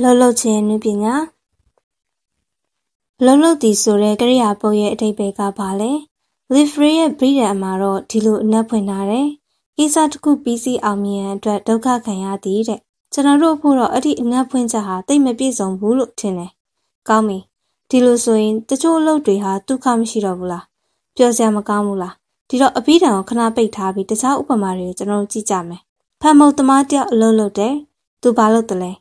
အလုပ်လုပ်ခြင်းအနုပညာအလုပ်လုပ်သည်ဆိုတဲ့ကရိယာပုတ်ရဲ့အဓိပ္ပာယ်ကဘာလဲ Livery ရဲ့ breed အမှာတော့ဒီလိုအနက်ဖွင့်ထားတယ်ကိစ္စတစ်ခုပြီးစီးအောင်မြင်ရန်အတွက်ဒုက္ခခံရသည်တဲ့ကျွန်တော်တို့ဖို့တော့အဲ့ဒီအနက်ဖွင့်ချက်ဟာတိတ်မပြည့်စုံဘူးလို့ထင်တယ်ကောင်းပြီဒီလိုဆိုရင်တချို့အလုပ်တွေဟာဒုက္ခမရှိတော့ဘူးလားပြောစရာမကောင်းဘူးလားဒီတော့အပိဓာန်ကိုခဏပိတ်ထားပြီးတခြားဥပမာတွေကိုကျွန်တော်တို့ကြည့်ကြမယ်ဖတ်မုတ်သမားတယောက်အလုပ်လုပ်တယ်သူဘာလုပ်တယ်လဲ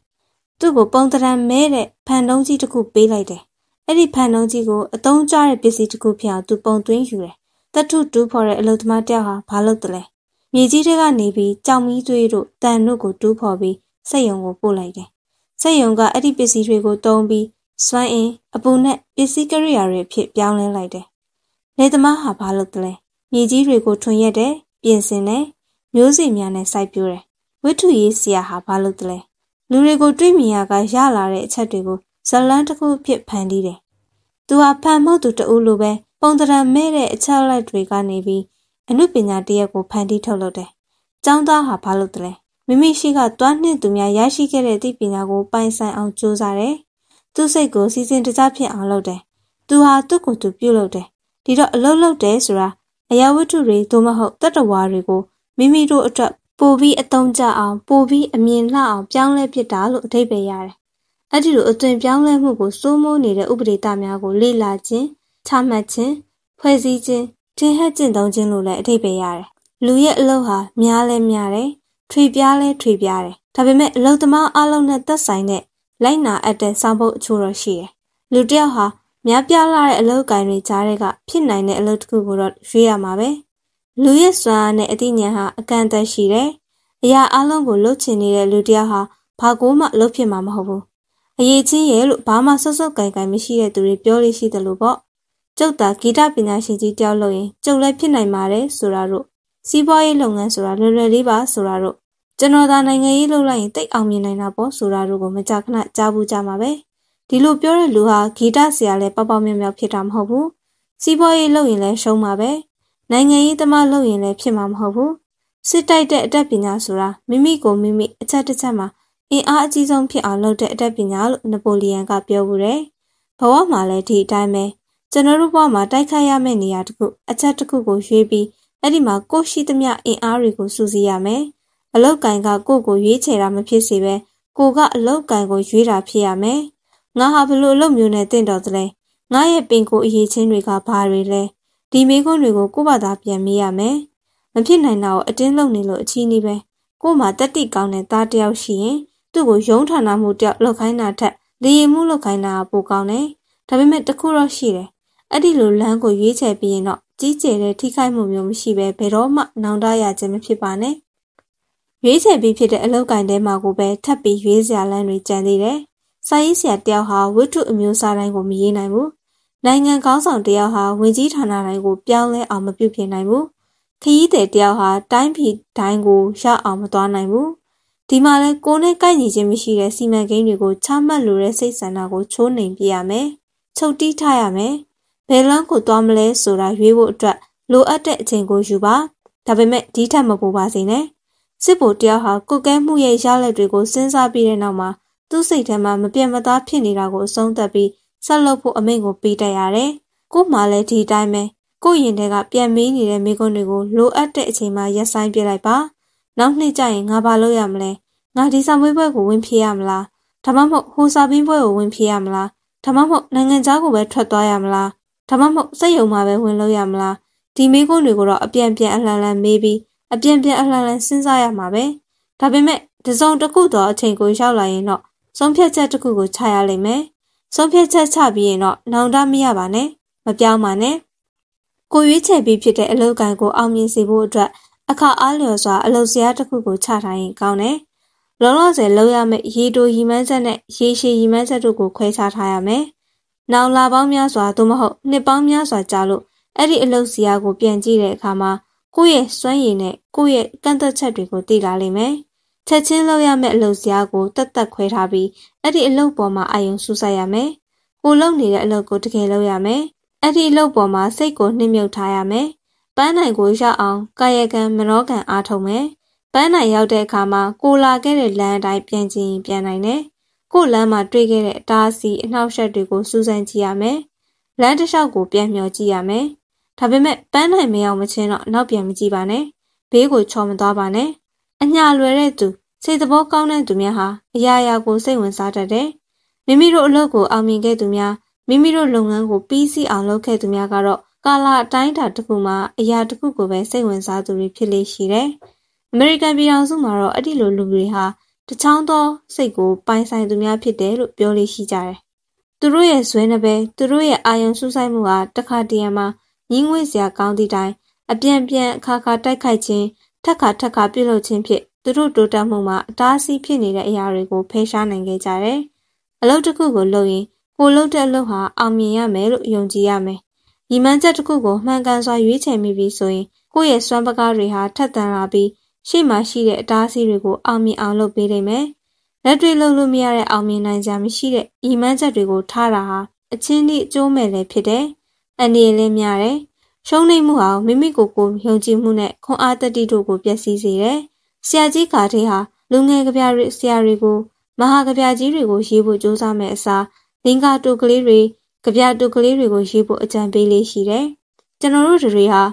သူ့ကိုပုံတရံမဲတဲ့ဖန်တုံးကြီးတစ်ခုပေးလိုက်တယ်။အဲ့ဒီဖန်တုံးကြီးကိုအတုံးကျတဲ့ပစ္စည်းတစ်ခုဖြစ်အောင်သူပုံသွင်းယူတယ်။တထုတူးဖော်တဲ့အလုပ်သမားတယောက်ဟာဘာလုပ်တလဲ။မြေကြီးထဲကနေပြီးကြောင်မီးသွေးတို့တန်တို့ကိုတူးဖော်ပြီးစက်ရုံကိုပို့လိုက်တယ်။စက်ရုံကအဲ့ဒီပစ္စည်းတွေကိုတုံးပြီးစွမ်းအင်အပူနဲ့ပစ္စည်းကရိယာတွေဖြစ်ပြောင်းလဲလိုက်တယ်။လေသမားဟာဘာလုပ်တလဲ။မြေကြီးတွေကိုထွန်ရက်တယ်၊ပြင်ဆင်တယ်၊မျိုးစေ့များနဲ့စိုက်ပျိုးတယ်။ဝိထုရေးဆရာဟာဘာလုပ်တလဲလူတွေကိုတွေ့မြင်ရကရလာတဲ့အချက်တွေကိုဇလန်းတစ်ခုဖြစ်ဖန်တီးတယ်။သူဟာဖန်မဟုတ်သူတဦးလိုပဲပုံသဏ္ဍာန်မဲ့တဲ့အချက်လက်တွေကနေပြီးအမှုပညာတရက်ကိုဖန်တီးထုတ်လုပ်တယ်။ចောင်းသားဟာဘာလုပ်တယ်လဲ။မိမိရှိကတွားနှစ်သူများရရှိခဲ့တဲ့အသိပညာကို ပိုင်ဆိုင်အောင်ကြိုးစားတယ်။သူ့စိတ်ကိုစီစဉ်တကြဖြစ်အောင်လုပ်တယ်။သူဟာသူ့ကိုယ်သူပြုလုပ်တယ်။ဒီတော့အလုပ်လုပ်တယ်ဆိုတာအရာဝတ္ထုတွေသို့မဟုတ်တတ္တဝါတွေကိုမိမိတို့အတွက်ပိုပြီးအသုံးကျအောင်ပိုပြီးအမြင်လှအောင်ပြောင်းလဲပစ်တာလို့အဓိပ္ပာယ်ရတယ်။အဲ့ဒီလိုအသွင်ပြောင်းလဲမှုကိုစိုးမိုးနေတဲ့ဥပဒေသားများကိုလေ့လာခြင်း၊ချမှတ်ခြင်း၊ဖွဲ့စည်းခြင်း၊ထင်ဟပ်ကျင့်သုံးခြင်းလို့လည်းအဓိပ္ပာယ်ရတယ်။လူရဲ့အလုပ်ဟာများလဲများတယ်၊ထွေပြားလဲထွေပြားတယ်။ဒါပေမဲ့အလုပ်သမားအလုံးနဲ့သက်ဆိုင်တဲ့လိုက်နာအပ်တဲ့စောင့်ပုတ်အချို့တော့ရှိတယ်။လူတစ်ယောက်ဟာများပြားလာတဲ့အလုပ်ကိုင်တွေကြားထဲကဖြစ်နိုင်တဲ့အလုပ်တစ်ခုကိုတော့ရွေးရမှာပဲ။လူရစွာနဲ့အသိဉာဏ်ဟာအကန့်အသတ်ရှိတယ်။အရာအလုံးကိုလှုပ်ချင်နေတဲ့လူတယောက်ဟာဘာကိုမှလှုပ်ဖြစ်မှာမဟုတ်ဘူး။အရေးချင်းရဲ့လို့ဘာမှဆော့ဆော့ကန်ကန်မရှိတဲ့သူတွေပြောလို့ရှိတယ်လို့ပေါ့။ကျုပ်သာဂီတပညာရှင်ကြီးတယောက်လို့ရင်ကျုပ်လည်းဖြစ်နိုင်ပါတယ်ဆိုတာတို့စီးပွားရေးလုပ်ငန်းဆိုတာလွယ်လွယ်လေးပါဆိုတာတို့ကျွန်တော်သာနိုင်ငံရေးလုပ်လိုက်ရင်တိတ်အောင်မြင်နိုင်တာပေါ့ဆိုတာတို့ကိုမကြခဏကြားဘူးကြမှာပဲ။ဒီလိုပြောတဲ့လူဟာဂီတဆရာလည်းပေါပေါမြတ်မြတ်ဖြစ်တာမဟုတ်ဘူး။စီးပွားရေး လုပ်ရင်လည်းရှုံးမှာပဲ။နိုင်ငံရေးသမားလုပ်ရင်လည်းဖြစ်မှာမဟုတ်ဘူးစစ်တိုက်တဲ့အတတ်ပညာဆိုတာမိမိကိုမိမိအချက်တစ်ချက်မှာအင်အားအကြီးဆုံးဖြစ်အောင်လုပ်တဲ့အတတ်ပညာလို့နပိုလီယန်ကပြောဘူးတယ်ဘဝမှာလည်းဒီအတိုင်းပဲကျွန်တော်တို့ဘဝမှာတိုက်ခိုက်ရမယ့်နေရာတစ်ခုအချက်တစ်ခုကိုရွေးပြီးအဲ့ဒီမှာကိုရှိသမျှအင်အားတွေကိုစူးစီးရမယ်အလောက်ကန်ကကိုကိုရွေးချယ်တာမဖြစ်စေပဲကိုကအလောက်ကန်ကိုရွေးတာဖြစ်ရမယ်ငါဟာဘလို့အလုပ်မျိုးနဲ့တင့်တော်သလဲငါရဲ့ပင်ကိုအရေးချင်းတွေကဘာတွေလဲဒီမိခွန်းတွေကိုကို့ဘာသာပြန်မေးရမယ်။မဖြစ်နိုင်တာကိုအတင်းလုပ်နေလို့အချီးနှီးပဲ။ကို့မှာတက်တိကောင်းတဲ့သားတယောက်ရှိရင်သူ့ကိုရုံးထနာမှုတယောက်လောက်ခိုင်းတာထက်လေရင်မှုလောက်ခိုင်းတာပိုကောင်းတယ်။ဒါပေမဲ့တခုတော့ရှိတယ်။အဲ့ဒီလိုလမ်းကိုရွေးချယ်ပြီးရင်တော့ကြီးကျယ်တဲ့ထိခိုက်မှုမျိုးမရှိပဲဘယ်တော့မှနောင်တရခြင်းမဖြစ်ပါနဲ့။ရွေးချယ်ပြီးဖြစ်တဲ့အလောက်ကိုင်းထဲမှာကိုပဲထပ်ပြီးရွေးစရာလမ်းတွေကြံသေးတယ်။စာရေးဆရာတယောက်ဟာဝတ္ထုအမျိုးအစားတိုင်းကိုမရေးနိုင်ဘူးနိုင်ငံကောင်းဆောင်တယောက်ဟာဝင်ကြီးဌာနတိုင်းကိုပြောင်းလဲအောင်မပြုပြင်နိုင်ဘူးခရီးသည်တယောက်ဟာ တိုင်းပြည်တိုင်းကိုရောက်အောင်မသွားနိုင်ဘူးဒီမှာလဲကိုနဲ့ကိုက်ညီခြင်းမရှိတဲ့စီမံကိန်းတွေကိုချမှတ်လိုတဲ့စိတ်ဆန္ဒကိုချိုးနှိမ်ပြရမယ်ချုပ်တီးထားရမယ်ဘယ်လန်းကိုသွားမလဲဆိုတာရွေးဖို့အတွက်လိုအပ်တဲ့အချိန်ကိုယူပါဒါပေမဲ့ဒီထက်မပိုပါစေနဲ့စစ်ဘိုလ်တယောက်ဟာကုတ်ကဲမှုရဲ့ရလက်တွေကိုစဉ်းစားပြီးတဲ့နောက်မှာသူ့စိတ်ထဲမှာမပြတ်မသားဖြစ်နေတာကိုအဆုံးသတ်ပြီးဆက်လုပ်ဖို့အမိန့်ကိုပေးတတ်ရတယ်။ကို့မှာလည်းဒီတိုင်းပဲကို့ရင်ထဲကပြန်မေးနေတဲ့မိကွန်းတွေကိုလိုအပ်တဲ့အချိန်မှာရက်ဆိုင်ပြလိုက်ပါ။နောက်နှစ်ကျရင်ငါဘာလုပ်ရမလဲ။ငါဒီစာမွေးပွဲကိုဝင်ဖြေရမလား။ဒါမှမဟုတ်ဟိုစာပင်းပွဲကိုဝင်ဖြေရမလား။ဒါမှမဟုတ်နိုင်ငံခြားကိုပဲထွက်သွားရမလား။ဒါမှမဟုတ်စိတ်ယုံမှာပဲဝင်လို့ရမလား။ဒီမိကွန်းတွေကိုတော့အပြန်ပြန်အလှန်လှန်မေးပြီးအပြန်ပြန်အလှန်လှန်စဉ်းစားရမှာပဲ။ဒါပေမဲ့တစုံတစ်ခုသောအချိန်ကိုရောက်လာရင်တော့ဆုံးဖြတ်ချက်တစ်ခုကိုချရလိမ့်မယ်။ဆုံးဖြတ်ချက်ချပြီးရင်တော့နောင်တမရပါနဲ့မပြောင်းပါနဲ့ကိုရွေးချယ်ပြီးဖြစ်တဲ့အလုပ်ကိုင်ကိုအောင်မြင်စေဖို့အတွက် အခါအားလျော်စွာအလုပ်စရာတစ်ခုကိုချထားရင်ကောင်းတယ်လောလောဆယ်လုပ်ရမယ့်ရေတိုရီမန်းချက်နဲ့ရေရှည်ရီမန်းချက်တို့ကိုခွဲခြားထားရမယ်နောင်လာပေါင်းများစွာသို့မဟုတ်နှစ်ပေါင်းများစွာကြာလို့အဲ့ဒီအလုပ်စရာကိုပြန်ကြည့်တဲ့အခါမှာကိုယ့်ရဲ့စွမ်းရည်နဲ့ကိုယ့်ရဲ့ကန့်သက်ချက်တွေကိုသိလာလိမ့်မယ်ချက်ချင်းလုပ်ရမယ့်အလုပ်စရာကိုတက်တက်ခွဲထားပြီးအဲ့ဒီအလုပ်ပေါ်မှာအာရုံစူးစိုက်ရမယ်။ကိုလုပ်နေတဲ့အလုပ်ကိုတကယ်လုပ်ရမယ်။အဲ့ဒီအလုပ်ပေါ်မှာစိတ်ကိုနှိမ့်မြုပ်ထားရမယ်။ပန်းနိုင်ကိုရောက်အောင်ကာယကံမနောကံအားထုတ်မယ်။ပန်းနိုင်ရောက်တဲ့အခါမှာကိုလာခဲ့တဲ့လမ်းအတိုင်းပြန်ကြည့်ရင်ပြန်နိုင်တယ်။ကိုလမ်းမှာတွေ့ခဲ့တဲ့အတားအဆီးအနှောက်အယှက်တွေကိုစူးစမ်းကြည့်ရမယ်။လမ်းတစ်လျှောက်ကို ပြန်မျှော်ကြည့်ရမယ်။ဒါပေမဲ့ပန်းနိုင်မရောက်မချင်းတော့နောက်ပြန်မကြည့်ပါနဲ့။ဘေးကိုချော်မသွားပါနဲ့အညာလွယ်တဲ့သူစိတ်သဘောကောင်းတဲ့သူများဟာအရာရာကိုစိတ်ဝင်စားတတ်တယ်။မိမိတို့အလုပ်ကိုအောင်မြင်ခဲ့သူများမိမိတို့လုပ်ငန်းကိုပြီးစီးအောင်လုပ်ခဲ့သူများကတော့ကာလအတိုင်းအတာတစ်ခုမှာအရာတစ်ခုကိုပဲစိတ်ဝင်စားသူတွေဖြစ်လေရှိတယ်။အမေရိကန်ပြည်ထောင်စုမှာတော့အဲ့ဒီလိုလူတွေဟာတချောင်းသောစိတ်ကို ပိုင်ဆိုင်သူများဖြစ်တယ်လို့ပြောလေရှိကြတယ်။သူတို့ရဲ့ဇွဲနှပဲသူတို့ရဲ့အာယုံစူးစိုက်မှုဟာတစ်ခါတည်းမှာညှင်းငွေ့စရာကောင်းသည့်တိုင်အပြန်ပြန်အခါခါတိုက်ခိုက်ခြင်းထပ်ခါထပ်ခါပြုလုပ်ခြင်းဖြင့်သူတို့တိုးတက်မှုမှာအတားအဆီးဖြစ်နေတဲ့အရာတွေကိုဖယ်ရှားနိုင်ခဲ့ကြတယ်။အလုပ်တစ်ခုကိုလုပ်ရင်ကိုလုပ်တဲ့အလုပ်ဟာအောင်မြင်ရမယ်လို့ယုံကြည်ရမယ်။ညီမှန်းချက်တစ်ခုကိုမှန်ကန်စွာရွေးချယ်မိပြီဆိုရင်ကိုယ့်ရဲ့စွမ်းပကားတွေဟာထက်သန်လာပြီးရှေ့မှာရှိတဲ့အတားအဆီးတွေကိုအောင်မြင်အောင်လုပ်ပေးနိုင်မယ်။လက်တွေ့လုပ်လို့မရတဲ့အောင်မြင်နိုင်ကြမရှိတဲ့ညီမှန်းချက်တွေကိုထားတာဟာအချင်းဒီအကျိုးမဲ့လည်းဖြစ်တယ်။အန္တရာယ်လည်းများတယ်။ရှုံးနိမ့်မှုဟာမိမိကိုယ်ကိုယုံကြည်မှုနဲ့ခွန်အားတတိတို့ကိုပျက်စီးစေတယ်။ဆရာကြီးကာထေးဟာလူငယ်ကြပြားတွေဆရာတွေကိုမဟာကြပြားကြီးတွေကိုရေးဖို့ကြိုးစားမဲ့အစားလင်္ကာတူကလေးတွေကြပြားတူကလေးတွေကိုရေးဖို့အကြံပေးလေးရှိတယ်။ကျွန်တော်တို့တွေဟာ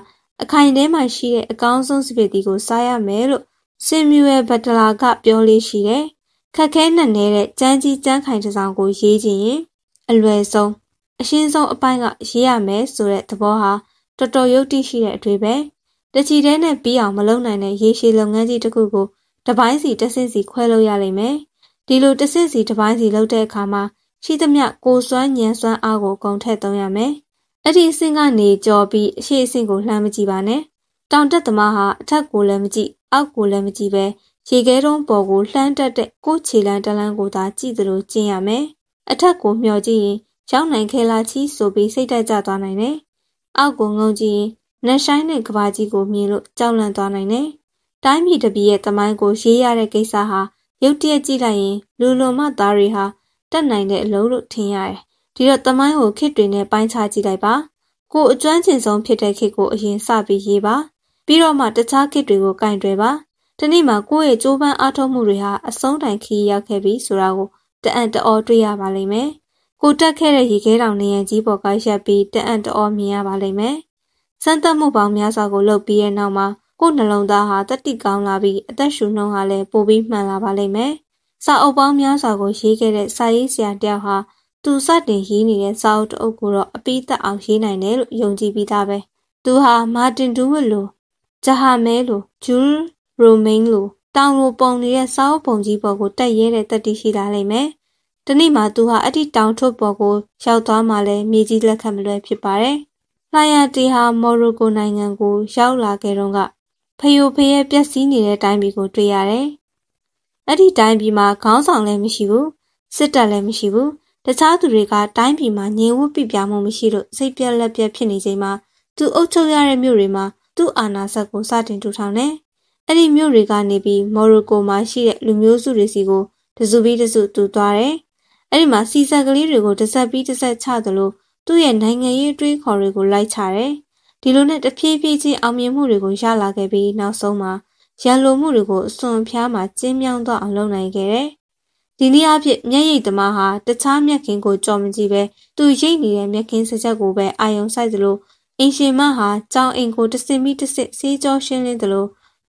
အခိုင်ထဲမှာရှိတဲ့အကောင်းဆုံးစပစ်တီကိုစားရမယ်လို့ဆင်မြူရဲ့ဘတ်တလာက ပြောလေးရှိတယ်။ခက်ခဲနဲ့နေတဲ့ကြမ်းကြီးကြမ်းခိုင်တစ်စောင်ကိုရေးခြင်းရင်အလွယ်ဆုံးအရှင်းဆုံးအပိုင်းကရေးရမယ်ဆိုတဲ့သဘောဟာတော်တော်ယုတ်တိရှိတဲ့အတွေ့ပဲတချီတဲနဲ့ပြီးအောင်မလုပ်နိုင်တဲ့ရေရှည်လုပ်ငန်းကြီးတစ်ခုကိုတပိုင်းစီတစ်ဆင့်စီခွဲလို့ရလိမ့်မယ်ဒီလိုတစ်ဆင့်စီတပိုင်းစီလုပ်တဲ့အခါမှာရှိသမျှကိုစွမ်းညံစွမ်းအားကိုအကုန်ထည့်သုံးရမယ်အဲ့ဒီအဆင့်ကနေကြော်ပြီးအရှိအဆင့်ကိုလှမ်းမကြည့်ပါနဲ့တောင်တက်သမားဟာအထက်ကိုလည်းမကြည့်အောက်ကိုလည်းမကြည့်ပဲရေခဲတုံးပေါ်ကိုလှမ်းတက်တဲ့ကိုခြေလန်းတလန်းကိုသာကြည့်သလိုကျင့်ရမယ်အထက်ကိုမျှော်ကြည့်ရင်ရောက်နိုင်ခဲလာချီဆိုပြီးစိတ်တက်ကြသွားနိုင်တယ်အောက်ကိုငုံကြည့်ရင်နက်ဆိုင်တဲ့ကဘာကြီးကိုမြင်လို့ကြောက်လန့်သွားနိုင်တယ်။တိုင်းပြည်တပြည်ရဲ့သမိုင်းကိုရေးရတဲ့ကိစ္စဟာရုတ်တရက်ကြည့်လိုက်ရင်လူလွန်မသားတွေဟာတက်နိုင်တဲ့အလုံးလို့ထင်ရတယ်။ဒီတော့သမိုင်းကိုခေတ်တွေနဲ့ပိုင်းခြားကြည့်လိုက်ပါ။ကိုအကျွမ်းကျင်ဆုံးဖြစ်တဲ့ခေတ်ကိုအရင်စပြီးရေးပါ။ပြီးတော့မှတခြားခေတ်တွေကိုကင်တွယ်ပါ။ဒီနေ့မှာကိုယ့်ရဲ့ကြိုးပမ်းအားထုတ်မှုတွေဟာအဆုံးတိုင်ခီးရောက်ခဲ့ပြီဆိုတာကိုတအံ့တအောတွေ့ရပါလိမ့်မယ်။ကိုတက်ခဲ့တဲ့ရေခဲတောင်နေရန်ကြီးပေါ်ကရက်ပြီးတအံ့တအောမြင်ရပါလိမ့်မယ်။စမ်းသပ်မှုပေါင်းများစွာကိုလုပ်ပြီးတဲ့နောက်မှာကိုနှလုံးသားဟာတက်တိကောင်းလာပြီးအသက်ရှူနှုန်းဟာလည်းပိုပြီးမှန်လာပါလိမ့်မယ်။စာအုပ်ပေါင်းများစွာကိုရေးခဲ့တဲ့စာရေးဆရာတယောက်ဟာသူစတင်ရေးနေတဲ့စာအုပ်တအုပ်ကိုတော့အပိသက်အောင်ရေးနိုင်တယ်လို့ယုံကြည်ပြီးသားပဲ။သူဟာမာတင်ဒူးဝစ်လိုဂျဟာမဲလိုဂျူးရိုမိန်လိုတောင်လိုပုံနေတဲ့စာအုပ်ပုံကြီးပေါ်ကိုတက်ရဲတဲ့တက်တိရှိလာလိမ့်မယ်။။ဒီနေ့မှသူဟာအဲ့ဒီတောင်ထုပ်ပေါ်ကိုရောက်သွားမှလည်းမြေကြီးလက်ခံမလွဲဖြစ်ပါတယ်။လှိုင်ယာတီဟာမော်ရိုကိုနိုင်ငံကိုရောက်လာခဲ့တော့ကဖယိုဖယဲပျက်စီးနေတဲ့တိုင်းပြည်ကိုတွေ့ရတယ်။အဲ့ဒီတိုင်းပြည်မှာခေါင်းဆောင်လည်းမရှိဘူး၊စစ်တပ်လည်းမရှိဘူး။တခြားသူတွေကတိုင်းပြည်မှာငြိမ်ဝှက်ပြပြမှုမရှိလို့စိတ်ပြက်လက်ပြက်ဖြစ်နေချိန်မှာသူအုပ်ချုပ်ရတဲ့မြို့တွေမှာသူ့အာဏာစက်ကိုစတင်ထူထောင်တယ်။အဲ့ဒီမြို့တွေကနေပြီးမော်ရိုကိုမှာရှိတဲ့လူမျိုးစုတွေစီကိုတစုပြီးတစုတူသွားတယ်အဲ့ဒီမှာစီဇက်ကလေးတွေကိုတစ်ဆက်ပြီးတစ်ဆက်ချသလိုသူ့ရဲ့နိုင်ငံရေးအတွေးခေါ်တွေကိုလိုက်ချတယ်။ဒီလိုနဲ့တဖြည်းဖြည်းချင်းအောင်မြင်မှုတွေကိုရလာခဲ့ပြီးနောက်ဆုံးမှာရန်လိုမှုတွေကိုအစွန်ဖျားမှာကျင်းမြောင်းတော့အောင်လုပ်နိုင်ခဲ့တယ်။ဒီနေ့အဖြစ်မျက်ရည်သမားဟာတခြားမျက်ခင်ကိုကြော်မကြည့်ပဲသူရိတ်နေတဲ့မျက်ခင်စကြက်ကိုပဲအာယုံဆိုင်သလိုအင်ရှင်မဟာကြောင်းအင်ကိုတစင်မီတစစ်စေးကြောရှင်းလင်းသလို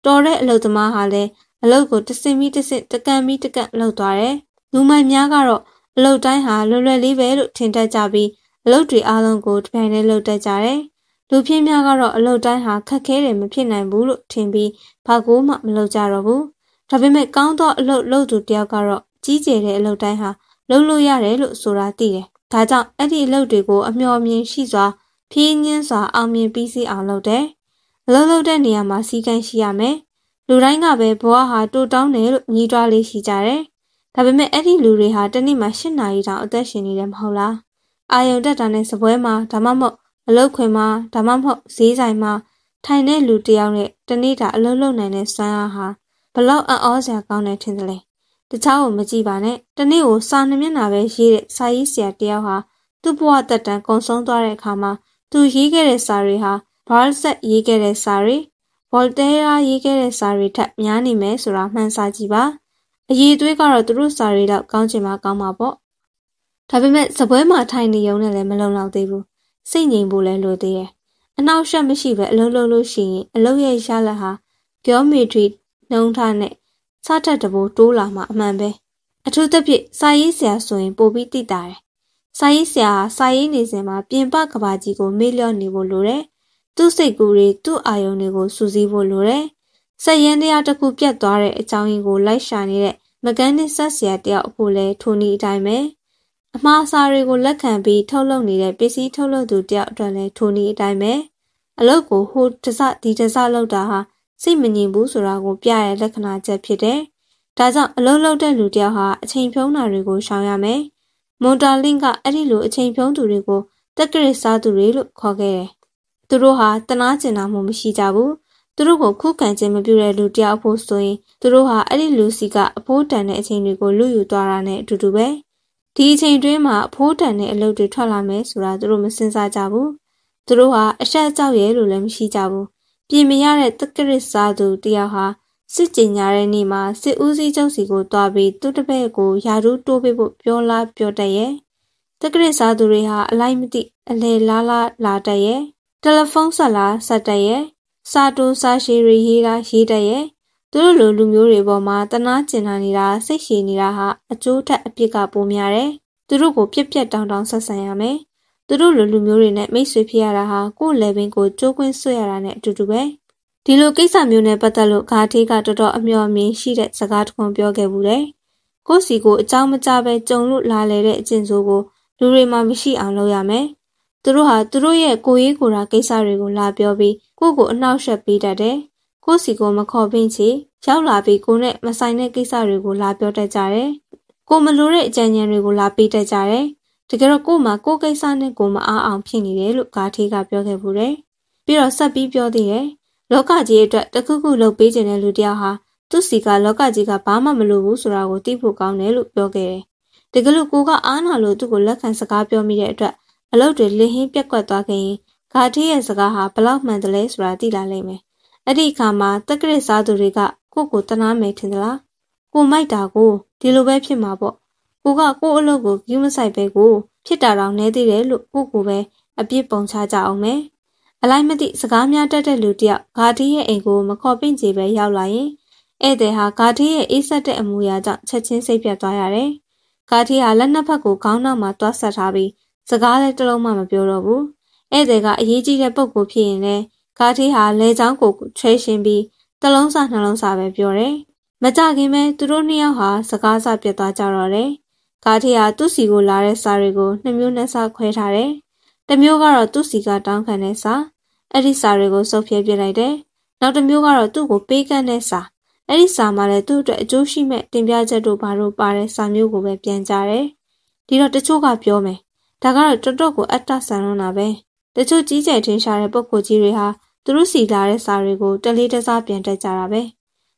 တော်တဲ့အလုပ်သမားဟာလည်းအလုပ်ကိုတစင်မီတစစ်တကန်မီတကန်လုပ်သွားတယ်။လူမိုက်များကတော့အလုပ်တိုင်းဟာလွယ်လွယ်လေးပဲလို့ထင်တတ်ကြပြီးအလုပ်တွေအားလုံးကိုတပြိုင်တည်းလုပ်တတ်ကြတယ်။လူဖြစ်များကတော့အလုပ်တိုင်းဟာခက်ခဲတယ်မဖြစ်နိုင်ဘူးလို့ထင်ပြီးဘာကိုမှမလုပ်ကြတော့ဘူး။ဒါပေမဲ့ကောင်းသောအလုပ်လုပ်သူတယောက်ကတော့ကြီးကျယ်တဲ့အလုပ်တိုင်းဟာလုပ်လို့ရတယ်လို့ဆိုတာသိတယ်။ဒါကြောင့်အဲ့ဒီအလုပ်တွေကိုအမျှော်မြင်ရှိစွာဖြည်းညှင်းစွာအောင်မြင်ပြီးစီအောင်လုပ်တယ်။အလုပ်လုပ်တဲ့နေရာမှာစီကံရှိရမယ်။လူတိုင်းကပဲဘဝဟာတိုးတောင်းတယ်လို့ညီးတွားလေးရှိကြတယ်။ဒါပေမဲ့အဲ့ဒီလူတွေဟာတနေ့မှာ၈နာရီတောင်အသက်ရှင်နေတယ်မဟုတ်လားအာယုံတက်တာနဲ့စပွဲမှာဒါမှမဟုတ်အလုတ်ခွင်မှာဒါမှမဟုတ်ဈေးဆိုင်မှာထိုင်တဲ့လူတယောက်နဲ့တနေ့တာအလုတ်လုပ်နိုင်တဲ့စွမ်းအားဟာဘလောက်အံ့ဩစရာကောင်းတယ်ထင်တယ်လေတခြားကိုမကြည့်ပါနဲ့တနေ့ကိုစာနှမျက်နှာပဲရေးတဲ့စာရေးဆရာတယောက်ဟာ သူ့ဘဝတက်တန်ကုန်ဆုံးသွားတဲ့အခါမှာသူရေးခဲ့တဲ့စာတွေဟာ Balzac ရေးခဲ့တဲ့စာတွေ Voltaire ရေးခဲ့တဲ့စာတွေထက်များနေမယ်ဆိုတာမှန်စာကြည့်ပါအည်အသွေးကတော့သူတို့စာရီလောက်ကောင်းချင်မှကောင်းမှာပေါ့ဒါပေမဲ့စပွဲမှာထိုင်နေရုံနဲ့လည်းမလုံလောက်သေးဘူးစိတ်ငြိမ်ဖို့လည်းလိုသေးတယ်အနောက်ရှက်မရှိပဲအလုံးလုံးလို့ရှိရင်အလုံးရဲ့ရလက်ဟာပြောမီထရီနှုံထားနဲ့စထက်တဘိုးတိုးလာမှအမှန်ပဲအထူးသဖြင့်စာရေးဆရာဆိုရင်ပိုပြီးသိတာတယ်စာရေးဆရာဟာစာရေးနေစဉ်မှာပြင်ပကဘာကြီးကို မေ့လျော့နေဖို့လိုတယ်သူ့စိတ်ကူးတွေသူ့အာယုံတွေကိုစူးစီးဖို့လိုတယ်ဆက်ရင်းတရားတစ်ခုပြတ်သွားတဲ့အကြောင်းရင်းကိုလိုက်ရှာနေတဲ့မကန်နစ်ဆက်ဆရာတယောက်အဖို့လဲထိုနည်းအတိုင်းပဲအမှားအစာတွေကိုလက်ခံပြီးထုတ်လုပ်နေတဲ့ပစ္စည်းထုတ်လုပ်သူတယောက်အတွက်လဲထိုနည်းအတိုင်းပဲအလုပ်ကိုဟိုတစဒီတစလုပ်တာဟာစိတ်မငြိမ်ဘူးဆိုတာကိုပြရတဲ့လက္ခဏာချက်ဖြစ်တယ်။ဒါကြောင့်အလုပ်လုပ်တဲ့လူတယောက်ဟာအချိန်ဖြုံးတာတွေကိုရှောင်ရမယ်။မွန်တာလင့်ကအဲ့ဒီလိုအချိန်ဖြုံးသူတွေကိုတက္ကရာစားသူတွေလို့ခေါ်ခဲ့တယ်။သူတို့ဟာတနာကျင်တာမှမရှိကြဘူးသူတို့ကိုခုခံခြင်းမပြုတဲ့လူတယောက်ဖို့ဆိုရင်သူတို့ဟာအဲ့ဒီလူစီကအဖိုးတန်တဲ့အချိန်တွေကိုလူယူသွားတာနဲ့အတူတူပဲဒီအချိန်တွင်းမှာအဖိုးတန်တဲ့အလုပ်တွေထွက်လာမယ်ဆိုတာသူတို့မစဉ်းစားကြဘူးသူတို့ဟာအဆက်အကြောက်ရဲလို့လည်းမရှိကြဘူးပြင်မရတဲ့တက္ကရစ်စားသူတယောက်ဟာစစ်ကြင်ညာတဲ့နေ့မှာစစ်ဦးစီးချုပ်စီကိုတွားပြီးသူတပည့်ကိုယာတို့တိုးပေးဖို့ပြောလားပြောတတ်ရဲ့တက္ကရစ်စားသူတွေဟာအလိုက်မသိအလေလားလားလာတတ်ရဲ့တယ်လီဖုန်းဆက်လားဆက်တတ်ရဲ့စာတွန်စာရှည်တွေရေးတာရေးတတ်ရဲ့သူတို့လိုလူမျိုးတွေပေါ်မှာတနာကျင်လာနေတာစိတ်ရှည်နေတာဟာအကျိုးထက်အပြစ်ကပိုများတယ်သူတို့ကိုပြက်ပြက်တောင်တောင်ဆက်ဆံရမယ်သူတို့လိုလူမျိုးတွေနဲ့မိတ်ဆွေဖြစ်ရတာဟာကိုယ့် level ကိုကျိုးကွင်းဆွရတာနဲ့အတူတူပဲဒီလိုကိစ္စမျိုးနဲ့ပတ်သက်လို့ဂါထေးကတော်တော်အမျှော်အမြင်ရှိတဲ့စကားတစ်ခုပြောခဲ့ဘူးတယ်ကိုယ့်စီကိုအကြောင်းမကြားပဲကြုံလို့လာလေတဲ့အကျင့်ဆိုးကိုလူတွေမှမရှိအောင်လုပ်ရမယ်သူတို့ဟာသူတို့ရဲ့ကိုယ်ရေးကိုယ်တာကိစ္စတွေကိုလာပြောပြီးကိုကိုအနှောက်ယှက်ပေးတတ်တယ်။ကိုစီကိုမခေါ်ပင့်ချေရောက်လာပြီးကိုနဲ့မဆိုင်တဲ့ကိစ္စတွေကိုလာပြောတတ်ကြတယ်။ကိုမလိုတဲ့အကြံဉာဏ်တွေကိုလာပေးတတ်ကြတယ်။တကယ်တော့ကို့မှာကိုကိစ္စနဲ့ကိုမအားအောင်ဖြစ်နေတယ်လို့ဂါထေးကပြောခဲ့ဘူးတယ်။ပြီးတော့ဆက်ပြီးပြောသေးတယ်။လောကကြီးအတွက်တခုခုလုပ်ပေးခြင်းတဲ့လူတယောက်ဟာသူ့စီကလောကကြီးကဘာမှမလိုဘူးဆိုတာကိုသိဖို့ကောင်းတယ်လို့ပြောခဲ့တယ်။တကယ်လို့ကိုကအားနာလို့သူ့ကိုလက်ခံစကားပြောမိတဲ့အတွက်အလုပ်တွေလင်းဟင်းပြက်ကွက်သွားခဲ့ရင်ဂါတိရဲ့စကားဟာဘလောက်မှန်တယ်လဲဆိုတာသိလာလိမ့်မယ်။အဲ့ဒီအခါမှာတက္ကရစားသူတွေကကိုကိုတနာမယ်ထင်သလား။ကိုမိုက်တာကိုဒီလိုပဲဖြစ်မှာပေါ့။ကိုကကို့အလုပ်ကိုယူမဆိုင်ပဲကိုဖြစ်တာတော့နဲသေးတယ်လို့ကိုကိုပဲအပြစ်ပုံချကြအောင်မယ်။အလိုက်မသိစကားများတတ်တဲ့လူတယောက်ဂါတိရဲ့အိမ်ကိုမခေါ်ပင့်ကြပဲရောက်လာရင်ဧည့်သည်ဟာဂါတိရဲ့အေးဆက်တဲ့အမူအရာကြောင့်ချက်ချင်းစိတ်ပြတ်သွားရတယ်။ဂါတိဟာလက်နှစ်ဖက်ကိုခေါင်းနောက်မှာတွားဆက်ထားပြီးစကားလည်းတလုံးမှမပြောတော့ဘူး။ဧည့်သည်ကအရေးကြီးတဲ့ပုံကိုဖြစ်ရင်လည်းဂါထေးဟာလဲချောင်းကိုချွဲရှင်ပြီးတလုံးစာနှလုံးစာပဲပြောတယ်။မကြခင်ပဲသူတို့နှစ်ယောက်ဟာစကားစပြတ်သွားကြတော့တယ်။ဂါထေးဟာသူ့စီကိုလာတဲ့စာတွေကိုနှမျိုးနှစခွဲထားတယ်။တစ်မျိုးကတော့သူ့စီကတောင်းခံတဲ့စာအဲ့ဒီစာတွေကိုစုပ်ဖြဲပြလိုက်တယ်။နောက်တစ်မျိုးကတော့သူ့ကိုပေးကမ်းတဲ့စာအဲ့ဒီစာမှာလည်းသူ့အတွက်အကျိုးရှိမဲ့တင်ပြချက်တို့ဘာတို့ပါတဲ့စာမျိုးကိုပဲပြန်ကြတယ်။ဒီတော့တချို့ကပြောမယ်။ဒါကတော့တော်တော်ကိုအတ္တဆန်လွန်းတာပဲတချို့ကြီးကျယ်ထင်ရှားတဲ့ပုဂ္ဂိုလ်ကြီးတွေဟာသူတို့စီလာတဲ့စာတွေကိုတလေးတစားပြန်တက်ကြတာပဲ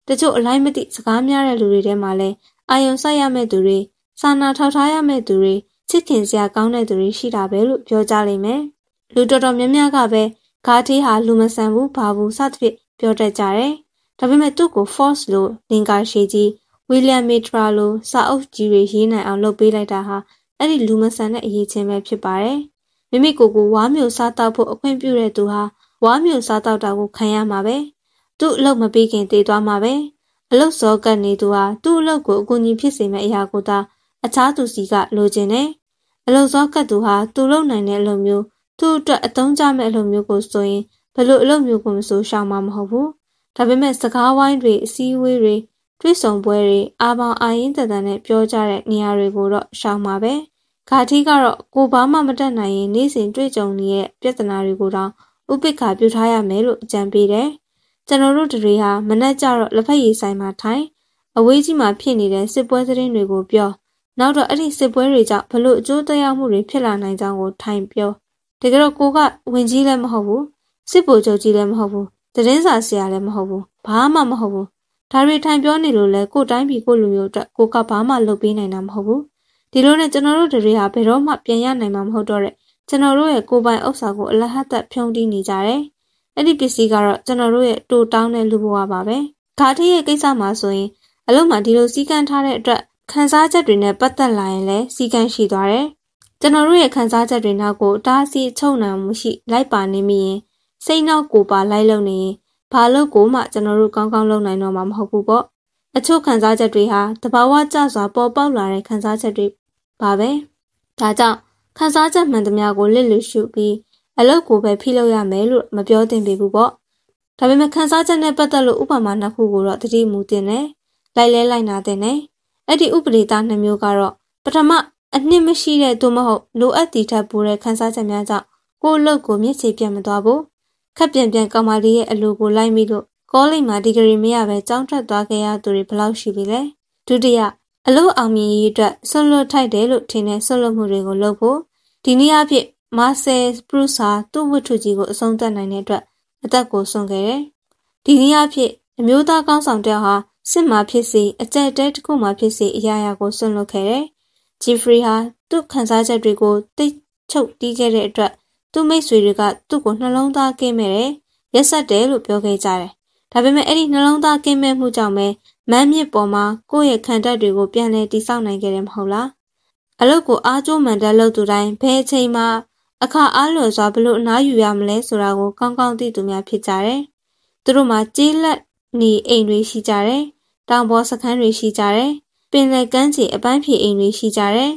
တချို့အလိုက်မသိစကားများတဲ့လူတွေထဲမှာလည်းအာယုံဆိုင်ရမဲ့သူတွေစာနာထောက်ထားရမဲ့သူတွေချစ်ခင်စရာကောင်းတဲ့သူတွေရှိတာပဲလို့ပြောကြလိမ့်မယ်လူတော်တော်များများကပဲဂါသေးဟာလူမဆန်ဘူးဘာဘူးစသဖြင့်ပြောတတ်ကြတယ်ဒါပေမဲ့သူ့ကို force လို့လင်ကာရှေကြီးဝီလျံမေထရာလိုစာအုပ်ကြီးတွေရေးနိုင်အောင်လုပ်ပေးလိုက်တာဟာအဲ့ဒီလူမဆန်တဲ့အရေးချင်းပဲဖြစ်ပါတယ်မိမိကိုယ်ကိုဝါမျိုးစားတောက်ဖို့အခွင့်ပြုတဲ့သူဟာဝါမျိုးစားတောက်တာကိုခံရမှာပဲသူ့အလုပ်မပြီးခင်တည်သွားမှာပဲအလုပ်စောကတ်နေသူဟာသူ့အလုပ်ကိုအကူအညီဖြစ်စေမယ့်အရာကိုသာအခြားသူစီကလိုချင်တယ်အလုပ်စောကတ်သူဟာသူ့လုပ်နိုင်တဲ့အလုပ်မျိုးသူ့အတွက်အသုံးကျမယ့်အလုပ်မျိုးကိုဆိုရင်ဘလို့အလုပ်မျိုးကိုမဆိုရှောင်မှာမဟုတ်ဘူးဒါပေမဲ့စကားဝိုင်းတွေအစည်းအဝေးတွေတွေ့ဆုံပွဲတွေအာပေါင်းအာရင်တန်တန်နဲ့ပြောကြတဲ့နေရာတွေကိုတော့ရှောင်မှာပဲ။ဂါတိကတော့ကိုဘာမှမတတ်နိုင်ရင်နေ့စဉ်တွေ့ကြုံနေတဲ့ပြဿနာတွေကိုတောင်ဥပိ္ပခာပြုထားရမယ်လို့အကြံပေးတယ်။ကျွန်တော်တို့တွေဟာမနှက်ကြတော့လက်ဖက်ရည်ဆိုင်မှာထိုင်အဝေးကြီးမှာဖြစ်နေတဲ့စစ်ပွဲသတင်းတွေကိုပြောနောက်တော့အဲ့ဒီစစ်ပွဲတွေကြောင့်ဘလို့အကျိုးသက်ရောက်မှုတွေဖြစ်လာနိုင်ကြောင်းကိုထိုင်ပြော တကယ်တော့ကိုကဝင်ကြီးလည်းမဟုတ်ဘူးစစ်ဘိုလ်ချုပ်ကြီးလည်းမဟုတ်ဘူးသတင်းစာဆရာလည်းမဟုတ်ဘူးဘာမှမဟုတ်ဘူးဒါတွေထိုင်ပြောနေလို့လဲကိုတိုင်းပြည်ကိုလူမျိုးအတွက်ကိုကဘာမှလုပ်ပေးနိုင်တာမဟုတ်ဘူးဒီလိုနဲ့ကျွန်တော်တို့တွေဟာဘယ်တော့မှပြန်ရနိုင်မှာမဟုတ်တော့တဲ့ကျွန်တော်တို့ရဲ့ကိုပိုင်ဥစ္စာကိုအလဟတ်သက်ဖြုံးတီးနေကြတယ်။အဲ့ဒီပစ္စည်းကတော့ကျွန်တော်တို့ရဲ့တိုတောင်းတဲ့လူဘဝပါပဲ။ဂါထရဲ့ကိစ္စမှာဆိုရင်အလုံးမှာဒီလိုစီကံထားတဲ့အတွက်ခံစားချက်တွေနဲ့ပတ်သက်လာရင်လည်းစီကံရှိသွားတယ်။ကျွန်တော်တို့ရဲ့ခံစားချက်တွေနောက်ကိုတားဆီးချုပ်နှံမှုရှိလိုက်ပါနေမိရင်စိတ်နောက်ကိုပါလိုက်လုံနေရင်ဘာလို့ကိုမှကျွန်တော်တို့ကောင်းကောင်းလုပ်နိုင်တော့မှာမဟုတ်ဘူးပေါ့။အချို့ခံစားချက်တွေဟာတဘာဝကျစွာပေါ်ပေါက်လာတဲ့ခံစားချက်တွေပါပဲ။ဒါကြောင့်ခန်းစားချက်မှန်သမျှကိုလစ်လျရှုပြီးအလုပ်ကိုပဲဖိလုပ်ရမယ်လို့မပြောသင့်ပေဘူးပေါ့။ဒါပေမဲ့ခန်းစားချက်နဲ့ပတ်သက်လို့ဥပမာနှစ်ခုကိုတော့တတိမူတင်တယ်။လိုက်လဲလိုက်နာတင်တယ်။အဲ့ဒီဥပဒေသားနှစ်မျိုးကတော့ပထမအနှစ်မရှိတဲ့သို့မဟုတ်လိုအပ်တည်ထပ်ပိုးတဲ့ခန်းစားချက်များကြောင့်ကိုယ့်အလုပ်ကိုမျက်ခြေပြတ်မသွားဘူး။ခက်ပြန်ပြန်ကောင်မလေးရဲ့အလိုကိုလိုက်မိလို့ကောလိပ်မှာဒီဂရီမရပဲကျောင်းထွက်သွားခဲ့ရသူတွေဘယ်လောက်ရှိပြီလဲ။ဒုတိယအလို့အောင်မြင်ရေးအတွက်ဆွလွတ်ထိုက်တယ်လို့ထင်တဲ့ဆွလွတ်မှုတွေကိုလုပ်ဖို့ဒီနည်းအားဖြင့်မာဆယ်ပရုစာသူ့ဝတ္ထုကြီးကိုအဆုံးသတ်နိုင်တဲ့အတွက်အသက်ကိုဆုံးခဲ့တယ်။ဒီနည်းအားဖြင့်အမျိုးသားကောင်းဆောင်တယောက်ဟာစစ်မှဖြစ်စီအကြက်တဲတစ်ခုမှဖြစ်စီအရာရာကိုဆွလွတ်ခဲ့တယ်။ဂျီဖရီဟာသူ့ခံစားချက်တွေကိုသိချုပ်တီးခဲ့တဲ့အတွက်သူ့မိတ်ဆွေတွေကသူ့ကိုနှလုံးသားကင်းမဲ့တယ်ရက်ဆက်တယ်လို့ပြောခဲ့ကြတယ်ဒါပေမဲ့အဲ့ဒီနှလုံးသားကင်းမဲ့မှုကြောင့်ပဲမန်းမြစ်ပေါ်မှာကိုယ့်ရဲ့ခံတပ်တွေကိုပြန်လည်တိဆောက်နိုင်ခဲ့တယ်မဟုတ်လားအလုတ်ကိုအားကျိုးမှန်တက်လုပ်သူတိုင်းဘယ်အချိန်မှအခါအားလွယ်စွာဘလို့အနားယူရမလဲဆိုတာကို ကောင်းကောင်းသိသူများဖြစ်ကြတယ်သူတို့မှာကြေးလက်နေအိမ်တွေရှိကြတယ်တောင်ပေါ်စခန်းတွေရှိကြတယ်ပင်လယ်ကမ်းခြေအပန်းဖြေအိမ်တွေရှိကြတယ်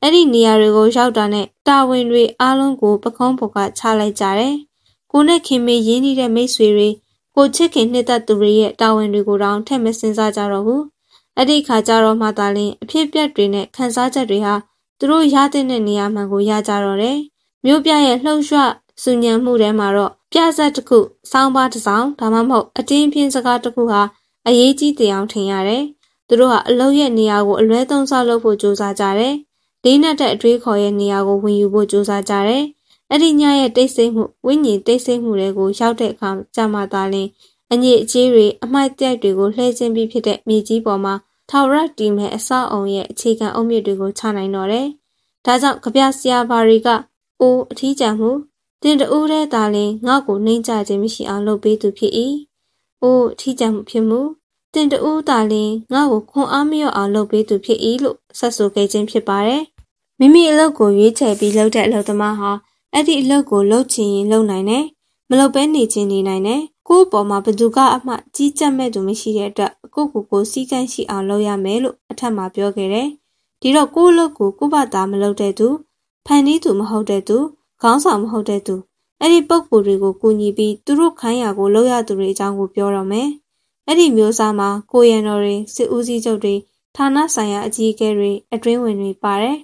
အဲ့ဒီနေရာတွေကိုရောက်တာနဲ့တာဝန်တွေအားလုံးကိုပကုံးပေါ်ကချလိုက်ကြတယ်ကိုနဲ့ခင်မေရင်းနှီးတဲ့မိတ်ဆွေတွေကိုချစ်ခင်နှစ်သက်သူတွေရဲ့တာဝန်တွေကိုတောင်ထည့်မစင်စားကြတော့ဘူးအဲ့ဒီခါကြတော့မှသာလင်အဖြစ်ပြက်တွေနဲ့ခံစားချက်တွေဟာသူတို့ရတဲ့နေရာမှန်ကိုရကြတော့တယ်မြို့ပြရဲ့လှုပ်ရွှစူညံမှုထဲမှာတော့ပြဇက်တစ်ခုစောင်းပါတစ်စောင်းဒါမှမဟုတ်အတင်းပြင်းစကားတစ်ခုဟာအရေးကြီးတရားထင်ရတယ်သူတို့ဟာအလုံးရဲ့နေရာကိုအလွဲသုံးစားလုပ်ဖို့ကြိုးစားကြတယ်။လေးနက်တဲ့အတွေးခေါ်ရဲ့နေရာကိုဝင်ယူဖို့ကြိုးစားကြတယ်။အဲ့ဒီညရဲ့တိတ်ဆိတ်မှုဝိညာဉ်တိတ်ဆိတ်မှုတွေကိုရောက်တဲ့အခါကြာမှသာလင်အညစ်အကြေးတွေအမှိုက်ပြိုက်တွေကိုလှည့်ခြင်းပြီးဖြစ်တဲ့မြေကြီးပေါ်မှာထာဝရတည်မဲ့အဆောက်အုံရဲ့အခြေခံအုတ်မြစ်တွေကိုချနိုင်တော့တယ်။ဒါကြောင့်ကြပြဆရာဘာရီကအိုးအထီးကျန်မှုတင်တူးတဲ့သာလင်ငေါ့ကိုနှိမ့်ချခြင်းမရှိအောင်လုပ်ပေးသူဖြစ်၏။အိုးအထီးကျန်မှုဖြစ်မှုတင်တူးသာလင်ငေါ့ကိုခွန်အားမလျော့အောင်လုပ်ပေးသူဖြစ်၏လို့ဆက်ဆိုခဲ့ခြင်းဖြစ်ပါတယ်။မိမိအလုပ်ကိုရွေးချယ်ပြီးလုပ်တဲ့အလုပ်သမားဟာအဲ့ဒီအလုပ်ကိုလုပ်ချင်ရင်လုပ်နိုင်တယ်မလုပ်ဘဲနေချင်နေနိုင်တယ်ကိုယ့်အပေါ်မှာဘသူကအမှကြီးကြပ်မဲ့သူမရှိတဲ့အတွက်ကိုယ့်ကိုယ်ကိုစီးကမ်းရှိအောင်လုပ်ရမယ်လို့အထက်မှာပြောခဲ့တယ်ဒီတော့ကိုယ့်အလုပ်ကိုကိုယ့်ဘာသာမလုပ်တဲ့သူဖန်တီးသူမဟုတ်တဲ့သူခေါင်းဆောင်မဟုတ်တဲ့သူအဲ့ဒီပုံကိုယ်တွေကိုကူညီပြီးသူတို့ခိုင်းရာကိုလုပ်ရသူတွေအကြောင်းကိုပြောတော့မယ်အဲ့ဒီမျိုးစားမှာကိုရန်တော်တွေစစ်ဦးစီးချုပ်တွေဌာနဆိုင်ရာအကြီးအကဲတွေအတွင်းဝင်တွေပါတယ်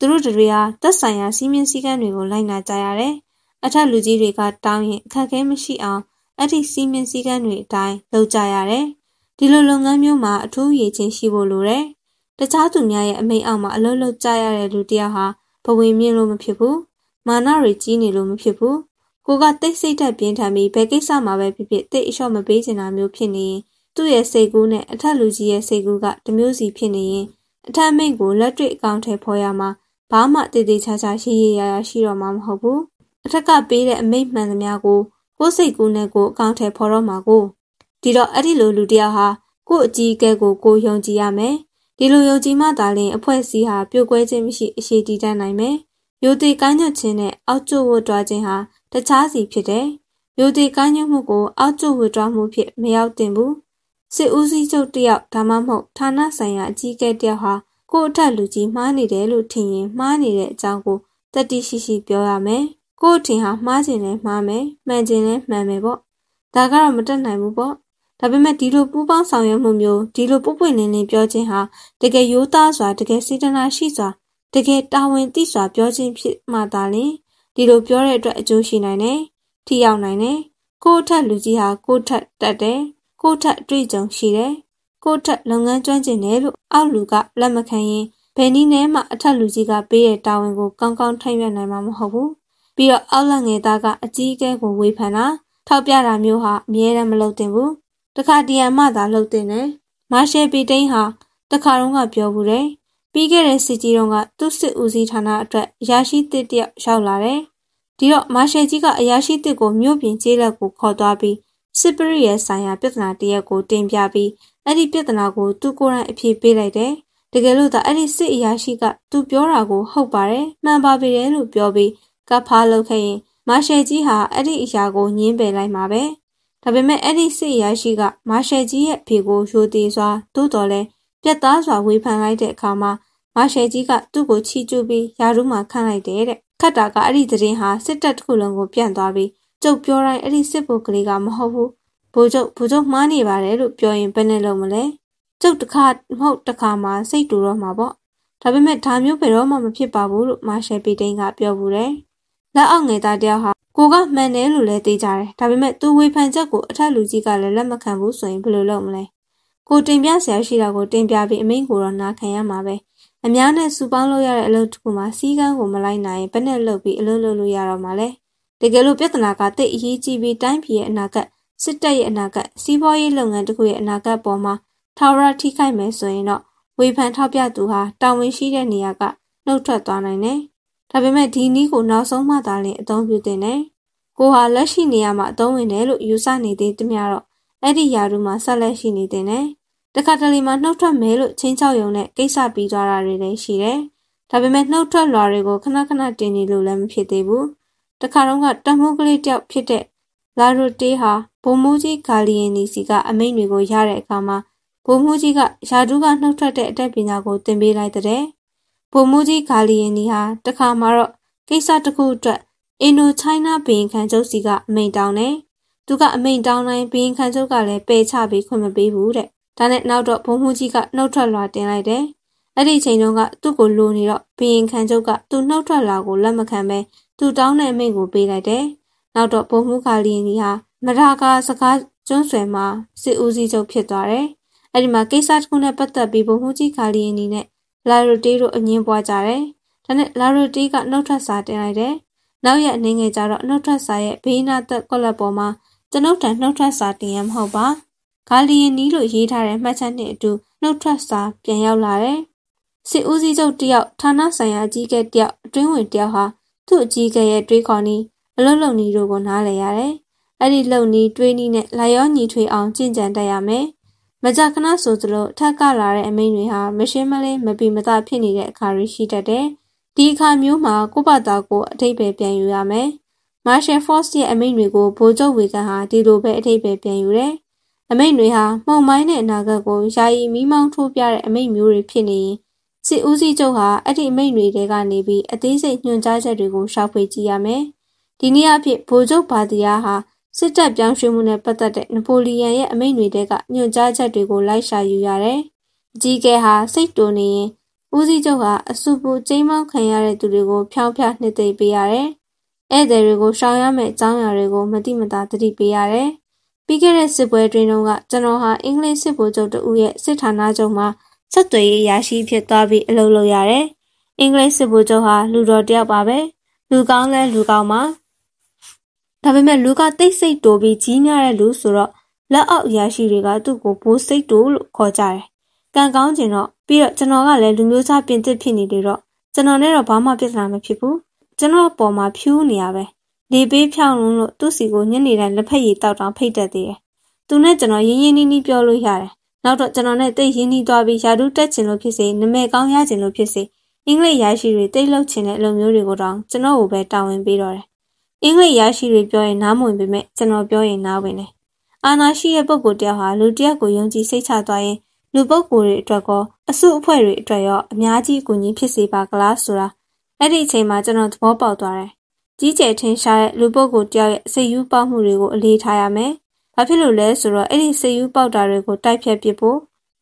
သူတို့တွေဟာသက်ဆိုင်ရာစီမင်းစည်းကမ်းတွေကိုလိုက်နာကြရတယ်။အထက်လူကြီးတွေကတောင်းရင်အခက်အခဲမရှိအောင်အဲ့ဒီစီမင်းစည်းကမ်းတွေအတိုင်းလုပ်ကြရတယ်။ဒီလိုလုပ်ငန်းမျိုးမှာအထူးရည်ချင်းရှိဖို့လိုတယ်။တခြားသူများရဲ့အမိန့်အောက်မှာအလုပ်လုပ်ကြရတဲ့လူတယောက်ဟာဘဝင်မြင့်လို့မဖြစ်ဘူး။မာနတွေကြီးနေလို့မဖြစ်ဘူး။ကိုကတိတ်ဆိတ်တက်ပြင်းထန်ပြီးဘယ်ကိစ္စမှာပဲဖြစ်ဖြစ်တိတ်အလျှော့မပေးချင်တာမျိုးဖြစ်နေရင်သူ့ရဲ့စိတ်ကူးနဲ့အထက်လူကြီးရဲ့စိတ်ကူးကတမျိုးစီဖြစ်နေရင်အထက်မိန့်ကိုလက်တွေ့အကောင့်ထဲပေါ်ရမှာဘာမှတည်တည်ချာချာရှိရရရရှိတော့မှာမဟုတ်ဘူးအထက်ကပေးတဲ့အမိန့်မှန်သမျှကိုကိုယ်စိတ်ကူးနဲ့ကိုယ်အကောင့်ထဲပေါ်တော့မှာကိုဒီတော့အဲ့ဒီလို လူတယောက်ဟာကိုယ့်အကြီးအကဲကိုကိုယုံကြည်ရမယ်ဒီလိုယုံကြည်မှသာလျှင် အဖွဲ့အစည်းဟာပြိုကွဲခြင်းမရှိအရှိတည်တတ်နိုင်မယ်ရိုသေကိုင်းညွတ်ခြင်းနဲ့အောက်ကျဝတ်တွားခြင်းဟာတခြားစီဖြစ်တယ်ရိုသေကိုင်းညွတ်မှုကိုအောက်ကျဝတ်တွားမှုဖြစ်မရောက်သင့်ဘူးစစ်ဦးစီးချုပ်တယောက်ဒါမှမဟုတ်ဌာနဆိုင်ရာအကြီးအကဲတယောက်ဟာကိုအထက်လူကြီးမှားနေတယ်လို့ထင်ရင်မှားနေတဲ့အကြောင်းကိုတတိရှိရှိပြောရမယ်။ကို့အထင်ဟာမှားခြင်းနဲ့မှားမယ်၊မှန်ခြင်းနဲ့မှန်မယ်ပေါ့။ဒါကတော့မတက်နိုင်ဘူးပေါ့။ဒါပေမဲ့ဒီလိုပူးပေါင်းဆောင်ရွက်မှုမျိုးဒီလိုပုပ်ပွင့်နေနေပြောခြင်းဟာတကယ်ရိုးသားစွာတကယ်စေတနာရှိစွာတကယ်တာဝန်သိစွာပြောခြင်းဖြစ်မှသာလျှင်ဒီလိုပြောတဲ့အတွက်အကျိုးရှိနိုင်တယ်။ထိရောက်နိုင်တယ်။ကို့အထက်လူကြီးဟာကို့ထက်တက်တယ်။ကို့ထက်အတွေ့အကြုံရှိတယ်။ကိုထက်လုပ်ငန်းကျွမ်းကျင်တယ်လို့အောက်လူကလက်မခံရင်ဘယ်နည်းနဲ့မှအထက်လူကြီးကပေးတဲ့တာဝန်ကိုကောင်းကောင်းထမ်းရွက်နိုင်မှာမဟုတ်ဘူး။ပြီးတော့အောက်လက်ငယ်သားကအကြီးအကဲကိုဝေဖန်တာထောက်ပြတာမျိုးဟာအများရန်မလုပ်သင့်ဘူး။တခါတရံမှသာလုပ်သင့်တယ်။မာရှယ်ပီတိန်ဟာတခါတော့ကပြောဘူးတယ်။ပြီးခဲ့တဲ့စစ်ကြီးတုန်းကသူ့စစ်ဦးစီးဌာနအတွက်အရာရှိတစ်တယောက်ရောက်လာတယ်။ဒီတော့မာရှယ်ကြီးကအရာရှိတစ်ကိုမြို့ပြင်ကျေးလက်ကိုခေါ်သွားပြီးစစ်ပရိရဲ့ဆိုင်ရာ ပြဿနာတရက်ကို တင်ပြပြီးအဲ့ဒီပြဿနာကိုသူကိုယ်တိုင်အဖြေပေးလိုက်တယ်။တကယ်လို့သာအဲ့ဒီစစ်အရာရှိက သူပြောတာကိုဟုတ်ပါတယ်မှန်ပါပေတယ်လို့ပြောပြီးကဖားလုပ်ခဲ့ရင်မာရှယ်ကြီးဟာအဲ့ဒီအရာကိုညှင်းပယ်လိုက်မှာပဲ။ဒါပေမဲ့အဲ့ဒီစစ်အရာရှိကမာရှယ်ကြီးရဲ့ဖေကိုရိုသေစွာသို့တော်လဲပြတ်သားစွာဝေဖန်လိုက်တဲ့အခါမှာမာရှယ်ကြီးကသူ့ကိုချီကျူးပြီးယာရုမှခန့်လိုက်တယ်တဲ့။ခတ်တာကအဲ့ဒီသတင်းဟာစစ်တပ်တစ်ခုလုံးကိုပြန့်သွားပြီးကျုပ်ပြောတိုင်းအဲ့ဒီစစ်ဘုတ်ကလေးကမဟုတ်ဘူးဘိုလ်ချုပ်ဘိုလ်ချုပ်မှားနေပါတယ်လို့ပြောရင်ဘယ်နဲ့လုပ်မလဲကျုပ်တခါမဟုတ်တခါမှစိတ်တူတော့မှာပေါ့ဒါပေမဲ့ဒါမျိုးဘယ်တော့မှမဖြစ်ပါဘူးလို့မာရှယ်ပီတိန်ကပြောဘူးတယ်လက်အောက်ငယ်သားတယောက်ဟာကိုကမှန်တယ်လို့လည်းသိကြတယ်ဒါပေမဲ့သူဝေဖန်ချက်ကိုအထက်လူကြီးကလည်းလက်မခံဘူးဆိုရင်ဘယ်လိုလုပ်မလဲကိုတင်ပြဆရာရှိတာကိုတင်ပြပြီးအမိန့်ကိုတော့နားခံရမှာပဲအများနဲ့စူပေါင်းလို့ရတဲ့အလုပ်တစ်ခုမှာစီးကန်းကိုမလိုက်နိုင်ဘယ်နဲ့လုပ်ပြီးအလုပ်လုပ်လို့ရတော့မှာလဲတကယ်လို့ပြဿနာကတိတ်အရေးကြီးပြီးတိုင်းပြည်ရဲ့အနာဂတ်စစ်တပ်ရဲ့အနာဂတ်စီးပွားရေးလုပ်ငန်းတစ်ခုရဲ့အနာဂတ်ပေါ်မှာထာဝရထိခိုက်မယ်ဆိုရင်တော့ဝေဖန်ထောက်ပြသူဟာတာဝန်ရှိတဲ့နေရာကနှုတ်ထွက်သွားနိုင်တယ်။ဒါပေမဲ့ဒီနည်းကိုနောက်ဆုံးမှသာလျှင်အသုံးပြုသင့်တယ်။ကိုဟာလက်ရှိနေရာမှာအသုံးဝင်တယ်လို့ယူဆနေသေးသမျှတော့အဲ့ဒီယာရုမှာဆက်လက်ရှိနေသင့်တယ်။တခါတလေမှာနှုတ်ထွက်မယ်လို့ချင်းချောက်ယုံနဲ့ကိစ္စပြီးသွားတာတွေလည်းရှိတယ်။ဒါပေမဲ့နှုတ်ထွက်လွှာတွေကိုခဏခဏတင်နေလို့လည်းမဖြစ်သေးဘူး။တခါတော့ကတမှုကလေးတယောက်ဖြစ်တဲ့လာရိုတေးဟာဗိုလ်မှူးကြီးဂါလီယန်နီစီကအမိန့်တွေကိုရတဲ့အခါမှာဗိုလ်မှူးကြီးကယာဒူးကနှုတ်ထွက်တဲ့အတတ်ပညာကိုသင်ပေးလိုက်တဲ့ဗိုလ်မှူးကြီးဂါလီယန်နီဟာတခါမှတော့ကိစ္စတစ်ခုအတွက်အင်ဒိုချိုင်းနာဘီရင်ခံချုပ်စီကအမိန့်တောင်းတယ်။သူကအမိန့်တောင်းတိုင်းဘီရင်ခံချုပ်ကလည်းပယ်ချပြီးခွင့်မပေးဘူးတဲ့။ဒါနဲ့နောက်တော့ဗိုလ်မှူးကြီးကနှုတ်ထွက်လာတင်လိုက်တယ်။အဲ့ဒီချိန်တုန်းကသူ့ကိုလိုနေတော့ဘီရင်ခံချုပ်ကသူနှုတ်ထွက်လာကိုလက်မခံပဲသူတောင်းတဲ့အမိန့်ကိုပေးလိုက်တယ်။နောက်တော့ဗိုလ်မှူးဂါလီယန်နီဟာမရာကာစကားကျွန်းဆွယ်မှာစစ်ဦးစီးချုပ်ဖြစ်သွားတယ်။အဲဒီမှာကိစ္စတစ်ခုနဲ့ပတ်သက်ပြီးဗိုလ်မှူးကြီးခါလီယန်နီနဲ့လာရိုတီတို့အငင်းပွားကြတယ်။ဒါနဲ့လာရိုတီကနှုတ်ထွက်စာတင်လိုက်တယ်။နောက်ရက်အနေငယ်ကျတော့နှုတ်ထွက်စာရဲ့ဘေးနာသက်ကွက်လက်ပေါ်မှာကျွန်ုပ်ထံနှုတ်ထွက်စာတင်ရမဟုတ်ပါ။ခါလီယန်နီလို့ရေးထားတဲ့မှတ်ချက်နဲ့အတူနှုတ်ထွက်စာပြန်ရောက်လာတယ်။စစ်ဦးစီးချုပ်တယောက်ဌာနဆိုင်ရာအကြီးအကဲတယောက်အတွင်းဝင်တယောက်ဟာသူ့အကြီးအကဲရဲ့တွေးခေါ်နီးအလုပ်လုပ်နီးတို့ကိုနားလည်ရတယ်။အဲ့ဒီလုံနီးတွေးနီးနဲ့လာရောညီထွေအောင်ကြင်ကြံတတ်ရမယ်။မကြခဏဆိုသလိုထက်ကလာတဲ့အမိန်တွေဟာမရှင်းမလင်းမပီမသဖြစ်နေတဲ့အခါတွေရှိတတ်တယ်။ဒီအခါမျိုးမှာကိုယ့်ဘာသာကိုအထိပ္ပယ်ပြန်ယူရမယ်။ Marshall Force ရဲ့အမိန်တွေကိုဗိုလ်ချုပ်ဝေကန်ဟာဒီလိုပဲအထိပ္ပယ်ပြန်ယူတယ်။အမိန်တွေဟာမှုံမိုင်းတဲ့အနာဂတ်ကိုယာယီမီးမောင်းထိုးပြတဲ့အမိန်မျိုးတွေဖြစ်နေရင်စစ်ဦးစီးချုပ်ဟာအဲ့ဒီအမိန့်တွေထဲကနေပြီးအသေးစိတ်ညွှန်ကြားချက်တွေကိုရှာဖွေကြည့်ရမယ်။ဒီနေ့အဖြစ်ဗိုလ်ချုပ်ဘာဒီယာဟာစစ်တပ်ပြောင်းရွှေ့မှုနဲ့ပတ်သက်တဲ့နပိုလီယန်ရဲ့အမိန့်တွေတဲကညွှန်ကြားချက်တွေကိုလိုက်ရှာယူရတယ်။အကြီးကဲဟာစိတ်တူနေရင်ဦးစီးချုပ်ဟာအစုပူကျိမ်းမောင်းခံရတဲ့သူတွေကိုဖျောင်းဖျားနှစ်သိမ့်ပေးရတယ်။ဧည့်သည်တွေကိုရှောင်ရမယ့်အကြောင်းအရာတွေကိုမတိမတာသတိပေးရတယ်။ပြီးခဲ့တဲ့စစ်ပွဲတွင်တော့ကျွန်တော်ဟာအင်္ဂလိပ်စစ်ဗိုလ်ချုပ်တဦးရဲ့စစ်ဌာနချုပ်မှာဆက်သွယ်ရေးရရှိဖြစ်သွားပြီးအလုပ်လုပ်ရတယ်။အင်္ဂလိပ်စစ်ဗိုလ်ချုပ်ဟာလူတော်တယောက်ပါပဲ။လူကောင်းလဲလူကောင်းပါ။ဒါပေမဲ့လူကတိတ်စိတ်တိုးပြီးကြီးများတဲ့လူဆိုတော့လက်အောက်အရာရှိတွေကသူ့ကိုဘိုးစိတ်တိုးလို့ခေါ်ကြတယ်။ကံကောင်းကျင်တော့ပြီးတော့ကျွန်တော်ကလည်းလူမျိုးစားပြင်သစ်ဖြစ်နေတယ်တော့ကျွန်တော်နဲ့တော့ဘာမှပြဿနာမဖြစ်ဘူး။ကျွန်တော်ပေါ်မှာဖြူးနေရပဲ။နေပေးဖြောင်းလို့သူ့စီကိုညနေတိုင်းလက်ဖက်ရည်တောက်တောင်ဖိတ်တတ်သေးတယ်။သူနဲ့ကျွန်တော်ရင်းရင်းနှီးနှီးပြောလို့ရတယ်။နောက်တော့ကျွန်တော်နဲ့တိတ်ရင်းနှီးသွားပြီးယာတုတက်ချင်လို့ဖြစ်စေနမဲကောင်းရချင်လို့ဖြစ်စေအင်္ဂလိပ်ရရှိတွေတိတ်လောက်ချင်တဲ့အလုပ်မျိုးတွေကိုတောင်ကျွန်တော်ကိုပဲတာဝန်ပေးတော့တယ်အင်္ဂလိပ်ရရှိတွေပြောရင်နားမဝင်ပေမဲ့ကျွန်တော်ပြောရင်နားဝင်တယ်အာနာရှိရဲ့ပုံကိုတယောက်ဟာလူတယောက်ကိုယုံကြည်စိတ်ချသွားရင် လူပုဂ္ဂိုလ်တွေအတွက်ကောအစုအဖွဲ့တွေအတွက်ရောအများကြီးအကူအညီဖြစ်စေပါကလားဆိုတာအဲ့ဒီအချိန်မှာကျွန်တော်သဘောပေါက်သွားတယ်ကြီးကျယ်ထင်ရှားတဲ့လူပုဂ္ဂိုလ်တယောက်ရဲ့စိတ်ယူပေါက်မှုတွေကိုအလေးထားရမယ်ဘာဖြစ်လို့လဲဆိုတော့အဲ့ဒီစိတ်ယူပေါက်တာတွေကိုတိုက်ဖြတ်ပစ်ဖို့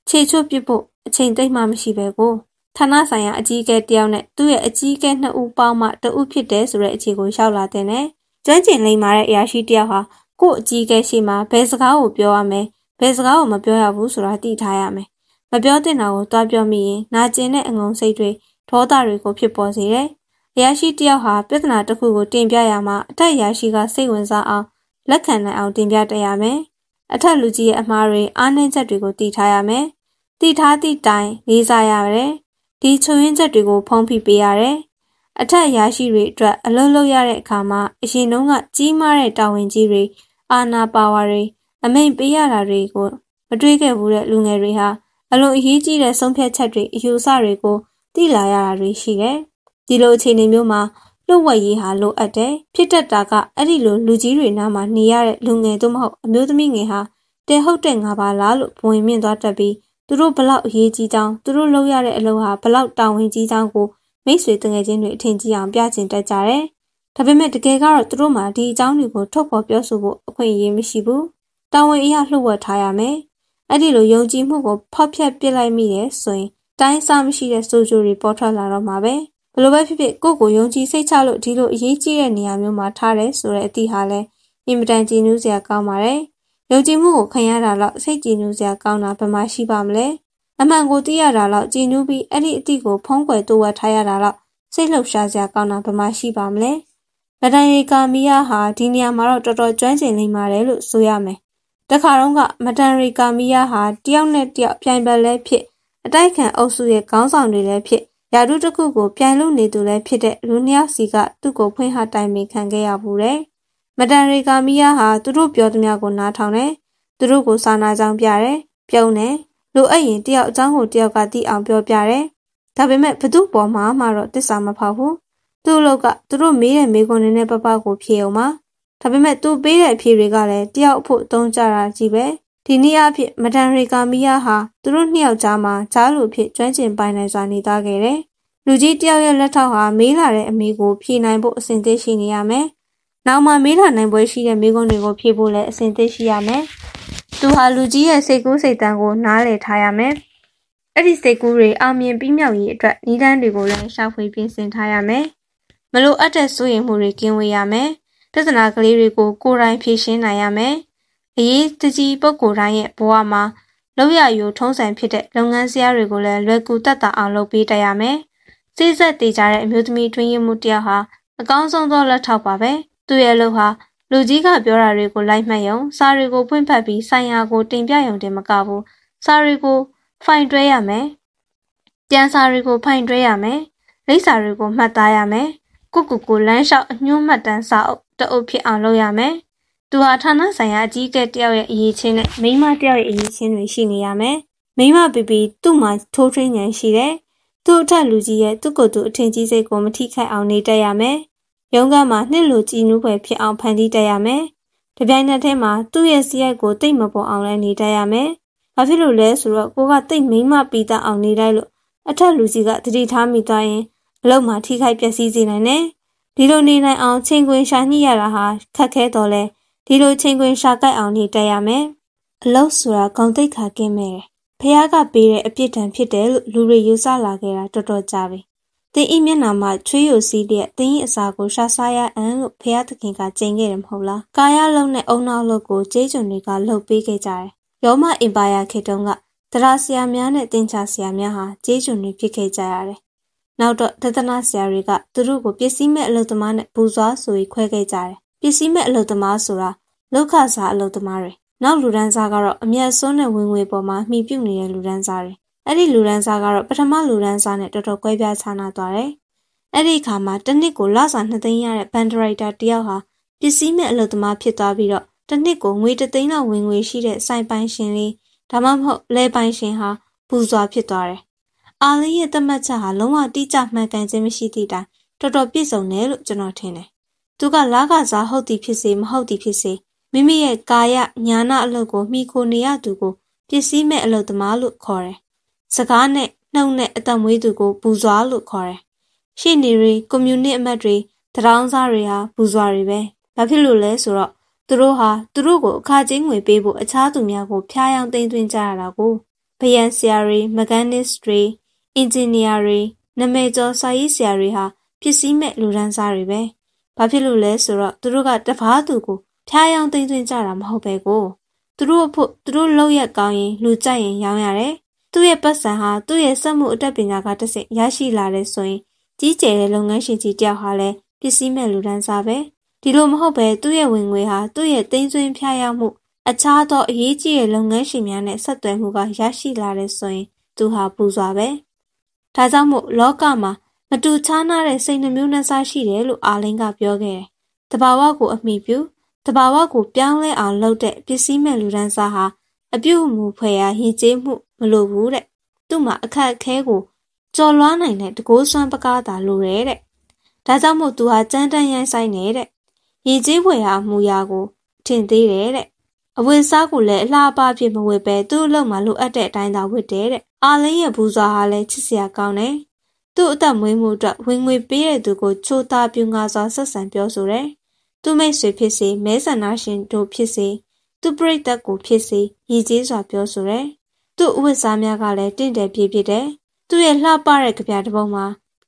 ခြေချွတ်ပစ်ဖို့အချိန်သိမ့်မှမရှိပဲကိုဌာနဆိုင်ရာအကြီးအကဲတယောက်နဲ့သူ့ရဲ့အကြီးအကဲနှစ်ဦးပေါင်းမှတဦးဖြစ်တယ်ဆိုတဲ့အခြေကိုရောက်လာတဲ့နဲ့ကျွမ်းကျင်လိမ္မာတဲ့အရာရှိတယောက်ဟာကို့အကြီးအကဲရှိမှဘယ်စကားကိုပြောရမယ်ဘယ်စကားကိုမပြောရဘူးဆိုတာသိထားရမယ်မပြောတင်တာကိုတွားပြောမိရင်နာကျင်တဲ့အငုံစိတ်တွေဒေါသတွေကိုဖြစ်ပေါ်စေတယ်အရာရှိတယောက်ဟာပြဿနာတစ်ခုကိုတင်ပြရမှာအထက်အရာရှိကစိတ်ဝင်စားအောင်လက်ခံနိုင်အောင်တင်ပြတတ်ရမယ်အထက်လူကြီးရဲ့အမှားတွေအားနည်းချက်တွေကိုတည်ထားရမယ်တည်ထားသည့်တိုင်လေးစားရပါတယ်ဒီချွန်ရင်းချက်တွေကိုဖုံးဖိပေးရတယ်။အထက်အရာရှိတွေအတွက်အလုပ်လုပ်ရတဲ့အခါမှာအရင်တုန်းကကြီးမားတဲ့တာဝန်ကြီးတွေအာဏာပါဝါတွေအမိန်ပေးရတာတွေကိုမတွေးခဲ့ဘူးတဲ့လူငယ်တွေဟာအလွန်အရေးကြီးတဲ့ဆုံးဖြတ်ချက်တွေအယူအဆတွေကိုသိလာရတာတွေရှိတယ်။ဒီလိုအခြေအနေမျိုးမှာလွတ်ဝက်ရေးဟာလိုအပ်တယ်။ဖြစ်တတ်တာကအဲ့ဒီလိုလူကြီးတွေနားမှာနေရတဲ့လူငယ်တို့မဟုတ်အမျိုးသမီးငယ်ဟာတဲဟုတ်တဲ့ငါပါလားလို့ဘဝင်မြင့်သွားတတ်ပြီးသူတို့ဘလောက်အရေးကြီးကြောင်းသူတို့လုပ်ရတဲ့အလုပ်ဟာဘလောက်တာဝန်ကြီးကြောင်းကိုမိတ်ဆွေတငယ်ချင်းတွေအထင်ကြီးအောင်ပြချင်တတ်ကြတယ်။ဒါပေမဲ့တကယ်ကတော့သူတို့မှာဒီအကြောင်းတွေကိုထုတ်ဖော်ပြောဆိုဖို့အခွင့်အရေးမရှိဘူး။တာဝန်အရလှုပ်ဝက်ထားရမယ်။အဲ့ဒီလိုယုံကြည်မှုကိုဖောက်ဖျက်ပစ်လိုက်မိတယ်ဆိုရင်တိုင်းစားမရှိတဲ့ဆိုဂျူတွေပေါ်ထွက်လာတော့မှာပဲ။ဘလို့ပဲဖြစ်ဖြစ်ကိုယ့်ကိုယုံကြည်စိတ်ချလို့ဒီလိုအရေးကြီးတဲ့နေရာမျိုးမှာထားတယ်ဆိုတဲ့အသည့်ဟာလည်းအင်မတန်ကြည်နူးစရာကောင်းပါတယ်။ယုံကြည်မှုကိုခံရတာလောက်စိတ်ကြည်နူးစရာကောင်းတာဘယ်မှာရှိပါမလဲအမှန်ကိုသိရတာလောက်ကြည်နူးပြီးအဲ့ဒီအတိကိုဖုံးကွယ်တိုးဝတ်ထားရတာလောက်စိတ်လှုပ်ရှားစရာကောင်းတာဘယ်မှာရှိပါမလဲလဒန်ရီကာမီယာဟာဒီနေရာမှာတော့တော်တော်ကျွမ်းကျင်နေပါတယ်လို့ဆိုရမယ်တခါတော့ကမဒန်ရီကာမီယာဟာတယောက်နဲ့တယောက်ပြိုင်ပွဲလည်းဖြစ်အတိုက်ခံအုပ်စုရဲ့ခေါင်းဆောင်တွေလည်းဖြစ်ရာထူးတစ်ခုကိုပြိုင်လို့နေသူလည်းဖြစ်တဲ့လူနှစ်ယောက်စီကသူ့ကိုဖွင့်ဟတိုင်ပင်ခံခဲ့ရဘူးတယ်မတန်ရီကာမီယာဟာသူတို့ပြောသမျှကိုနားထောင်တယ်။သူတို့ကိုစာနာကြောင်းပြတယ်။ပြုံးတယ်။လိုအပ်ရင်တယောက်အကြောင်းကိုတယောက်ကသိအောင်ပြောပြတယ်။ဒါပေမဲ့ဘသူ့ပေါ်မှာမှတော့တစ္ဆာမဖောက်ဘူး။သူ့လောက်ကသူတို့မေးတဲ့မေးခွန်းတွေနဲ့ပပကိုဖြေအောင်ပါ။ဒါပေမဲ့သူပေးတဲ့အဖြေတွေကလည်းတယောက်အဖို့အသုံးကျတာကြီးပဲ။ဒီနေ့အဖြစ်မဒန်ရီကာမီယာဟာသူတို့နှစ်ယောက်ကြားမှာကြားလူဖြစ်ကျွမ်းကျင်ပိုင်နိုင်စွာနေသားခဲ့တယ်။လူကြီးတယောက်ရဲ့လက်ထောက်ဟာမေးလာတဲ့အမေကိုဖြေနိုင်ဖို့အစဉ်သင့်ရှိနေရမယ်။နောက်မှမေးလာနိုင်ပွဲရှိတဲ့မိခွန်းတွေကို ဖြေဖို့လည်းအစဉ်သင့်ရှိရမယ်။သူဟာလူကြီးရဲ့စိတ်ကူးစိတ်တမ်းကို နားလည်ထားရမယ်။အဲ့ဒီစိတ်ကူးတွေအောင်မြင်ပြီးမြောက်ရေးအတွက်နည်းလမ်းတွေကိုလည်းရှာဖွေပြင်ဆင်ထားရမယ်။မလိုအပ်တဲ့စိုးရိမ်မှုတွေကင်းဝေးရမယ်။ပြဿနာကလေးတွေကိုကိုယ်တိုင်ဖြေရှင်းနိုင်ရမယ်။အရေးတကြီးပုဂ္ဂိုလ်တိုင်းရဲ့ဘဝမှာလောက်ရယူထုံးစံဖြစ်တဲ့လုပ်ငန်းစရာတွေကိုလည်းလွယ်ကူတတ်တာအောင်လုပ်ပေးတတ်ရမယ်။စိတ်ဆက်တည်ကြတဲ့အမျိုးသမီးတွင်ရင်မှုတယောက်ဟာအကောင်းဆုံးသောလက်ထောက်ပါပဲ။သူ့ရဲ့အလုပ်ဟာလူကြီးကပြောတာတွေကိုလိုက်မှတ်ရုံ စာတွေကိုဖွင့်ဖတ်ပြီးဆိုင်ရာကိုတင်ပြရုံတင်မကဘူးစာတွေကိုဖိုင်တွဲရမယ်ကျန်စာတွေကိုဖိုင်တွဲရမယ်လိပ်စာတွေကိုမှတ်သားရမယ်ကိုကူကိုလမ်းလျှောက်အညွှန်းမှတ်တမ်းစာအုပ်တအုပ်ဖြစ်အောင်လုပ်ရမယ်သူဟာဌာနဆိုင်ရာအကြီးအကဲတယောက်ရဲ့အရေးချင်းနဲ့မိန်းမတယောက်ရဲ့အရေးချင်းတွေရှိနေရမယ်မိမပီပီသူ့မှာထိုးထွင်းဉဏ်ရှိတယ်။သူ့အထက်လူကြီးရဲ့သူ့ကိုယ်သူအထင်ကြီးစိတ်ကိုမထိခိုက်အောင်နေတတ်ရမယ်ရုံးခန်းမှာနှစ်လူကြည်နူးဖွယ်ဖြစ်အောင်ဖန်တီးတတ်ရမယ်။တပြိုင်နက်တည်းမှာသူ့ရဲ့စရိုက်ကိုတိတ်မပေါ်အောင်လည်းနေတတ်ရမယ်။ဘာဖြစ်လို့လဲဆိုတော့ကိုကတိတ်မိမ့်မပီးတအောင်နေလိုက်လို့အထက်လူကြီးကတတိထားမိသွားရင်အလုံးမှာထိခိုက်ပျက်စီးစေနိုင်တယ်။ဒီလိုနေနိုင်အောင်ချိန်ခွင်ရှာညှိရတာဟာခက်ခဲတော့လဲဒီလိုချိန်ခွင်ရှာကိုက်အောင်နေတတ်ရမယ်။အလုံးဆိုတာဂုံတိတ်ခါကင်းမဲ့တယ်။ဖះကပေးတဲ့အပြစ်ဒဏ်ဖြစ်တယ်လို့လူတွေယူဆလာခဲ့တာတော်တော်ကြာပြီသင်၏မျက်နှာမှချွေးယိုစီးလျက်သင်၏အစာကိုရှာစားရအံ့လို့ဖျားသခင်ကကြင်ခဲ့တယ်မဟုတ်လား။ကာယလုံနဲ့အုံနောက်လုံကိုကျေးကျွန်တွေကလှုပ်ပေးခဲ့ကြတယ်။ရောမအင်ပါယာခေတုံးကတရားဆရာများနဲ့တင်ချဆရာများဟာကျေးကျွန်တွေဖြစ်ခဲ့ကြရတယ်။နောက်တော့သဒ္ဒနာဆရာတွေကသူတို့ကိုပစ္စည်းမဲ့အလုပ်သမားနဲ့ပူဇော်ဆိုပြီးခွဲခဲ့ကြတယ်။ပစ္စည်းမဲ့အလုပ်သမားဆိုတာလောက်ခစားအလုပ်သမားတွေနောက်လူဒန်းစားကတော့အမျက်စွန်းတဲ့ဝင်ငွေပေါ်မှာမှီပြုတ်နေတဲ့လူဒန်းစားတွေအဲ့ဒီလူရန်စာကတော့ပထမလူရန်စာနဲ့တော်တော်ကွဲပြားခြားနာသွားတယ်။အဲ့ဒီခါမှာတစ်နှစ်ကိုလစာနှစ်သိန်းရတဲ့ဘန်ဒရိုက်တာတယောက်ဟာပစ္စည်းမဲ့အလုပ်သမားဖြစ်သွားပြီးတော့တစ်နှစ်ကိုငွေတစ်သိန်းလောက်ဝင်ငွေရှိတဲ့ဆိုင်ပိုင်ရှင်လေးဒါမှမဟုတ်လဲပိုင်ရှင်ဟာပူစွာဖြစ်သွားတယ်။အာလီရဲ့သတ်မှတ်ချက်ဟာလုံးဝတိကျမှန်ကန်ခြင်းမရှိသည့်တိုင်တော်တော်ပြည့်စုံတယ်လို့ကျွန်တော်ထင်တယ်။သူကလာကစားဟုတ်သည်ဖြစ်စေ မဟုတ်သည်ဖြစ်စေမိမိရဲ့ကာယညာနာအလုပ်ကိုမှီခိုနေရသူကိုပစ္စည်းမဲ့အလုပ်သမားလို့ခေါ်တယ်စကားနဲ့နှုတ်နဲ့အသက်မွေးသူကို ပူဇွားလို့ခေါ်တယ်။ရှေ့နေတွေကွန်မြူနစ်အမတ်တွေတရောင်းစားတွေဟာပူဇွားတွေပဲ။ဘာဖြစ်လို့လဲဆိုတော့သူတို့ဟာသူတို့ကိုအခကြေးငွေပေးဖို့အခြားသူများကိုဖျားယောင်းသိမ်းသွင်းကြရတာကိုဗယံဆရာတွေမကန်းနစ်တွေအင်ဂျင်နီယာတွေနမဲကျော်စာရေးဆရာတွေဟာပစ္စည်းမဲ့လူဒန်းစားတွေပဲ။ဘာဖြစ်လို့လဲဆိုတော့သူတို့ကတပားသူကိုဖျားယောင်းသိမ်းသွင်းကြတာမဟုတ်ပဲကို။သူတို့အဖို့သူတို့လောက်ရက်ကောင်းရင် လူကြိုက်ရင်ရောင်းရတယ်သူ့ရဲ့ပတ်စံဟာသူ့ရဲ့စက်မှုအတတ်ပညာကတစ်ဆင့်ရရှိလာတဲ့ဆိုရင်ကြီးကျယ်တဲ့လုပ်ငန်းရှင်ကြီးတယောက်ဟာလည်းပစ္စည်းမဲ့လူဒန်းစားပဲဒီလိုမဟုတ်ပဲသူ့ရဲ့ဝင်ငွေဟာသူ့ရဲ့သိမ်းသွင်းဖျားယောက်မှုအခြားသောအရေးကြီးတဲ့လုပ်ငန်းရှင်များနဲ့ဆက်သွယ်မှုကရရှိလာတဲ့ဆိုရင်သူဟာပူစွာပဲဒါကြောင့်မို့လောကမှာမတူခြားနားတဲ့စိတ်နှမျိုးနှစားရှိတယ်လို့အာလင်းကပြောခဲ့တယ်တဘာဝကိုအမိပြုတဘာဝကိုပြောင်းလဲအောင်လုပ်တဲ့ပစ္စည်းမဲ့လူဒန်းစားဟာအပြုတ်မှုဖွယ်ရာရည်ကျေးမှုလိုဘူးတဲ့သူ့မှာအခက်အခဲကိုကြော်လွှားနိုင်တဲ့တကိုးစွမ်းပကားသာလိုတယ်တဲ့ဒါကြောင့်မို့သူဟာကြမ်းတမ်းရိုင်းဆိုင်နေတဲ့ရေကြီးဝယ်ဟာမူရာကိုထင်သေးတယ်တဲ့အဝတ်စားကိုလည်းအလှအပဖြစ်မဝယ်ပဲသူ့အလုပ်မှာလိုအပ်တဲ့အတိုင်းသာဝတ်တယ်တဲ့အာလင်းရဲ့ဘူးစားဟာလည်းချစ်စရာကောင်းတယ်သူ့အသက်မွေးမှုအတွက်ဝင်ငွေပေးတဲ့သူကိုချိုးသားပြူငါစွာဆက်ဆံပြောဆိုတယ်သူမိတ်ဆွေဖြစ်စေမဲဆန္ဒရှင်တို့ဖြစ်စေသူပြိတ္တကိုဖြစ်စေရည်ကြီးစွာပြောဆိုတယ်သူ့အဝတ်စားများကလည်းတင့်တယ်ပြည့်ပြည့်တယ်။သူ့ရဲ့လှပတဲ့ကြပြတစ်ပုံမှာ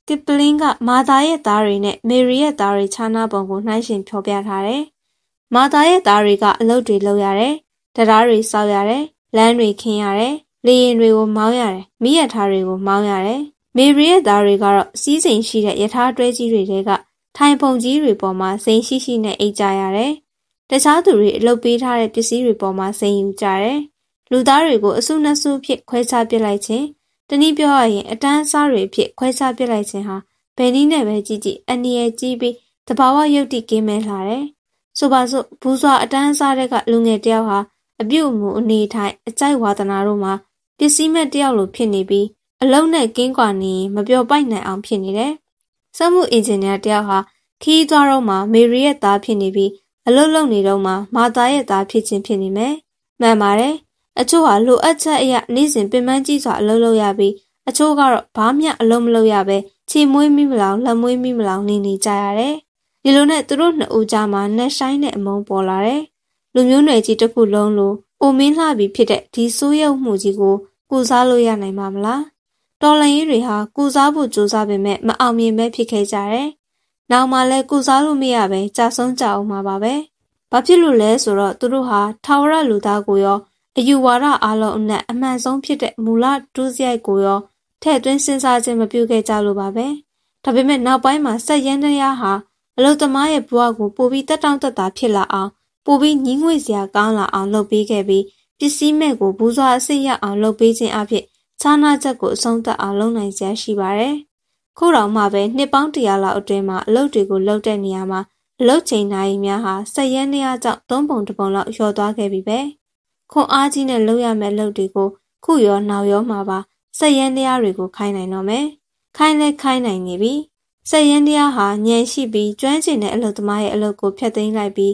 ကစ်ပလင်းကမာသားရဲ့သားတွေနဲ့မေရီရဲ့သားတွေခြားနားပုံကိုနှိုင်းယှဉ်ပြောပြထားတယ်။မာသားရဲ့သားတွေကအလုပ်တွေလုပ်ရတယ်၊တရားတွေစောက်ရတယ်၊လမ်းတွေခင်းရတယ်၊လေရင်တွေကိုမောင်းရတယ်၊မိရထားတွေကိုမောင်းရတယ်။မေရီရဲ့သားတွေကတော့စီးစိမ်ရှိတဲ့ယထာတွဲကြီးတွေတဲကထိုင်ပုံကြီးတွေပေါ်မှာစိမ်ရှိရှိနဲ့အိတ်ကြရတယ်။တခြားသူတွေအလုပ်ပေးထားတဲ့ပစ္စည်းတွေပေါ်မှာစိမ်ယူကြတယ်။လူသားတွေကိုအစုနှစ်စုဖြင့်ခွဲခြားပစ်လိုက်ခြင်းတနည်းပြောရရင်အတန်းအစားတွေဖြင့်ခွဲခြားပစ်လိုက်ခြင်းဟာဘယ်နည်းနဲ့ပဲကြည့်ကြည့်အန္တရာယ်ကြီးပြီးတဘာဝရုပ်တိကင်းမဲ့လာတယ်။ဆိုပါစို့ဘူးစွာအတန်းအစားတဲ့ကလူငယ်တယောက်ဟာအပြုတ်မှုအနေထိုင်အကြိုက်ဝါသနာတို့မှာပစ္စည်းမဲ့တယောက်လိုဖြစ်နေပြီးအလုံးနဲ့ကင်းကွာနေမပျော်ပိုက်နိုင်အောင်ဖြစ်နေတယ်။စက်မှုအင်ဂျင်နီယာတယောက်ဟာခီးသွားတော့မှမေရီရဲ့သားဖြစ်နေပြီးအလုပ်လုပ်နေတော့မှမာတာရဲ့သားဖြစ်ခြင်းဖြစ်နေမယ်။မှန်ပါတယ်။အချို့ဟာလိုအပ်ချက်အရနေ့စဉ်ပင်ပန်းကြီးစွာအလုပ်လုပ်ရပြီးအချို့ကတော့ဘာမှအလုပ်မလုပ်ရဘဲခြေမွေးမိမလောင်လက်မွေးမိမလောင်နေနေကြရတယ်။ဒီလိုနဲ့သူတို့နှစ်ဦးကြားမှာနှက်ဆိုင်တဲ့အမုံပေါ်လာတယ်။လူမျိုးနွယ်ကြီးတစ်ခုလုံးလိုအိုမင်းလှပြီးဖြစ်တဲ့ဒီဆိုးရုပ်မှုကြီးကို ကုစားလို့ရနိုင်မှာမလား။တော်လန်ရေးတွေဟာကုစားဖို့ကြိုးစားပေမဲ့မအောင်မြင်ပဲဖြစ်ခဲ့ကြတယ်။နောက်မှလည်းကုစားလို့မရပဲကြာဆုံးကြအောင်မှာပါပဲ။ဘာဖြစ်လို့လဲဆိုတော့သူတို့ဟာထာဝရလူသားကိုရောအယူဝါဒအားလုံးအနက်အမှန်ဆုံးဖြစ်တဲ့မူလဒုစရိုက်ကိုရောထည့်သွင်းစဉ်းစားခြင်းမပြုခဲ့ကြလို့ပါပဲ။ဒါပေမဲ့နောက်ပိုင်းမှာဆက်ရန်တရားဟာအလုသမားရဲ့ဘဝကိုပိုပြီးတက်တောင့်တက်တာဖြစ်လာအောင်ပိုပြီးညီးငွေ့စရာကောင်းလာအောင်လုပ်ပေးခဲ့ပြီးပစ္စည်းမဲ့ကိုဘူးစွာအစစ်ရအောင်လုပ်ပေးခြင်းအပြင်ခြားနာချက်ကိုအဆုံးသတ်အောင်လုပ်နိုင်စရာရှိပါတယ်။ခုတော်မှပဲနှစ်ပေါင်းတရာလောက်အတွင်းမှာအလုပ်တွေကိုလုပ်တဲ့နေရာမှာအလုပ်ချိန်နာရီများဟာဆက်ရန်တရားကြောင့်သုံးပုံတစ်ပုံလောက်လျော့သွားခဲ့ပြီပဲ။ခွန်အားကြီးနဲ့လုပ်ရမယ့်လုပ်တွေကို ခုရောနောက်ရောမှာပါစက်ရန်တရားတွေကိုခိုင်းနိုင်တော့မယ်။ခိုင်းလဲခိုင်းနိုင်နေပြီ။စက်ရန်တရားဟာညံရှိပြီးကျွမ်းကျင်တဲ့အလုပ်သမားရဲ့အလုပ်ကိုဖျက်သိမ်းလိုက်ပြီး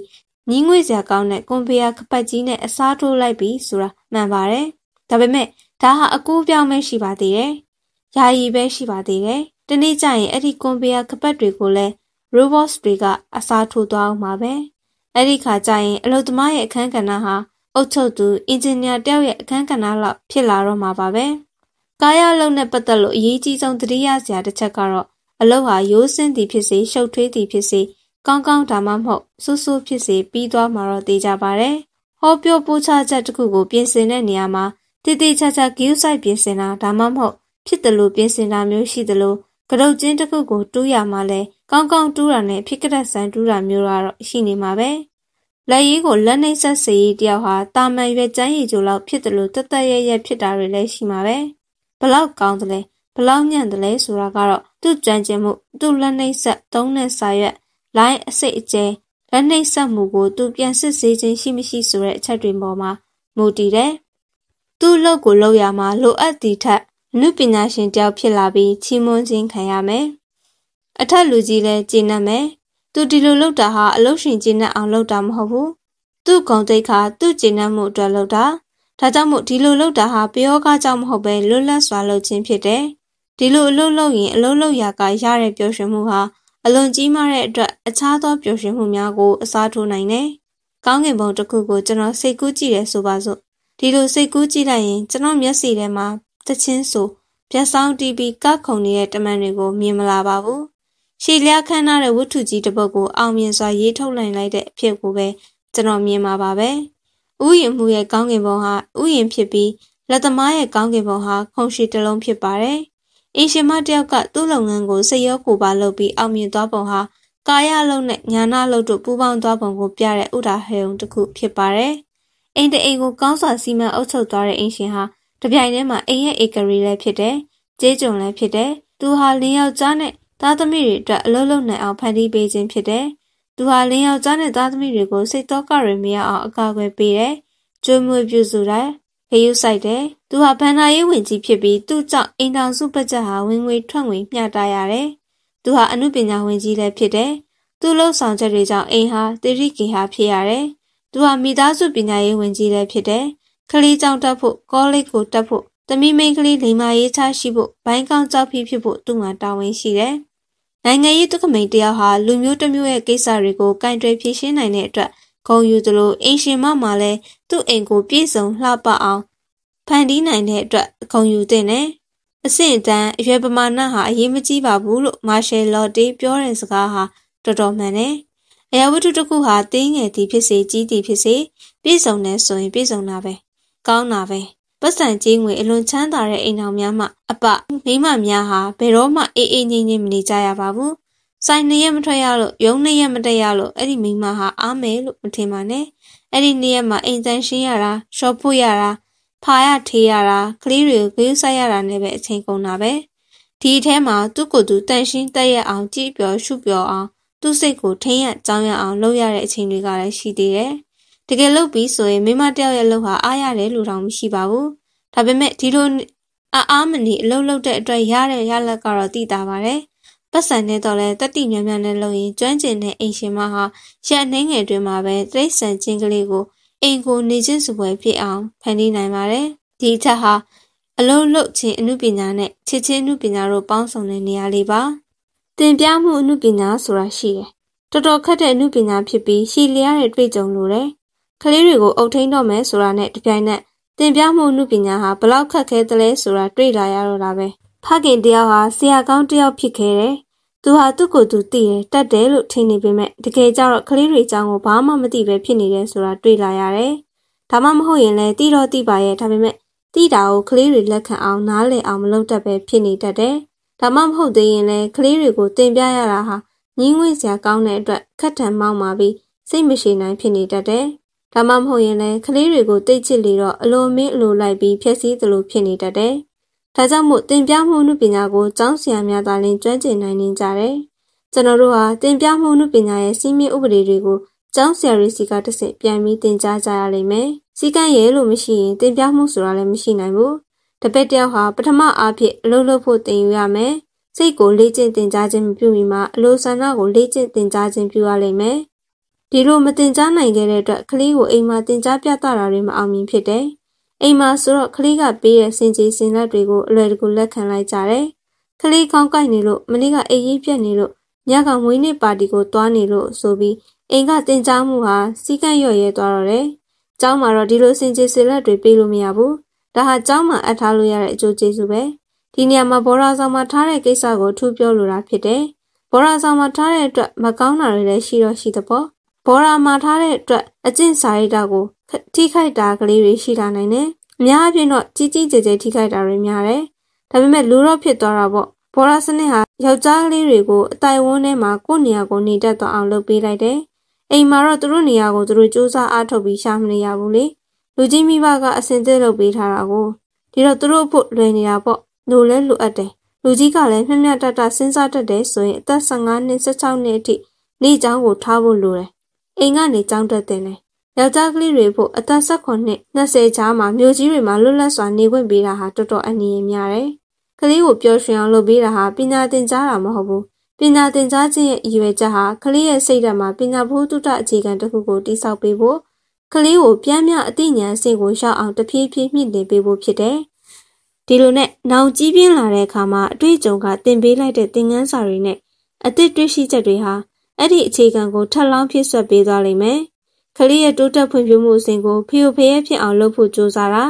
ညီငွေစရာကောင်းတဲ့ကွန်ဗီယာကပတ်ကြီးနဲ့အစားထိုးလိုက်ပြီးဆိုတာမှန်ပါတယ်။ဒါပေမဲ့ဒါဟာအကူပြောင်းပဲရှိပါသေးတယ်။ယာယီပဲရှိပါသေးတယ်။တနေ့ကျရင်အဲ့ဒီကွန်ဗီယာကပတ်တွေကိုလည်း robots တွေကအစားထိုးသွားအောင်ပါပဲ။အဲ့ဒီခါကျရင်အလုပ်သမားရဲ့အခန်းကဏ္ဍဟာအုပ်ချုပ်သူအင်ဂျင်နီယာတယောက်ရဲ့အခန်းကဏ္ဍလောက်ဖြစ်လာတော့မှာပါပဲကာယအလုပ်နဲ့ပတ်သက်လို့အရေးကြီးဆုံးသတိရစရာတစ်ချက်ကတော့အလုပ်ဟာရိုးစင်းသည်ဖြစ်စေရှုပ်ထွေးသည်ဖြစ်စေကောင်းကောင်းဒါမှမဟုတ်ဆူဆူဖြစ်စေပြီးသွားမှာတော့သိကြပါဗျ။ဟောပြောပို့ချချက်တစ်ခုကိုပြင်ဆင်တဲ့နေရာမှာတည်တည်ချာချာဂရုစိုက်ပြင်ဆင်တာဒါမှမဟုတ်ဖြစ်တယ်လို့ပြင်ဆင်တာမျိုးရှိတယ်လို့ကရုတ်ချင်းတစ်ခုကိုတူးရမှာလဲကောင်းကောင်းတူးတာနဲ့ဖြစ်ကြက်ဆန်တူးတာမျိုးကတော့ရှိနေမှာပဲလက်ရေးကိုလက်နှိပ်စက်စေရေးတစ်ယောက်ဟာသာမန်ရွက်ကျမ်းရည်ချိုလောက်ဖြစ်သလိုသက်သက်ရက်ရက်ဖြစ်တာတွေလည်းရှိမှာပဲ။ဘယ်လောက်ကောင်းသလဲ၊ဘယ်လောက်ညံ့သလဲဆိုတာကတော့သူ့ကျွမ်းကျင်မှု၊သူ့လက်နှိပ်စက်သုံးတဲ့စာရွက်၊လိုင်းအစိတ်အကျယ်၊လက်နှိပ်စက်မှုကိုသူပြန်စစ်ဆေးခြင်းရှိမရှိဆိုတဲ့အချက်တွေပေါ်မှာမူတည်တယ်။သူ့အလုပ်ကိုလုပ်ရာမှာလိုအပ်သည်ထက်အနုပညာရှင်တစ်ယောက်ဖြစ်လာပြီးချီးမွမ်းခြင်းခံရမယ်။အထက်လူကြီးလည်းကျေနပ်မယ်သူဒီလိုလုပ်တာဟာအလုပ်ရှင်ကျင့်နှက်အောင်လုပ်တာမဟုတ်ဘူးသူ့ဂုံတိတ်ခါသူ့ကျင့်နှက်မှုအတွက်လုပ်တာဒါကြောင့်မို့ဒီလိုလုပ်တာဟာပယောဂကြောင့်မဟုတ်ပဲလွတ်လပ်စွာလုပ်ခြင်းဖြစ်တယ်ဒီလိုအလုပ်လုပ်ရင်အလုပ်လုပ်ရာကရတဲ့ပျော်ရွှင်မှုဟာ အလွန်ကြီးမားတဲ့အတွက်အခြားသောပျော်ရွှင်မှုများကို အစားထိုးနိုင်တယ်ကောင်းကင်ဘုံတစ်ခုကိုကျွန်တော်စိတ်ကူးကြည့်တယ်ဆိုပါစို့ဒီလိုစိတ်ကူးကြည့်လိုက်ရင်ကျွန်တော်မျက်စိထဲမှာတချင်းဆိုပြက်ဆောင်တီးပြီးကခုံနေတဲ့တမန်တွေကိုမြင်မလာပါဘူးရှည်လျားခမ်းနားတဲ့ဝတ္ထုကြီးတစ်ပုဒ်ကို အောင်မြင်စွာရေးထုတ်နိုင်လိုက်တဲ့အဖြစ်ကိုပဲကျွန်တော်မြင်ပါပါပဲဥယျင်မှုရဲ့ကောင်းကင်ဘုံဟာဥယျင်ဖြစ်ပြီးလက်သမားရဲ့ကောင်းကင်ဘုံဟာခုံရှိတစ်လုံးဖြစ်ပါတယ်အင်ရှင်မတယောက်ကသူ့လုပ်ငန်းကိုစိတ်ရောကိုယ်ပါလုပ်ပြီးအောင်မြင်သွားပုံဟာကာယလုံးနဲ့ညာနာလုံးတို့ပူးပေါင်းသွားပုံကိုပြတဲ့ဥဒါဟေုံတစ်ခုဖြစ်ပါတယ်။အိမ်တအိမ်ကိုကောင်းစွာစီမံအုပ်ချုပ်သွားတဲ့အင်ရှင်ဟာတပြိုင်တည်းမှာအိမ်ရဲ့ဧကရီလည်းဖြစ်တယ်၊ကျေးကျွန်လည်းဖြစ်တယ်။သူဟာလင်းယောက်ျားနဲ့သားသမီးတွေအတွက်အလုပ်လုပ်နိုင်အောင်ဖန်တီးပေးခြင်းဖြစ်တယ်။သူဟာလင်းယောက်ျားနဲ့သားသမီးတွေကိုစိတ်တော့ကတွေမရအောင်အကာအကွယ်ပေးတယ်။ကြွေးမွေးပြုစုတယ်။ခေယူဆိုင်တယ်။သူဟာဗန္ဓာရေးဝင်ကြီးဖြစ်ပြီးသူ့ကြောင့်အိမ်တော်စုဘတ်ဂျက်ဟာဝင်ငွေထွက်ငွေမျှတရတယ်။သူဟာအမှုပညာဝင်ကြီးလည်းဖြစ်တယ်။သူ့လှုပ်ဆောင်ချက်တွေကြောင့်အိမ်ဟာတိရိကေဟာဖြစ်ရတယ်။သူဟာမိသားစုပညာရေးဝင်ကြီးလည်းဖြစ်တယ်။ကလေးကြောင့်တက်ဖို့ကောလိပ်ကိုတက်ဖို့တမိမိန်ကလေးလိမ္မာရေးချရှိဖို့ဘိုင်းကောင်းကြောက်ဖြစ်ဖြစ်ဖို့သူ့မှာတာဝန်ရှိတယ်။နိုင်ငံရေးတုက္ကမိန်တယောက်ဟာလူမျိုးတစ်မျိုးရဲ့ကိစ္စတွေကိုကင်တွယ်ဖြေရှင်းနိုင်တဲ့အတွက်ဂုံယူသလိုအင်ရှင်မမှလည်းသူ့အိမ်ကိုပြည့်စုံလှပအောင်ဖန်တီးနိုင်တဲ့အတွက်ဂုံယူတင်တယ်။အဆင့်အတန်းအရွယ်ပမာဏဟာအရေးမကြီးပါဘူးလို့မာရှယ်လော်တေးပြောတဲ့စကားဟာတော်တော်မှန်တယ်။အရာဝတ္ထုတစ်ခုဟာတင်းငယ်သည်ဖြစ်စေကြီးသည်ဖြစ်စေပြည့်စုံတယ်ဆိုရင်ပြည့်စုံတာပဲ။ကောင်းတာပဲပတ်စံကြီးငွေအလွန်ချမ်းသာတဲ့အိမ်ထောင်များမှအပမိမများဟာဘယ်တော့မှအေးအေးငြိမ်ငြိမ်မနေကြရပါဘူး။ဆိုင်နေရမထွက်ရလို့ရုံးနေရမတက်ရလို့အဲ့ဒီမိမဟာအားမဲလို့မထင်ပါနဲ့။အဲ့ဒီနေရမှာအိမ်တန်းရှင်းရတာ၊ရှော့ဖို့ရတာ၊ဖာရထေးရတာ၊ကလေးတွေကိုဂရုစိုက်ရတာနဲ့ပဲအချိန်ကုန်တာပဲ။ဒီအထဲမှာ သူ့ကိုယ်သူတန်ရှင်းတက်ရအောင်ကြည်ပြောရှုပြောအောင်သူ့စိတ်ကိုထိန်းရကြောင်းရအောင်လုပ်ရတဲ့အချိန်တွေကလည်းရှိသေးတယ်။တကယ်လုပ်ပြီးဆိုရင်မိမတယောက်ရဲ့လုပ်ဟာအားရတယ်လို့တောင်မရှိပါဘူးဒါပေမဲ့ဒီလိုအားအားမနေအလုပ်လုပ်တဲ့အတွက်ရတဲ့ရလက်ကတော့တည်တာပါတယ်ပတ်စံနဲ့တော့လဲတတိမြန်မြန်နဲ့လုပ်ရင်ကျွမ်းကျင်တဲ့အိမ်ရှင်မဟာရက်နှင်းငယ်တွင်မှာပဲတိရစ္ဆာန်ချင်းကလေးကိုအိမ်ကိုနေချင်းစပွဲ ဖြစ်အောင် ဖန်တီးနိုင်ပါတယ်ဒီချက်ဟာအလုံးလုတ်ခြင်းအမှုပညာနဲ့ချစ်ချင်းအမှုပညာတို့ပေါင်းစုံတဲ့နေရာလေးပါသင်ပြမှုအမှုပညာဆိုတာရှိတယ်တော်တော်ခက်တဲ့အမှုပညာဖြစ်ပြီးရှည်လျားတဲ့တွေ့ကြုံလိုတယ်ကလေးတွေကိုအုပ်ထိန်းတော့မယ်ဆိုတာနဲ့တပြိုင်နက်သင်ပြမှုနှုပညာဟာဘလောက်ခက်ခဲသလဲဆိုတာတွေ့လာရတော့တာပဲဖခင်တယောက်ဟာဆရာကောင်းတယောက်ဖြစ်ခဲ့တယ်သူဟာသူ့ကိုယ်သူသိတယ်တတ်တယ်လို့ထင်နေပေမဲ့တကယ်ကြတော့ကလေးတွေအကြောင်းကိုဘာမှမသိပဲဖြစ်နေတယ်ဆိုတာတွေ့လာရတယ်ဒါမှမဟုတ်ရင်လည်းတိတော့တိပါရဲ့ဒါပေမဲ့တိတာကိုကလေးတွေလက်ခံအောင်နားလည်အောင်မလုပ်တတ်ပဲဖြစ်နေတတ်တယ်ဒါမှမဟုတ်သေးရင်လည်းကလေးတွေကိုတင်ပြရတာဟာငင်းငွေ့စရာကောင်းတဲ့အတွက်ခက်ထန်မောင်းပါပြီးစိတ်မရှိနိုင်ဖြစ်နေတတ်တယ်ဒါမှမဟုတ်ရင်လည်းကလေးတွေကိုတိတ်ချစ်လေတော့အလိုမင်းအလိုလိုက်ပြီးဖျက်ဆီးသလိုဖြစ်နေတတ်တယ်။ဒါကြောင့်မို့တင်ပြမှုနှုပညာကိုကျောင်းဆရာများသာလျှင်ကျွမ်းကျင်နိုင်နေကြတယ်။ကျွန်တော်တို့ဟာတင်ပြမှုနှုပညာရဲ့စီးမင်းဥပဒေတွေကိုကျောင်းဆရာတွေစီကတစ်ဆင့်ပြန်ပြီးသင်ကြားကြရလိမ့်မယ်။စီကံရဲလို့မရှိရင်တင်ပြမှုဆိုတာလည်းမရှိနိုင်ဘူး။တပည့်တယောက်ဟာပထမအားဖြင့်အလုပ်လုပ်ဖို့သင်ယူရမယ်။စိတ်ကိုလေ့ကျင့်သင်ကြားခြင်းမပြုမီမှာအလိုဆန္ဒကိုလေ့ကျင့်သင်ကြားခြင်းပြုရလိမ့်မယ်။ဒီလိုမတင် जा နိုင်ခဲ့တဲ့အတွက်ခလေးကိုအိမ်မှာတင် जा ပြသတာတွေမအောင်မြင်ဖြစ်တယ်။အိမ်မှာဆိုတော့ခလေးကပေးတဲ့စင်ကြေစင်လက်တွေကိုအလွယ်တကူလက်ခံလိုက်ကြတယ်။ခလေးကောင်းကိုက်နေလို့မနေ့ကအိမ်ကြီးပြက်နေလို့ညကမွေးနေ့ပါတီကိုသွားနေလို့ဆိုပြီးအိမ်ကတင် जा မှုဟာစီကန့်ရော့ရဲသွားတော့တယ်။ကျောင်းမှာတော့ဒီလိုစင်ကြေစင်လက်တွေပေးလို့မရဘူး။ဒါဟာကျောင်းမှာအပ်ထားလို့ရတဲ့အကျိုးကျေးဇူးပဲ။ဒီနေရာမှာဘောရာဆောင်မှာထားတဲ့ကိစ္စကိုထူးပြောလိုတာဖြစ်တယ်။ဘောရာဆောင်မှာထားတဲ့အတွက်မကောင်းတာတွေလည်းရှိတော့ရှိသဘော။ဘော်ရာမှာထားတဲ့အတွက်အကျင့်စာရိတ္တကိုထိခိုက်တာကလေးတွေရှိလာနိုင်တယ်။အများအပြားတော့ကြီးကြီးကျယ်ကျယ်ထိခိုက်တာတွေများတယ်။ဒါပေမဲ့လူတော့ဖြစ်သွားတာပေါ့။ဘော်ရာစနစ်ဟာယောက်ျားကလေးတွေကိုအတိုင်ဝန်းထဲမှာကိုယ့်နေရာကိုနေတတ်သွားအောင်လုပ်ပေးလိုက်တယ်။အိမ်မှာတော့သူတို့နေရာကိုသူတို့စူးစမ်းအားထုတ်ပြီးရှာမနေရဘူးလေ။လူကြီးမိဘကအစဉ်သစ်လုပ်ပေးထားတာကိုဒီတော့သူတို့အဖို့လွယ်နေတာပေါ့။လိုလဲလိုအပ်တယ်။လူကြီးကလည်းမျက်မျက်တတစဉ်းစားတတ်တယ်ဆိုရင်အသက်15နှစ်16နှစ်အထိနေเจ้าကိုထားဖို့လိုတယ်အိမ်ကနေကြောင်းတက်တင်တယ်။ယောက်ျားကလေးတွေဖို့အသက်18နှစ်20ကြားမှာမျိုးကြီးတွေမှာလွတ်လပ်စွာနေခွင့်ပေးတာဟာတော်တော်အန္တရာယ်များတယ်။ကလေးကိုပျော်ရွှင်အောင်လုပ်ပေးတာဟာပညာသင်ကြားတာမဟုတ်ဘူး။ပညာသင်ကြားခြင်းရဲ့အရွယ်ချက်ဟာကလေးရဲ့စိတ်ဓာတ်မှာပညာဘုဒ္ဓတအခြေခံတစ်ခုကိုတည်ဆောက်ပေးဖို့ကလေးကိုပြမ်းမြအသိဉာဏ်အဆင့်ကိုရောက်အောင်တဖြည်းဖြည်းမြင့်တင်ပေးဖို့ဖြစ်တယ်။ဒီလိုနဲ့နောင်ကြီးပြင်းလာတဲ့အခါမှာအတွေ့အကြုံကတင်ပေးလိုက်တဲ့သင်ခန်းစာတွေနဲ့အသစ်တွေ့ရှိချက်တွေဟာအဲ့ဒီအခြေခံကိုထပ်လောင်းဖြည့်ဆွတ်ပေးသွားလိမ့်မယ်။ကလေးရဲ့တိုးတက်ဖွံ့ဖြိုးမှုအစဉ်ကိုဖီယိုဖရဲဖြစ်အောင်လုပ်ဖို့ကြိုးစားတာ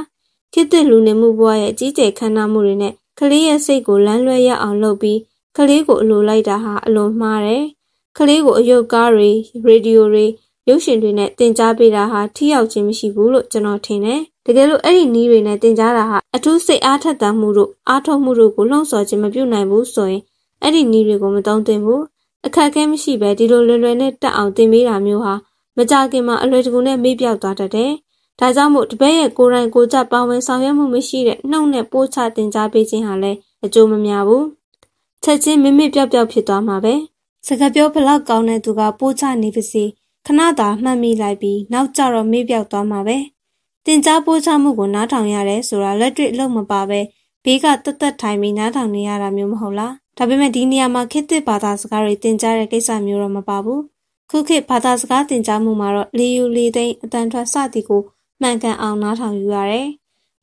ခေတ်သစ်လူနေမှုဘဝရဲ့အကြီးကျယ်ခမ်းနားမှုတွေနဲ့ကလေးရဲ့စိတ်ကိုလမ်းလွဲရအောင်လုပ်ပြီးကလေးကိုအလိုလိုက်တာဟာအလွန်မှားတယ်။ကလေးကိုအယုတ်ကားတွေရေဒီယိုတွေရုပ်ရှင်တွေနဲ့တင် जा ပေးတာဟာထိရောက်ခြင်းမရှိဘူးလို့ကျွန်တော်ထင်တယ်။တကယ်လို့အဲ့ဒီနီးတွေနဲ့တင် जा တာဟာအထူးစိတ်အားထက်သန်မှုတို့အားထုတ်မှုတို့ကိုလှုံ့ဆော်ခြင်းမပြုနိုင်ဘူးဆိုရင်အဲ့ဒီနီးတွေကိုမတုံ့တင်ဘူး။အခက်အခဲမရှိဘဲဒီလိုလွယ်လွယ်နဲ့တက်အောင်သင်ပေးတာမျိုးဟာမကြခင်မှာအလွယ်တကူနဲ့မေ့ပြောက်သွားတတ်တယ်။ဒါကြောင့်မို့တပည့်ရဲ့ကိုယ်တိုင်ကိုယ်ကျပါဝင်ဆောင်ရွက်မှုမရှိတဲ့နှုတ်နဲ့ပို့ချတင် जा ပေးခြင်းဟာလည်းအကျိုးမများဘူး။ချက်ချင်းမမစ်ပြောက်ပြောက်ဖြစ်သွားမှာပဲ။စကားပြောဘလောက်ကောင်းတဲ့သူကပို့ချနေပါစေခဏသာမှတ်မိလိုက်ပြီးနောက်ကျတော့မေ့ပြောက်သွားမှာပဲ။တင် जा ပို့ချမှုကိုနားထောင်ရတယ်ဆိုတာလက်တွေ့အလုပ်မပါပဲဘေးကတတ်တတ်ထိုင်ပြီးနားထောင်နေရတာမျိုးမဟုတ်လား။ဒါပေမဲ့ဒီနေရာမှာခေတ်သစ်ဘာသာစကားတွေတင်ကြားတဲ့ကိစ္စမျိုးတော့မပါဘူးခုခေတ်ဘာသာစကားတင်ကြားမှုမှာတော့လေယူလေသိန်းအတန်ထွက်စသည်ကိုမှန်ကန်အောင်နားထောင်ယူရတယ်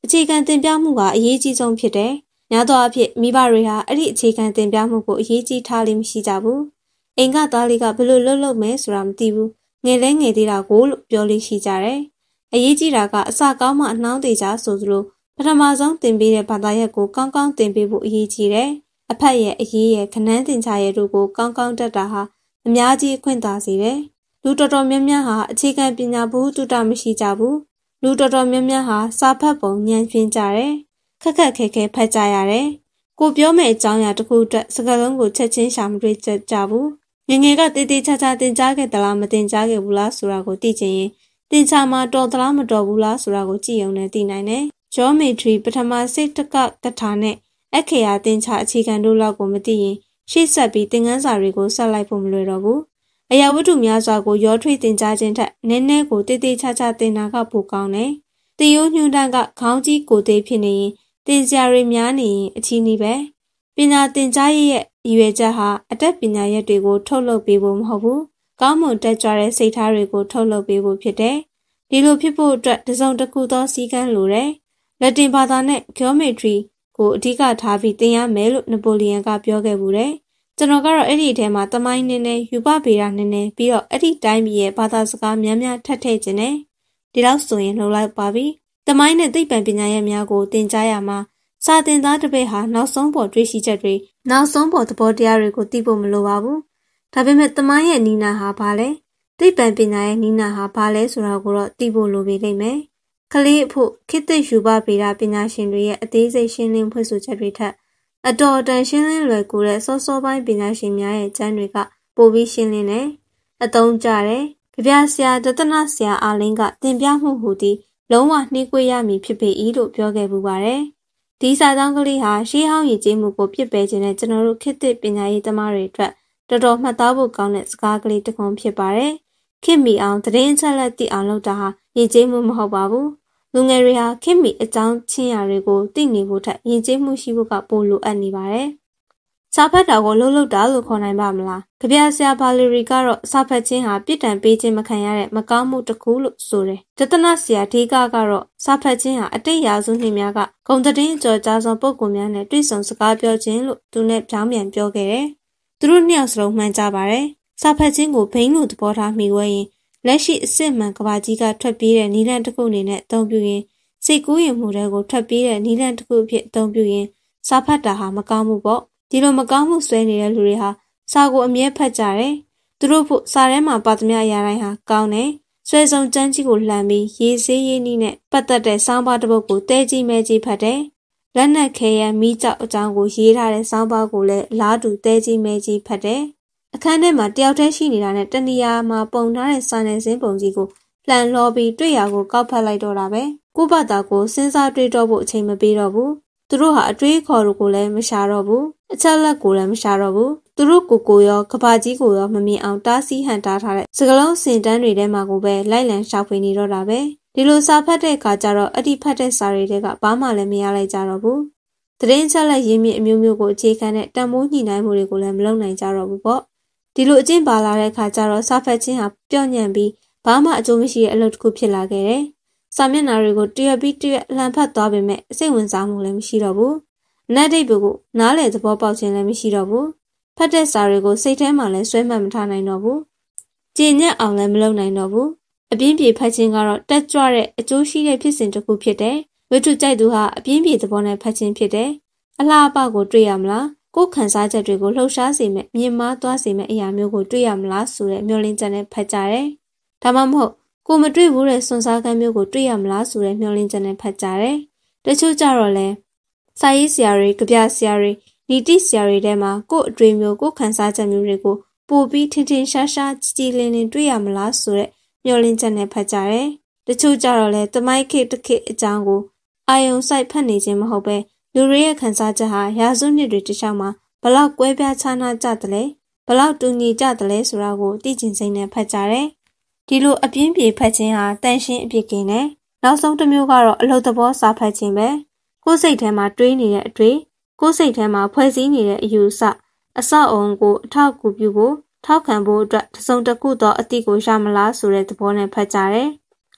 အခြေခံတင်ပြမှုကအရေးကြီးဆုံးဖြစ်တယ်များသောအားဖြင့်မိဘတွေဟာအဲ့ဒီအခြေခံတင်ပြမှုကိုအရေးကြီးထားလို့မရှိကြဘူးအိမ်ကသားလေးကဘယ်လိုလှုပ်လှုပ်မယ်ဆိုတာမသိဘူးငယ်လဲငယ်သေးတာကိုလို့ပြောလို့ရှိကြတယ်အရေးကြီးတာကအစကောင်းမှအနှောင်းသေးကြဆိုသလိုပထမဆုံးတင်ပေးတဲ့ဘာသာရပ်ကိုကောင်းကောင်းတင်ပေးဖို့အရေးကြီးတယ်အဖက်ရဲ့အရေးရဲ့ခနန်းတင်ချရဲ့တို့ကိုကောင်းကောင်းတတ်တာဟာအများကြီးခွင့်သာစေတယ်။လူတော်တော်များများဟာအခြေခံပညာဘူးတုတမရှိကြဘူး။လူတော်တော်များများဟာစာဖတ်ပုံဉာဏ်ဖြင့်ကြတယ်။ခက်ခက်ခဲခဲဖတ်ကြရတယ်။ကိုပြောမယ့်အကြောင်းအရာတစ်ခုအတွက်စကားလုံးကိုချက်ချင်းရှာမတွေ့ကြဘူး။ငငယ်ကတေးသေးချာချာတင်ကြားခဲ့သလားမတင်ကြားခဲ့ဘူးလားဆိုတာကိုသိချင်ရင်တင်ချာမှာတော်သလားမတော်ဘူးလားဆိုတာကိုကြည့်ရုံနဲ့သိနိုင်တယ်။ဂျောမေထရီပထမစိတ်တကကထာနဲ့အခရာတင်ချအခြေခံတို့လောက်ကိုမသိရင်ရှေ့ဆက်ပြီးသင်ခန်းစာတွေကိုဆက်လိုက်ဖို့မလွယ်တော့ဘူး။အရာဝတ္ထုများစွာကိုရောထွေးတင်ကြားခြင်းထက်နည်းနည်းကိုတည်တည်ချာချာတင်တာကပိုကောင်းတယ်။တယိုးညွန်းတန်းကခေါင်းကြီးကိုသေးဖြစ်နေရင်တင်စရာတွေများနေရင်အချီးနှီးပဲ။ပညာတင်ကြားရရဲ့ရွယ်ချက်ဟာအတက်ပညာရက်တွေကိုထုတ်လုပ်ပေးဖို့မဟုတ်ဘူး။ကောင်းမွန်တက်ကြွတဲ့စိတ်ထားတွေကိုထုတ်လုပ်ပေးဖို့ဖြစ်တယ်။ဒီလိုဖြစ်ဖို့အတွက်တစုံတစ်ခုသောစည်းကမ်းလိုတယ်။လက်တင်ဘာသာနဲ့ geometry ကိုအဓိကထားပြီးတင်ရမယ်လို့နပိုလီယန်ကပြောခဲ့ဘူးတယ်။ကျွန်တော်ကတော့အဲ့ဒီထဲမှာတမိုင်းနည်းနည်းယူပဗေဒနည်းနည်းပြီးတော့အဲ့ဒီတိုင်းပြည်ရဲ့ဘာသာစကားများများထပ်ထည့်ခြင်းနဲ့ဒီလောက်ဆိုရင်လှုပ်လိုက်ပါပြီ။တမိုင်းနဲ့သိပ္ပံပညာရဲ့များကိုသင်ကြားရမှာစာသင်သားတစ်ပိတ်ဟာနောက်ဆုံးပေါ်တွေ့ရှိချက်တွေနောက်ဆုံးပေါ်သဘောတရားတွေကိုသိဖို့မလိုပါဘူး။ဒါပေမဲ့တမိုင်းရဲ့နီနာဟာဘာလဲ။သိပ္ပံပညာရဲ့နီနာဟာဘာလဲဆိုတာကိုတော့သိဖို့လိုပေလိမ့်မယ်။ကလေးအဖို့ခေတ်သစ်ယူပဗေဒပညာရှင်တွေရဲ့အသေးစိတ်ရှင်းလင်းဖွင့်ဆိုချက်တွေထက်အတော်အတန်ရှင်းလင်းလွယ်ကူတဲ့စောစောပိုင်းပညာရှင်များရဲ့ကျမ်းတွေကပိုပြီးရှင်းလင်းတယ်။အသုံးကျတယ်။ကြပြဆရာတသနာဆရာအားလင်းကသင်ပြမှုဟူသည်လုံးဝနှီးကွေးရမည်ဖြစ်ပေ၏လို့ပြောခဲ့ပူပါတယ်။ဒီစာကြောင်းကလေးဟာရှေးဟောင်းရည်ကြီးမှုကိုပြစ်ပယ်ခြင်းနဲ့ကျွန်တော်တို့ခေတ်သစ်ပညာရေးသမားတွေအတွက်တော်တော်မှတ်သားဖို့ကောင်းတဲ့စကားကလေးတစ်ခုဖြစ်ပါတယ်။ခင်မီအောင်သတင်းချက်လက်သိအောင်လုပ်တာဟာရည်ကြီးမှုမဟုတ်ပါဘူးလူငယ်တွေဟာခင်မီအကြောင်းချင်းရာတွေကိုသိနေဖို့ထက်ယဉ်ကျေးမှုရှိဖို့ကပိုလိုအပ်နေပါတယ်။စာဖတ်တာကိုလှုပ်လှုပ်တာလို့ခေါ်နိုင်ပါမလား။ကြပြဆရာဘာလီရီကတော့စာဖတ်ခြင်းဟာပြစ်ဒဏ်ပေးခြင်းမခံရတဲ့မကောင်းမှုတစ်ခုလို့ဆိုတယ်။တသနာဆရာဒေကကတော့စာဖတ်ခြင်းဟာအတိတ်ရာစုနှစ်များကဂုံသတင်းကြော်ကြားဆုံးပုံကူများနဲ့တွေ့ဆုံစကားပြောခြင်းလို့သူနဲ့ပြောင်းပြန်ပြောခဲ့တယ်။သူတို့နှစ်ယောက်စလုံးမှန်ကြပါတယ်။စာဖတ်ခြင်းကိုဘိန်းလို့သဘောထားမိဝဲရင်လက်ရှိအစစ်မှန်ကဘာကြီးကထွက်ပြေးတဲ့နီလန်တစ်ခုအနေနဲ့အသုံးပြုရင်စိတ်ကူးရင်မှုတွေကိုထွက်ပြေးတဲ့နီလန်တစ်ခုအဖြစ်အသုံးပြုရင်စာဖတ်တာဟာမကောင်းဘူးပေါ့ဒီလိုမကောင်းမှုဆွဲနေတဲ့လူတွေဟာစာကိုအမြဲဖတ်ကြတယ်သူတို့ဖို့စာထဲမှာပါသမျှအရာတိုင်းဟာကောင်းတယ်ဆွဲဆောင်ကြမ်းကြီးကိုလှမ်းပြီးရေးစေးရေးနည်းနဲ့ပတ်သက်တဲ့ဆောင်းပါးတစ်ပုဒ်ကိုတဲကြီးမဲကြီးဖတ်တယ်လက်နက်ခဲရန်မိကြောက်အကြောင်းကိုရေးထားတဲ့ဆောင်းပါးကိုလည်းလားတူတဲကြီးမဲကြီးဖတ်တယ်အခန်းထဲမှာတယောက်တည်းရှိနေတာနဲ့တနေရာမှာပုံထားတဲ့စာနယ်ဇင်းပုံကြီးကိုလှန်လော်ပြီးတွေ့ရာကိုကောက်ဖက်လိုက်တော့တာပဲကိုဘတာကိုစဉ်းစားတွေးတော့ဖို့အချိန်မပေးတော့ဘူးသူတို့ဟာအတွေးခေါ်တို့ကိုလည်းမရှာတော့ဘူးအချက်လက်ကိုလည်းမရှာတော့ဘူးသူတို့ကိုကိုရောကဘာကြီးကိုရောမမြင်အောင်တားဆီးဟန်တားထားတဲ့စကလုံးစင်တန်းတွေထဲမှာကိုပဲလိုက်လံရှာဖွေနေတော့တာပဲဒီလိုစာဖတ်တဲ့အခါကျတော့အတိဖတ်တဲ့စာတွေတဲကဘာမှလည်းမရလိုက်ကြတော့ဘူးသတင်းချက်လက်ရင်းမြစ်အမျိုးမျိုးကိုအခြေခံတဲ့တန်ဖိုးညှိနှိုင်းမှုတွေကိုလည်းမလုပ်နိုင်ကြတော့ဘူးပေါ့ဒီလိုအကျင့်ပါလာတဲ့အခါကျတော့စာဖတ်ခြင်းဟာပျော့ညံ့ပြီးဘာမှအကျိုးမရှိတဲ့အလုပ်တစ်ခုဖြစ်လာခဲ့တယ်။စာမျက်နှာတွေကိုတရပြီးတရလှန်ဖတ်သွားပေမဲ့စိတ်ဝင်စားမှုလည်းမရှိတော့ဘူး။နတ်ဒိတ်ဘူးကိုနားလေသဘောပေါက်ခြင်းလည်းမရှိတော့ဘူး။ဖတ်တဲ့စာတွေကိုစိတ်ထဲမှာလည်းဆွဲမှတ်မထားနိုင်တော့ဘူး။ကြင်ညက်အောင်လည်းမလုပ်နိုင်တော့ဘူး။အပြင်းပြေဖတ်ခြင်းကတော့တက်ကြွတဲ့အကျိုးရှိတဲ့ဖြစ်စဉ်တစ်ခုဖြစ်တယ်။ဝိတုကြိုက်သူဟာအပြင်းပြေသဘောနဲ့ဖတ်ခြင်းဖြစ်တယ်။အလှအပကိုတွေ့ရမလား။ကိုယ်ခံစားချက်တွေကိုလှုပ်ရှားစေမဲ့မြင်မာသွားစေမဲ့အရာမျိုးကိုတွေ့ရမလားဆိုတဲ့မျှော်လင့်ချက်နဲ့ဖတ်ကြတယ်။ဒါမှမဟုတ်ကိုမတွေ့ဘူးတဲ့စွန်စားကမ်းမျိုးကိုတွေ့ရမလားဆိုတဲ့မျှော်လင့်ချက်နဲ့ဖတ်ကြတယ်။တချို့ကြတော့လဲစာရေးဆရာတွေ၊ကြပြဆရာတွေ၊နီတိဆရာတွေထဲမှာကို့အတွေ့မျိုးကို့ခံစားချက်မျိုးတွေကိုပို့ပြီးထင်ထင်ရှားရှားကြည်လင်လင်တွေ့ရမလားဆိုတဲ့မျှော်လင့်ချက်နဲ့ဖတ်ကြတယ်။တချို့ကြတော့လဲတမိုက်ခေတ်တစ်ခေတ်အကြောင်းကိုအာယုံဆိုင်ဖတ်နေခြင်းမဟုတ်ပဲလူတွေရဲ့ခံစားချက်ဟာရာစုနှစ်တွေတခြားမှာဘလောက်ကွဲပြားခြားနားကြသလဲဘလောက်တူညီကြသလဲဆိုတာကိုသိကျင်စိမ့်နဲ့ဖတ်ကြတယ်ဒီလိုအပြင်းပြေဖတ်ခြင်းဟာတန်ရှင်းအဖြစ်ကင်းတယ်နောက်ဆုံးတစ်မျိုးကတော့အလုပ်သဘောစာဖတ်ခြင်းပဲကိုယ်စိတ်ထဲမှာတွေးနေတဲ့အတွေ့ကိုယ်စိတ်ထဲမှာဖွဲ့စည်းနေတဲ့အယူအဆအဆောက်အုံကိုအထောက်အကူပြုဖို့ထောက်ခံဖို့အတွက်တစုံတစ်ခုသောအသည့်ကိုရမလားဆိုတဲ့သဘောနဲ့ဖတ်ကြတယ်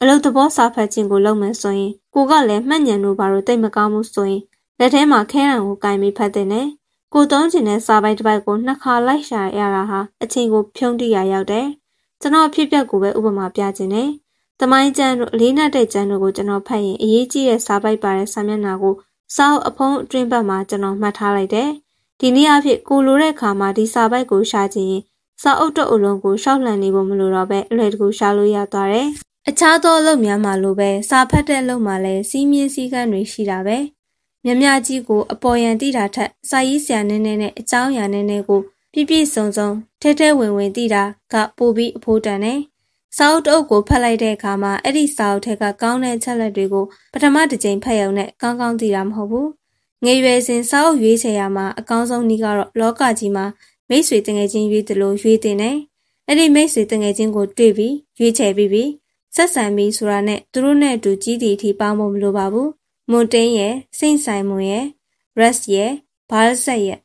အလုပ်သဘောစာဖတ်ခြင်းကိုလုပ်မယ်ဆိုရင်ကိုကလည်းမှတ်ဉဏ်တို့ဘာလို့တိတ်မကောင်းဘူးဆိုရင်လက်ထဲမှာခဲရန်ကိုကင်ပြီးဖတ်တဲ့နဲ့ကိုသုံးချင်တဲ့စာပိုက်တစ်ပိုက်ကိုနှစ်ခါလိုက်ရှာရတာဟာအချိန်ကိုဖြုံးတိရရောက်တယ်။ကျွန်တော်အဖြစ်အပျက်ကိုပဲဥပမာပြခြင်းနဲ့တမိုင်းကျမ်းတို့အလေးနက်တဲ့ကျမ်းတို့ကိုကျွန်တော်ဖတ်ရင်အရေးကြီးတဲ့စာပိုက်ပါတဲ့စာမျက်နှာကိုစာအုပ်အဖုံးအတွင်းဘက်မှာကျွန်တော်မှတ်ထားလိုက်တယ်။ဒီနေ့အဖြစ်ကိုလိုတဲ့အခါမှာဒီစာပိုက်ကိုရှာခြင်းစာအုပ်တော့အလုံးကိုရှောက်လန်နေဖို့မလိုတော့ပဲအလွယ်တကူရှာလို့ရသွားတယ်။အခြားသောအလုပ်များမှာလိုပဲစာဖတ်တဲ့အလုပ်မှာလည်းစီးမြင်စည်းကမ်းတွေရှိတာပဲမြမကြီးကိုအပေါ်ယံတိတာထက်စာရေးဆရာနည်းနည်းနဲ့အကြောင်းအရာနည်းနည်းကိုပြည့်ပြည့်စုံစုံထဲထဲဝင်ဝင်တိတာကပိုပြီးအဖို့တန်တယ်။စာအုပ်တအုပ်ကိုဖတ်လိုက်တဲ့အခါမှာအဲ့ဒီစာအုပ်ထဲကကောင်းတဲ့ချက်လက်တွေကိုပထမတစ်ကြိမ်ဖတ်ရုံနဲ့ကောင်းကောင်းသိတာမဟုတ်ဘူး။ငယ်ရွယ်စဉ်စာအုပ်ရွေးချယ်ရမှာအကောင်းဆုံးနည်းကတော့လောကကြီးမှာမိတ်ဆွေတငယ်ချင်းရွေးတယ်လို့ရွေးတင်တယ်။အဲ့ဒီမိတ်ဆွေတငယ်ချင်းကိုတွေ့ပြီးရွေးချယ်ပြီးပြီးဆက်ဆံပြီးဆိုတာနဲ့သူတို့နဲ့အတူကြီးတည်အထိပေါင်းဖို့မလိုပါဘူးမွန်တိန်ရဲ့စိန့်ဆိုင်မွန်ရဲ့ Russ ရဲ့ Balzac ရဲ့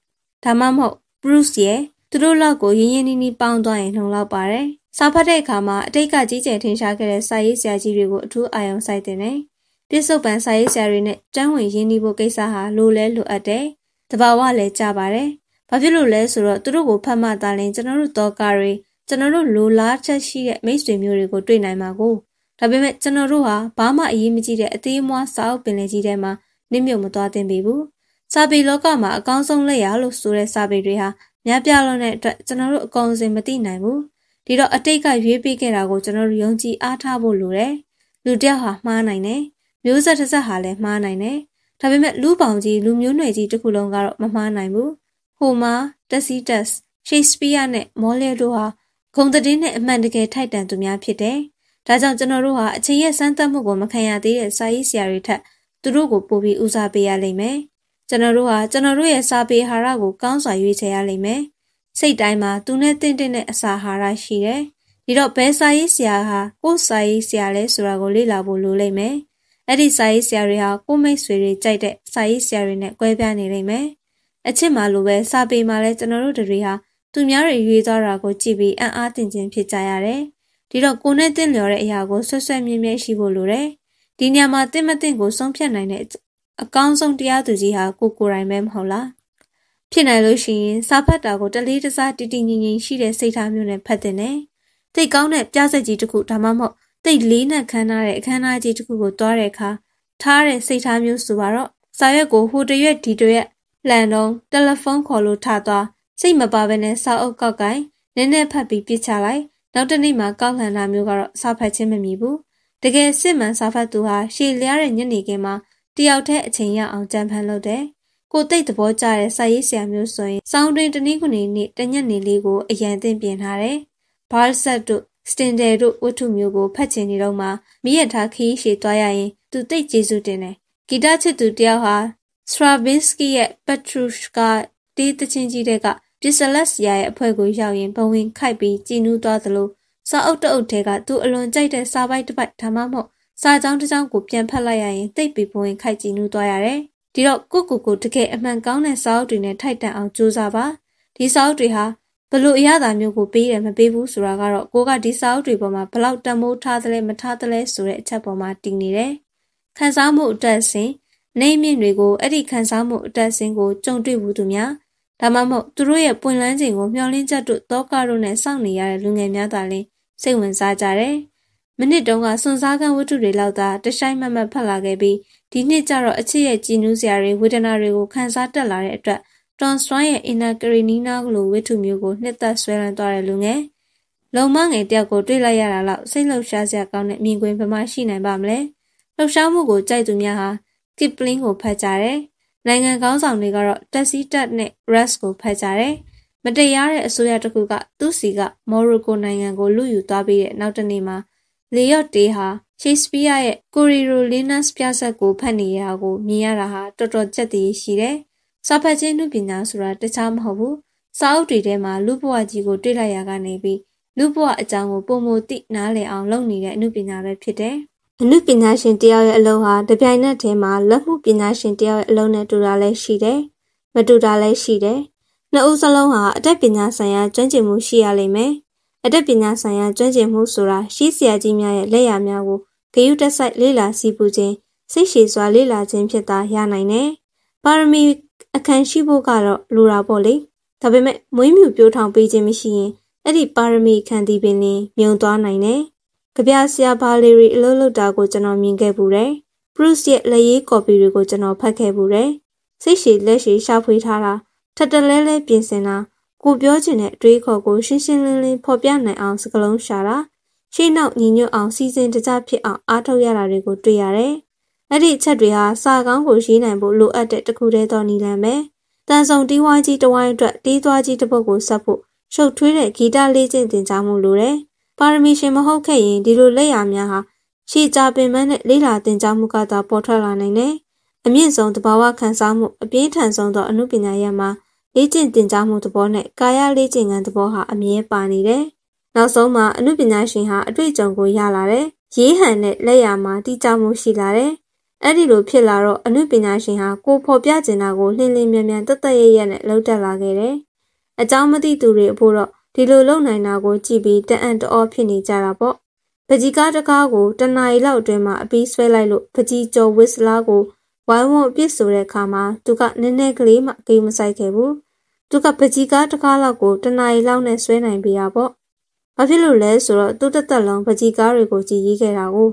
ဒါမှမဟုတ် Bruce ရဲ့သူတို့လောက်ကိုရင်းရင်းနှီးနှီးပေါင်းသွားရင်လုံလောက်ပါတယ်။စာဖတ်တဲ့အခါမှာအတိတ်ကကြီးကျယ်ထင်ရှားခဲ့တဲ့စာရေးဆရာကြီးတွေကိုအထူးအာရုံစိုက်တင်တယ်။ပြစ္ဆုတ်ပံစာရေးဆရာတွေနဲ့တန်းဝင်ရင်းနှီးဖို့ကိစ္စဟာလိုလဲလိုအပ်တယ်။တဘာဝလည်းကြပါတယ်။ဘာဖြစ်လို့လဲဆိုတော့သူတို့ကိုဖတ်မှသာလျှင်ကျွန်တော်တို့တော်ကားတွေကျွန်တော်တို့လိုလားချက်ရှိတဲ့မိတ်ဆွေမျိုးတွေကိုတွေ့နိုင်မှာကိုဒါပေမဲ့ကျွန်တော်တို့ဟာဘာမှအရေးမကြီးတဲ့အသေးမွားစာအုပ်ပင်လယ်ကြီးထဲမှာနစ်မြုပ်မသွားသင့်ပေဘူးစာပေလောကမှာအကောင်းဆုံးလက်ရာလို့ဆိုတဲ့စာပေတွေဟာများပြားလွန်းတဲ့အတွက်ကျွန်တော်တို့အကုန်စင်မသိနိုင်ဘူးဒီတော့အတိတ်ကရွေးပေးခဲ့တာကိုကျွန်တော်တို့ယုံကြည်အားထားဖို့လိုတယ်လူတယောက်ဟာမှားနိုင်တယ်မျိုးဆက်တစ်ဆက်ဟာလည်းမှားနိုင်တယ်ဒါပေမဲ့လူပောင်ကြီးလူမျိုးနွယ်ကြီးတစ်ခုလုံးကတော့မမှားနိုင်ဘူးဟိုမာတက်စီတက်ရှိတ်စပီးယားနဲ့မော်လီတို့ဟာဂုံသတင်းနဲ့အမှန်တကယ်ထိုက်တန်သူများဖြစ်တယ်။ဒါကြောင့်ကျွန်တော်တို့ဟာအချိန်ရဲ့စမ်းသပ်မှုကိုမခံရသေးတဲ့စာရေးဆရာတွေထက်သူတို့ကိုပိုပြီးဦးစားပေးရလိမ့်မယ်။ကျွန်တော်တို့ဟာကျွန်တော်တို့ရဲ့စာပေဟာရကိုကောင်းစွာရွေးချယ်ရလိမ့်မယ်။စိတ်တိုင်းမှာသူနဲ့တင့်တင့်တဲ့အစာဟာရရှိတယ်။ဒီတော့ဘယ်စာရေးဆရာဟာကိုယ်စာရေးဆရာလဲဆိုတာကိုလေ့လာဖို့လိုလိမ့်မယ်။အဲ့ဒီစာရေးဆရာတွေဟာကိုမိတ်ဆွေတွေကြိုက်တဲ့စာရေးဆရာတွေနဲ့ကွဲပြားနေလိမ့်မယ်။အချစ်မှာလိုပဲစာပေမှာလည်းကျွန်တော်တို့တွေဟာသူများတွေရွေးသွားတာကိုကြည့်ပြီးအံ့အားသင့်ခြင်းဖြစ်ကြရတယ်ဒီတော့ကိုနဲ့တင့်လျော်တဲ့အရာကိုဆွတ်ဆွတ်မြဲမြဲရှိဖို့လိုတယ်။ဒီညမှာတင့်မတင့်ကိုဆုံးဖြတ်နိုင်တဲ့အကောင်းဆုံးတရားသူကြီးဟာကိုကိုယ်တိုင်ပဲမဟုတ်လား။ဖြစ်နိုင်လို့ရှိရင်စာဖတ်တာကိုတလေးတစားတည်တည်ငြိမ်ငြိမ်ရှိတဲ့စိတ်ထားမျိုးနဲ့ဖတ်တင်တယ်။သိကောင်းတဲ့ပြဆက်ကြီးတစ်ခုဒါမှမဟုတ်သိလေးနက်ခမ်းထားတဲ့အခမ်းအနားကြီးတစ်ခုကိုတွားတဲ့အခါထားတဲ့စိတ်ထားမျိုးဆိုပါတော့စာရွက်ကိုဟိုတရွက်ဒီတရွက်လှန်တော့တယ်လီဖုန်းခေါ်လို့ထသွားစိတ်မပါဘဲနဲ့စာအုပ်ကောက်ကိုင်နည်းနည်းဖတ်ပြီးပြစ်ချလိုက်နောက်တနေ့မှကောက်လှန်တာမျိုးကတော့စာဖတ်ခြင်းမမီဘူးတကယ်စစ်မှန်စာဖတ်သူဟာရှည်လျားတဲ့ညနေခင်းမှာတယောက်တည်းအချိန်ရအောင်ကြံဖန်လုပ်တယ်ကိုတိတ်သဘောကျတဲ့စာရေးဆရာမျိုးဆိုရင်စောင်းတွင်တနည်းခုနေနေ့တညက်နေလေးကိုအရန်သင့်ပြင်ထားတယ်ဘာဆက်တို့စတင်တယ်တို့ဝတ္ထုမျိုးကိုဖတ်ချင်နေတော့မှမိရထားခီးရှည်သွားရရင် သူတိတ်ကျေစုတင်တယ်ဂီတချစ်သူတယောက်ဟာ Stravinsky ရဲ့ Petrushka တေးသချင်းကြီးတဲ့ကပစ္စလက်ဆရာရဲ့အဖွဲ့ကိုရောက်ရင်ဘဝင်ခိုက်ပြီးကြည်နူးသွားသလိုစာအုပ်တအုပ်ထဲကသူအလွန်ကြိုက်တဲ့စာပိုက်တစ်ပိုက်ဒါမှမဟုတ်စာကြောင်းတစ်ကြောင်းကိုပြန်ဖတ်လိုက်ရရင်သိပ်ပြီးဘဝင်ခိုက်ကြည်နူးသွားရတယ်။ဒီတော့ကိုကိုကိုတကယ်အမှန်ကောင်းတဲ့စာအုပ်တွေနဲ့ထိုက်တန်အောင်ကြိုးစားပါ။ဒီစာအုပ်တွေဟာဘလို့အရသာမျိုးကိုပေးတယ်မပေးဘူးဆိုတာကတော့ကိုကဒီစာအုပ်တွေပေါ်မှာဘလောက်တန်ဖိုးထားသလဲမထားသလဲဆိုတဲ့အချက်ပေါ်မှာတည်နေတယ်။ခန်းစားမှုအတက်အစဉ်နေမြင့်တွေကိုအဲ့ဒီခန်းစားမှုအတက်အစဉ်ကိုကြုံတွေ့ဘူးသူများဒါမှမဟုတ်သူတို့ရဲ့ပွင့်လန်းချိန်ကိုမျှော်လင့်ချက်တို့တောကတို့နဲ့စောင့်နေရတဲ့လူငယ်များသာလျှင်စိတ်ဝင်စားကြတယ်။မိနစ်တုန်းကစွန်စားကန်းဝတ္ထုတွေလောက်သာတရှိုင်းမမတ်ဖတ်လာခဲ့ပြီးဒီနှစ်ကျတော့အချစ်ရဲ့ကြည်နူးစရာတွေဝေဒနာတွေကိုခံစားတက်လာတဲ့အတွက်တွန်စတွိုင်းရဲ့အင်နာကရီနီနာလိုဝတ္ထုမျိုးကိုနှစ်သက်ဆွဲလန်းသွားတဲ့လူငယ်လုံမငယ်တယောက်ကိုတွေ့လိုက်ရတာလောက်စိတ်လှုပ်ရှားစရာကောင်းတဲ့မြင်ကွင်းဗမာရှိနိုင်ပါမလဲ။လှုပ်ရှားမှုကိုကြိုက်သူများဟာကစ်ပလင်းကိုဖတ်ကြတယ်။နိုင်ငံကောင်းဆောင်တွေကတော့တက်စီတက်နဲ့ Ras ကိုဖက်ကြတယ်။မတရားတဲ့အစိုးရတစ်ခုကသူ့စီကမော်ရိုကိုနိုင်ငံကိုလူယူသွားပြီးတဲ့နောက်တနေ့မှာလေယော့တေးဟာရှေ့စပီးယားရဲ့ကိုရီရိုလီနတ်စ်ပြဆက်ကိုဖတ်နေရတာကိုမြင်ရတာဟာတော်တော်ကြက်တည်ရှိတယ်။စာဖတ်ခြင်းနှုပညာဆိုတာတခြားမဟုတ်ဘူး။စာအုပ်တွေထဲမှာလူဘဝကြီးကိုတွေ့လိုက်ရတာကနေပြီးလူဘဝအကြောင်းကိုပုံမသိနားလည်အောင် လုပ်နေတဲ့အမှုပညာပဲဖြစ်တယ်။အမှုပညာရှင်တယောက်ရဲ့အလုပ်ဟာတပြိုင်နက်တည်းမှာလက်မှုပညာရှင်တယောက်ရဲ့အလုပ်နဲ့တူတာလည်းရှိတယ်။မတူတာလည်းရှိတယ်။နှစ်ဦးစလုံးဟာအတတ်ပညာဆိုင်ရာကျွမ်းကျင်မှုရှိရလိမ့်မယ်။အတတ်ပညာဆိုင်ရာကျွမ်းကျင်မှုဆိုတာရှေးဆရာကြီးများရဲ့လက်ရာများကိုဂရုတစိုက်လေ့လာစီးပူခြင်းစိတ်ရှည်စွာလေ့လာခြင်းဖြစ်တာရနိုင်တယ်။ပါရမီအခမ်းရှိဖို့ကတော့လိုတာပေါ့လေ။ဒါပေမဲ့မွေးမြူပြိုးထောင်ပေးခြင်းမရှိရင်အဲ့ဒီပါရမီခံတီးပင်လင်းမြုံသွားနိုင်တယ်။ကြပြဆရာဘာလီရီအလုပ်လုပ်တာကိုကျွန်တော်မြင်ခဲ့ဘူးတယ်။ Bruce ရဲ့လက်ရေး copy တွေကိုကျွန်တော်ဖတ်ခဲ့ဘူးတယ်။စိတ်ရှည်လက်ရှည်ရှာဖွေထားတာထပ်တလဲလဲပြင်ဆင်တာကိုပြောချင်တဲ့အတွေးခေါ်ကိုရှင်းရှင်းလင်းလင်းဖော်ပြနိုင်အောင်စကားလုံးရှာတာရှေ့နောက်ညီညွတ်အောင်စီစဉ်တကြဖြစ်အောင်အားထုတ်ရတာတွေကိုတွေ့ရတယ်။အဲ့ဒီချက်တွေဟာစာကောင်းကိုရေးနိုင်ဖို့လိုအပ်တဲ့တခုတည်းသောနည်းလမ်းပဲ။တန်ဆောင်တီးဝါးကြီးတဝိုင်းအတွက်တီးသွားကြီးတစ်ပုတ်ကိုဆက်ဖို့ရှုပ်ထွေးတဲ့ဂီတလေးချင်းတင်ကြားမှုလိုတယ်။ပါရမီရှင်မဟုတ်ခဲ့ရင်ဒီလိုလက်ရာများဟာရှည်ကြပင်ပန်းတဲ့လေးလာတင်ကြားမှုကသာပေါ်ထွက်လာနိုင်တယ်။အမြင့်ဆုံးသဘာဝခံစားမှုအပြင်းထန်ဆုံးသောအမှုပညာရပ်မှာလေ့ကျင့်တင်ကြားမှုသဘောနဲ့ကာယလေ့ကျင့်ခန်းသဘောဟာအမြဲပါနေတယ်။နောက်ဆုံးမှာအမှုပညာရှင်ဟာအတွေ့အကြုံကိုရလာတယ်။ရေးဟန်တဲ့လက်ရာမှာတိကျမှုရှိလာတယ်။အဲ့ဒီလိုဖြစ်လာတော့အမှုပညာရှင်ဟာကိုဖော်ပြကျင်တာကိုလှင်လင်းမြန်မြန်တတ်တရရနဲ့လှုပ်တက်လာခဲ့တယ်။အကြောင်းမသိသူတွေအဖို့တော့ဒီလိုလုံနိုင်တာကိုကြည့်ပြီးတအံ့တအောဖြစ်နေကြတာပေါ့ပကြီးကားတကားကိုတနာရီလောက်အတွင်းမှာအပြီးဆွဲလိုက်လို့ပကြီးကျော်ဝစ်စလာကိုဝိုင်းဝန်းအပြစ်ဆိုတဲ့အခါမှာသူကနည်းနည်းကလေးမှဂိမ်းမဆိုင်ခဲ့ဘူးသူကပကြီးကားတကားလောက်ကိုတနာရီလောက်နဲ့ဆွဲနိုင်ပြတာပေါ့ဘာဖြစ်လို့လဲဆိုတော့သူ့တက်တက်လုံးပကြီးကားတွေကိုကြည်ရေးခဲ့တာကို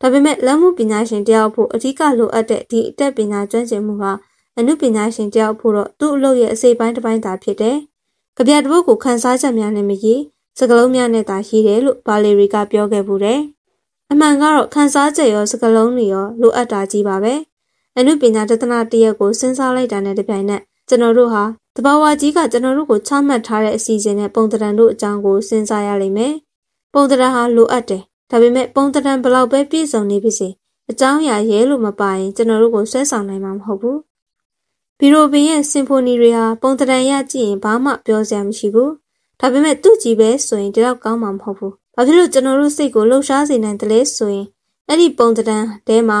ဒါပေမဲ့လက်မှုပညာရှင်တယောက်ဖို့အဓိကလိုအပ်တဲ့ဒီအတက်ပညာကျွမ်းကျင်မှုကအမှုပညာရှင်တယောက်ဖို့တော့သူ့အလုပ်ရဲ့အစိပ်ပိုင်းတစ်ပိုင်းသာဖြစ်တယ်။ကြပြတပုတ်ကိုခန်းစားချက်များနဲ့မရေးစကလုံးများနဲ့သာရေးတယ်လို့ဘာလီရီကပြောခဲ့ဘူးတယ်။အမှန်ကတော့ခန်းစားချက်ရောစကလုံးတွေရောလိုအပ်တာကြီးပါပဲ။အမှုပညာတဒနာတရက်ကိုစဉ်းစားလိုက်တာနဲ့တပြိုင်နက်ကျွန်တော်တို့ဟာတဘာဝကြီးကကျွန်တော်တို့ကိုချမှတ်ထားတဲ့အစီအစဉ်နဲ့ပုံသဏ္ဍာန်တို့အကြောင်းကိုစဉ်းစားရလိမ့်မယ်။ပုံသဏ္ဍာန်ဟာလိုအပ်တယ်။ဒါပေမဲ့ပုံသဏ္ဍာန်ဘလောက်ပဲပြည့်စုံနေပါစေအကြောင်းအရာရဲလို့မပါရင်ကျွန်တော်တို့ကိုဆွဲဆောင်နိုင်မှာမဟုတ်ဘူးဗီရိုဗင်ရဲ့စင်ဖိုနီတွေဟာပုံတံတန်ရကြည့်ရင်ဘာမှ ပြောစရာမရှိဘူး။ဒါပေမဲ့သူ့ကြည့်ပဲဆိုရင်တယောက်ကောင်းမှာမဟုတ်ဘူး။ဘာဖြစ်လို့ကျွန်တော်တို့စိတ်ကိုလှုပ်ရှားစေနိုင်တယ်လဲဆိုရင်အဲ့ဒီပုံတံတန်ထဲမှာ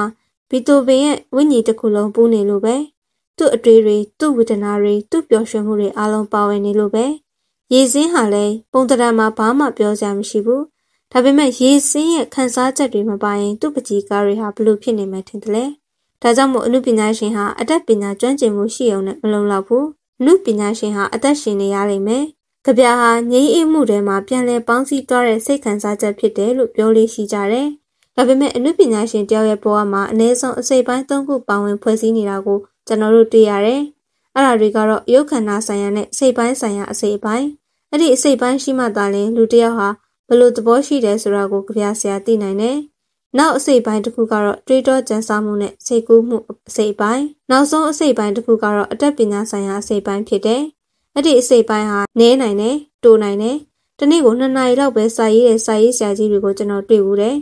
ဗီတိုဗင်ရဲ့ဝိညာဉ်တစ်ခုလုံးပူးနေလို့ပဲ။သူ့အတွေ့တွေ၊သူ့ဝေဒနာတွေ၊သူ့ပျော်ရွှင်မှုတွေအားလုံးပါဝင်နေလို့ပဲ။ရေစင်းဟာလည်းပုံတံတန်မှာဘာမှပြောစရာမရှိဘူး။ဒါပေမဲ့ရေစင်းရဲ့ခန်းစားချက်တွေမပါရင်သူ့ပကြီကားတွေဟာဘလို့ဖြစ်နေမှထင်တယ်လဲ။။ဒါကြောင့်မို့အမှုပညာရှင်ဟာအတတ်ပညာကျွမ်းကျင်မှုရှိအောင်နဲ့မလုံလောက်ဘူး။အမှုပညာရှင်ဟာအသက်ရှင်နေရနိုင်မယ်။ကြပြာဟာငြိမ်းအေးမှုထဲမှာပြန်လည်ပေါင်းစည်းသွားတဲ့စိတ်ခံစားချက်ဖြစ်တယ်လို့ပြောလေးရှိကြတယ်။ဒါပေမဲ့အမှုပညာရှင်တယောက်ရဲ့ဘဝမှာအ ਨੇ ဆုံးအစိပ်ပိုင်း၃ခုပါဝင်ဖွဲ့စည်းနေတာကိုကျွန်တော်တို့တွေ့ရတယ်။အဲ့ဒါတွေကတော့ရုပ်ခန္ဓာဆိုင်ရာနဲ့စိတ်ပိုင်းဆိုင်ရာအစိပ်ပိုင်းအဲ့ဒီအစိပ်ပိုင်းရှိမှသာလျှင် လူတစ်ယောက်ဟာဘလို့သဘောရှိတယ်ဆိုတာကိုကြပြဆရာသိနိုင်တယ်။နောက်အစိတ်ပိုင်းတစ်ခုကတော့တွေးတောကြံစမှုနဲ့စိတ်ကူးမှုအစိတ်ပိုင်းနောက်ဆုံးအစိတ်ပိုင်းတစ်ခုကတော့အတတ်ပညာဆိုင်ရာအစိတ်ပိုင်းဖြစ်တယ်။အဲ့ဒီအစိတ်ပိုင်းဟာနဲနိုင်တယ်၊တိုနိုင်တယ်။တနေ့ကို2နာရီလောက်ပဲစာရေးတဲ့စာရေးဆရာကြီးတွေကိုကျွန်တော်တွေ့ဘူးတယ်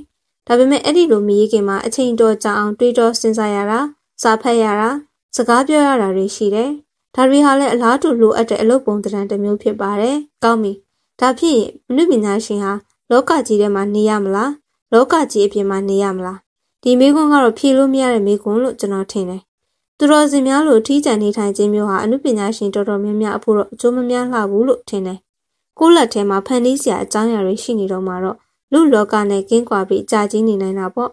။ဒါပေမဲ့အဲ့ဒီလိုမရေးခင်မှာအချိန်တော်ကြာအောင်တွေးတောစဉ်းစားရတာ၊စာဖတ်ရတာ၊စကားပြောရတာတွေရှိတယ်။ဒါတွေဟာလည်းအလားတူလိုအပ်တဲ့အလုပ်ပုံသဏ္ဍာန်တစ်မျိုးဖြစ်ပါတယ်။ကောင်းပြီ။ဒါဖြစ်ရင်မနုပညာရှင်ဟာလောကကြီးထဲမှာနေရမလားလောကကြီးအပြင်မှာနေရမလားဒီမိကွန်းကတော့ဖြေလို့မရတဲ့မိကွန်းလို့ကျွန်တော်ထင်တယ်သူတော်စင်များလိုထီးကျန်နေထိုင်ခြင်းမျိုးဟာအမှုပညာရှင်တော်တော်များများအဖို့တော့အကျိုးမများလှဘူးလို့ထင်တယ်ကိုယ့်လက်ထဲမှာဖန်တီးစရာအကြောင်းအရာတွေရှိနေတော့မှတော့လူလောကနဲ့ကင်းကွာပြီးအကြကြီးနေနိုင်တာပေါ့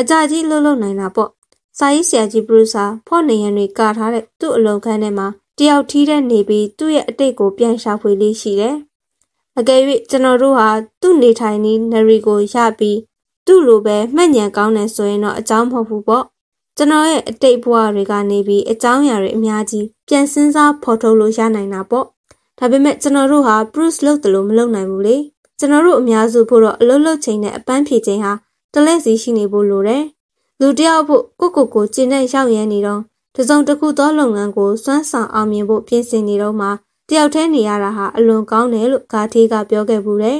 အကြကြီးလှုပ်လှုပ်နိုင်တာပေါ့စာရေးဆရာကြီးပရိုဆာဖော့နေရန်တွေကထားတဲ့သူ့အလုံခန်းထဲမှာတယောက်ထီးတဲ့နေပြီးသူ့ရဲ့အတိတ်ကိုပြန်ရှာဖွေလေးရှိတယ်အကယ်၍ကျွန်တော်တို့ဟာသူ့နေထိုင်နည်းနရီကိုရပြီးသူ့လိုပဲမှတ်ဉာဏ်ကောင်းတယ်ဆိုရင်တော့အကြောင်းမဟုတ်ဘူးပေါ့ကျွန်တော်ရဲ့အတိတ်ဘဝတွေကနေပြီးအကြောင်းအရာတွေအများကြီးပြန်စင်းစားဖော်ထုတ်လို့ရနိုင်တာပေါ့ဒါပေမဲ့ကျွန်တော်တို့ဟာ Bruce လောက်တလို့မလုပ်နိုင်ဘူးလေကျွန်တော်တို့အများစုဖို့တော့အလုပ်လုပ်ချိန်နဲ့အပန်းဖြေချိန်ဟာတလဲစီရှိနေဖို့လိုတယ်လူတယောက်ဖို့ကိုကိုကိုကျင့်တဲ့ရောက်ရန်နေတော့တစုံတစ်ခုသောလုပ်ငန်းကိုစွမ်းဆောင်အောင်မြင်ဖို့ပြင်ဆင်နေတော့မှတယောက်တည်းနေရတာဟာအလွန်ကောင်းတယ်လို့ဂါထေးကပြောခဲ့ဘူးတယ်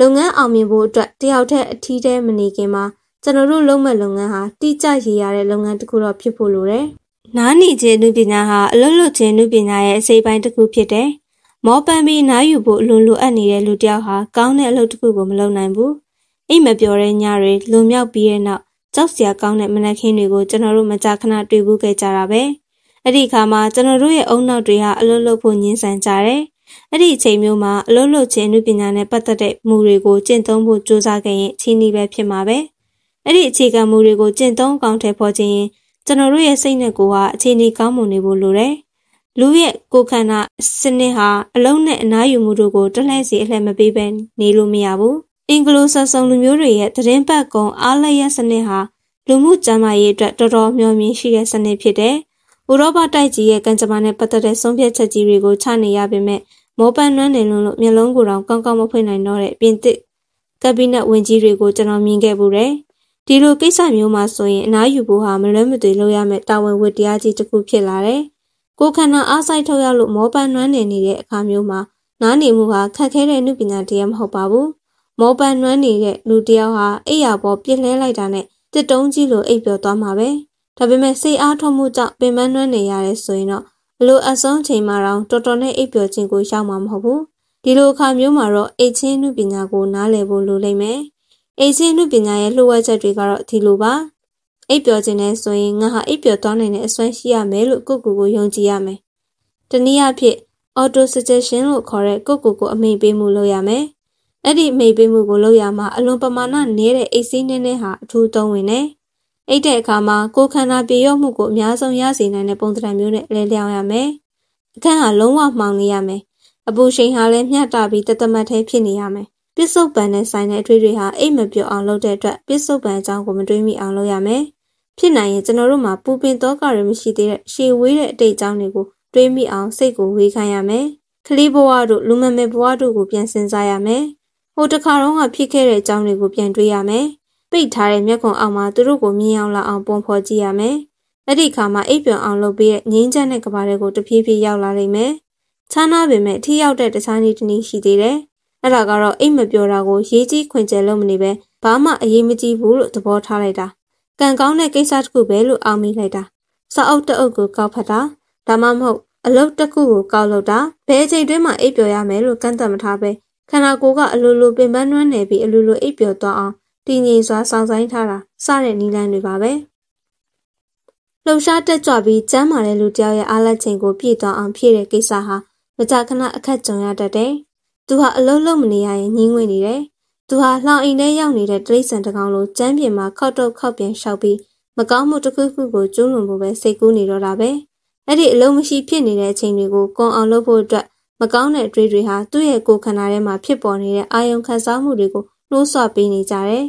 လုပ်ငန်းအောင်မြင်ဖို့အတွက်တယောက်တည်းအထီးတည်းမနေခင်မှာကျွန်တော်တို့လုပ်မဲ့လုပ်ငန်းဟာတိကျရည်ရတဲ့လုပ်ငန်းတစ်ခုတော့ဖြစ်ဖို့လိုတယ်။နားနေခြင်းနုပညာဟာအလွတ်လွတ်ခြင်းနုပညာရဲ့အစိပ်ပိုင်းတစ်ခုဖြစ်တယ်။မောပန်းပြီးနားယူဖို့အလွန်လိုအပ်နေတဲ့လူတစ်ယောက်ဟာကောင်းတဲ့အလုပ်တစ်ခုကိုမလုပ်နိုင်ဘူး။အိမ်မပြောတဲ့ညတွေလွန်မြောက်ပြီးတဲ့နောက်ကြောက်စရာကောင်းတဲ့မနက်ခင်းတွေကိုကျွန်တော်တို့မကြာခဏတွေ့ဘူးခဲ့ကြတာပဲ။အဲ့ဒီအခါမှာကျွန်တော်တို့ရဲ့အုံနောက်တွေဟာအလွတ်လွတ်ဖို့ညှင်းဆန်ကြတယ်။အဲ့ဒီအချိန်မျိုးမှာအလုပ်လုပ်ခြင်းအမှုပညာနဲ့ပတ်သက်တဲ့မူတွေကိုကျင့်သုံးဖို့ကြိုးစားခဲ့ရင်ချင်းနီးပဲဖြစ်မှာပဲအဲ့ဒီအခြေခံမူတွေကိုကျင့်သုံးကောင်းထည်ဖော်ခြင်းရင်ကျွန်တော်တို့ရဲ့စိတ်နဲ့ကိုယ်ဟာအခြေအနေကောင်းမွန်နေဖို့လိုတယ်လူရဲ့ကိုယ်ခန္ဓာစနစ်ဟာအလုံးနဲ့အနားယူမှုတို့ကိုတလှည့်စီအလှည့်မပေးဘဲနေလို့မရဘူးအင်္ဂလိပ်ဆာဆုံလူမျိုးတွေရဲ့သတင်းပတ်ကုံအားလျက်စနစ်ဟာလူမှုကျန်းမာရေးအတွက်တော်တော် မျှော်မြင်ရှိတဲ့စနစ်ဖြစ်တယ်။ဥရောပတိုက်ကြီးရဲ့ကံကြမ္မာနဲ့ပတ်သက်တဲ့ဆုံးဖြတ်ချက်ကြီးတွေကိုချနေရပေမဲ့မောပန်းလွမ်းနေလွန်းလို့မျက်လုံးကိုယ်တောင်ကောင်းကောင်းမဖွင့်နိုင်တော့တဲ့ပြင်သစ်ကက်ဘိနက်ဝန်ကြီးတွေကိုကျွန်တော်မြင်ခဲ့ဘူးတယ်။ဒီလိုကိစ္စမျိုးမှာဆိုရင်အနားယူဖို့ဟာမလွဲမသွေလုပ်ရမယ့်တာဝန်ဝတ္တရားကြီးတစ်ခုဖြစ်လာတယ်။ကိုယ်ခန္ဓာအားစိုက်ထုတ်ရလို့မောပန်းလွမ်းနေနေတဲ့အခါမျိုးမှာနားနေမှုဟာခက်ခဲတဲ့အမှုပညာတရားမဟုတ်ပါဘူး။မောပန်းလွမ်းနေတဲ့လူတစ်ယောက်ဟာအိယာပေါ်ပြင်းလဲလိုက်တာနဲ့တစ်တုံးကြီးလိုအိပ်ပျော်သွားမှာပဲ။ဒါပေမဲ့စိတ်အားထုတ်မှုကြောင့်ပင်ပန်းလွမ်းနေရတဲ့ဆိုရင်တော့လိုအပ်ဆုံးချိန်မှာတော့တော်တော်နဲ့အိပ်ပျော်ခြင်းကိုရောက်မှာမဟုတ်ဘူးဒီလိုအခါမျိုးမှာတော့အိတ်ချင်းနှုပညာကို နားလည်ဖို့လိုလိမ့်မယ်အိတ်ချင်းနှုပညာရဲ့လှုပ်ဝက်ချက်တွေကတော့ဒီလိုပါအိပ်ပျော်ခြင်းနဲ့ဆိုရင်ငါဟာအိပ်ပျော်သွားနိုင်တဲ့အစွမ်းရှိရမယ်လို့ကိုကိုကိုယုံကြည်ရမယ်တနည်းအားဖြင့် auto suggestion လို့ခေါ်တဲ့ကိုကိုကိုအမိန့်ပေးမှုလုပ်ရမယ်အဲ့ဒီအမိန့်ပေးမှုကိုလုပ်ရမှာအလွန်ပမာဏနည်းတဲ့အိတ်ဆေးနည်းနည်းဟာအထူးသုံးဝင်တယ်အိတ်တဲ့အခါမှာကိုယ်ခန္ဓာပြေရော့မှုကိုအများဆုံးရစေနိုင်တဲ့ပုံသဏ္ဍာန်မျိုးနဲ့လဲလျောင်းရမယ်။အခန်းဟာလုံးဝမှောင်နေရမယ်။အပူချိန်ဟာလည်းမျှတပြီးတသမတ်သေးဖြစ်နေရမယ်။ပစ္စုပန်နဲ့ဆိုင်တဲ့အထွေတွေဟာအိတ်မပြောအောင်လုပ်တဲ့အတွက်ပစ္စုပန်အကြောင်းကိုမတွေးမိအောင်လုပ်ရမယ်။ဖြစ်နိုင်ရင်ကျွန်တော်တို့မှာပူပင်တော့ကရမရှိသေးတဲ့ရှည်ဝေးတဲ့အတိတ်အကြောင်းတွေကိုတွေးမိအောင်စိတ်ကိုဝေးခိုင်းရမယ်။ကလေးဘဝတို့လူမမေဘဝတို့ကိုပြန်စဉ်းစားရမယ်။ဟိုတစ်ခါတော့ကဖြစ်ခဲ့တဲ့အကြောင်းတွေကိုပြန်တွေးရမယ်။ပိတ်ထားတဲ့မျက်ခုံအောက်မှာသူတို့ကိုမြင်အောင်လာအောင်ပုံဖော်ကြည့်ရမယ်။အဲ့ဒီခါမှာအိပ်ပျော်အောင်လုပ်ပြီးတဲ့ငင်းချက်တဲ့ကဘာတွေကိုတဖြည်းဖြည်းရောက်လာနိုင်မယ်။ခြားနာပေမဲ့ထိရောက်တဲ့တခြားနည်းတစ်နည်းရှိသေးတယ်။အဲ့ဒါကတော့အိပ်မပျော်တာကိုရေးကြီးခွင်ကျယ်လို့မနေပဲဘာမှအရေးမကြီးဘူးလို့သဘောထားလိုက်တာ။ကံကောင်းတဲ့ကိစ္စတစ်ခုပဲလို့အောင်းမိလိုက်တာ။စာအုပ်တစ်အုပ်ကိုကောက်ဖတ်တာဒါမှမဟုတ်အလုပ်တစ်ခုကိုကောက်လုပ်တာဘယ်အချိန်တွင်းမှအိပ်ပျော်ရမယ်လို့ကန့်သတ်မထားပဲခန္ဓာကိုယ်ကအလိုလိုပင်ပန်းနှွမ်းနေပြီးအလိုလိုအိပ်ပျော်သွားအောင်တည်ငြိမ်စွာစောင့်ဆိုင်ထားတာစတဲ့နီလန်းတွေပါပဲ။လှုပ်ရှားတက်ကြွပြီးကျမ်းမာတဲ့လူတယောက်ရဲ့အားလက်ချိန်ကိုပြည့်သွားအောင်ဖြည့်တဲ့ကိစ္စဟာမကြာခဏအခက်ကြုံရတတ်တယ်။သူဟာအလုံးလုံးမနေရရင်ညှင်းငွေ့နေတယ်။သူဟာလှောင်အိမ်ထဲရောက်နေတဲ့တိရစ္ဆာန်တစ်ကောင်လိုကျမ်းပြင်မှာခောက်တော့ခောက်ပြန်လျှောက်ပြီးမကောင်းမှုတစ်ခုခုကိုကျူးလွန်ဖို့ပဲစိတ်ကူးနေတော့တာပဲ။အဲ့ဒီအလုံးမရှိဖြစ်နေတဲ့အချိန်တွေကိုကွန်အောင်လုပ်ဖို့အတွက်မကောင်းတဲ့အတွေ့တွေဟာသူ့ရဲ့ကိုယ်ခန္ဓာထဲမှာဖြစ်ပေါ်နေတဲ့အာယုံခံစားမှုတွေကိုနှိုးဆွပေးနေကြတယ်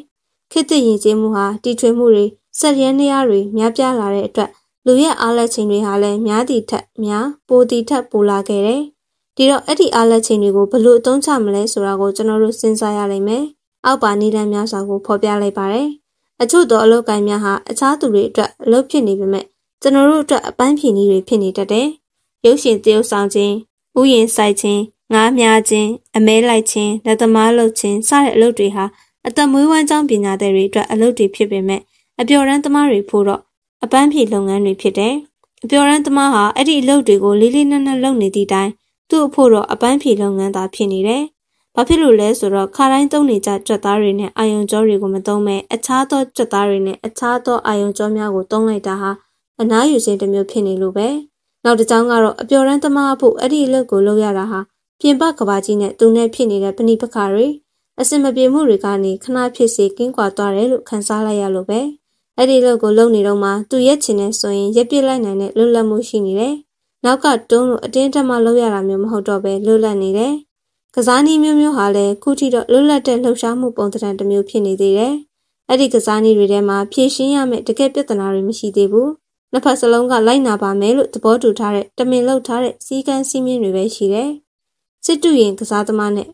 ခေတ်သစ်ယဉ်ကျေးမှုဟာတီထွင်မှုတွေဆက်ရန်နေရာတွေများပြားလာတဲ့အတွက်လူရဲ့အားလက်ချိန်တွေဟာလည်းများသည့်ထက်များပိုသည့်ထက်ပိုလာခဲ့တယ်။ဒီတော့အဲ့ဒီအားလက်ချိန်တွေကိုဘလို့အသုံးချမလဲဆိုတာကိုကျွန်တော်တို့စဉ်းစားရလိမ့်မယ်။အောက်ပါနည်းလမ်းများစွာကိုဖော်ပြလိုက်ပါတယ်။အချို့သောအလုပ်ကိုင်းများဟာအခြားသူတွေအတွက်အလုပ်ဖြစ်နေပေမဲ့ကျွန်တော်တို့အတွက်အပန်းဖြေနည်းတွေဖြစ်နေတတ်တယ်။ရုပ်ရှင်သရုပ်ဆောင်ခြင်း၊ဥယျာဉ်ဆိုင်ခြင်း၊ငားများခြင်း၊အမဲလိုက်ခြင်း၊လက်သမားလုပ်ခြင်းစတဲ့အလုပ်တွေဟာအသက်မွေးဝမ်းကြောင်းပညာသင်တွေအတွက်အလုပ်တွေဖြစ်ပေမဲ့အပျော်ရန်သမားတွေဖို့တော့အပန်းဖြေလုပ်ငန်းတွေဖြစ်တယ်။အပျော်ရန်သမားဟာအဲ့ဒီအလုပ်တွေကိုလေးလေးနက်နက်လုပ်နေသည့်တိုင်သူ့အဖို့တော့အပန်းဖြေလုပ်ငန်းသာဖြစ်နေတယ်။ဘာဖြစ်လို့လဲဆိုတော့ခါတိုင်းသုံးနေကြကြက်သားတွေနဲ့အာယုံကြောတွေကိုမသုံးမဲ့အခြားသောကြက်သားတွေနဲ့အခြားသောအာယုံကြောများကိုသုံးလိုက်တာဟာအနားယူခြင်းတစ်မျိုးဖြစ်နေလို့ပဲ။နောက်တစ်ကြောင်းကတော့အပျော်ရန်သမားအဖို့အဲ့ဒီအလုပ်ကိုလုပ်ရတာဟာပြင်ပကဘာကြီးနဲ့သူနဲ့ဖြစ်နေတဲ့ပဏိပခါတွေအဆင်မပြေမှုတွေကနေခဏဖြစ်စေကင်းကွာသွားတယ်လို့ခန်းစားလိုက်ရလို့ပဲအဲ့ဒီလောက်ကိုလုံနေတော့မှသူရက်ချင်နေဆိုရင်ရက်ပြစ်လိုက်နိုင်တဲ့လွတ်လပ်မှုရှိနေတယ်နောက်ကတုံးလို့အတင်းတက်မှလောက်ရတာမျိုးမဟုတ်တော့ပဲလွတ်လပ်နေတယ်ကစားနည်းမျိုးမျိုးဟာလည်းခုထိတော့လွတ်လပ်တဲ့လှုပ်ရှားမှု ပုံသဏ္ဍာန်တစ်မျိုးဖြစ်နေသေးတယ်အဲ့ဒီကစားနည်းတွေထဲမှာဖြည့်ရှင်းရမယ့်တကယ်ပြဿနာတွေမရှိသေးဘူးနှစ်ဖက်စလုံးကလိုက်နာပါမယ်လို့သဘောတူထားတဲ့တမင်လောက်ထားတဲ့စည်းကမ်းစည်းမျဉ်းတွေပဲရှိတယ်စစ်တူရင်ကစားသမားနဲ့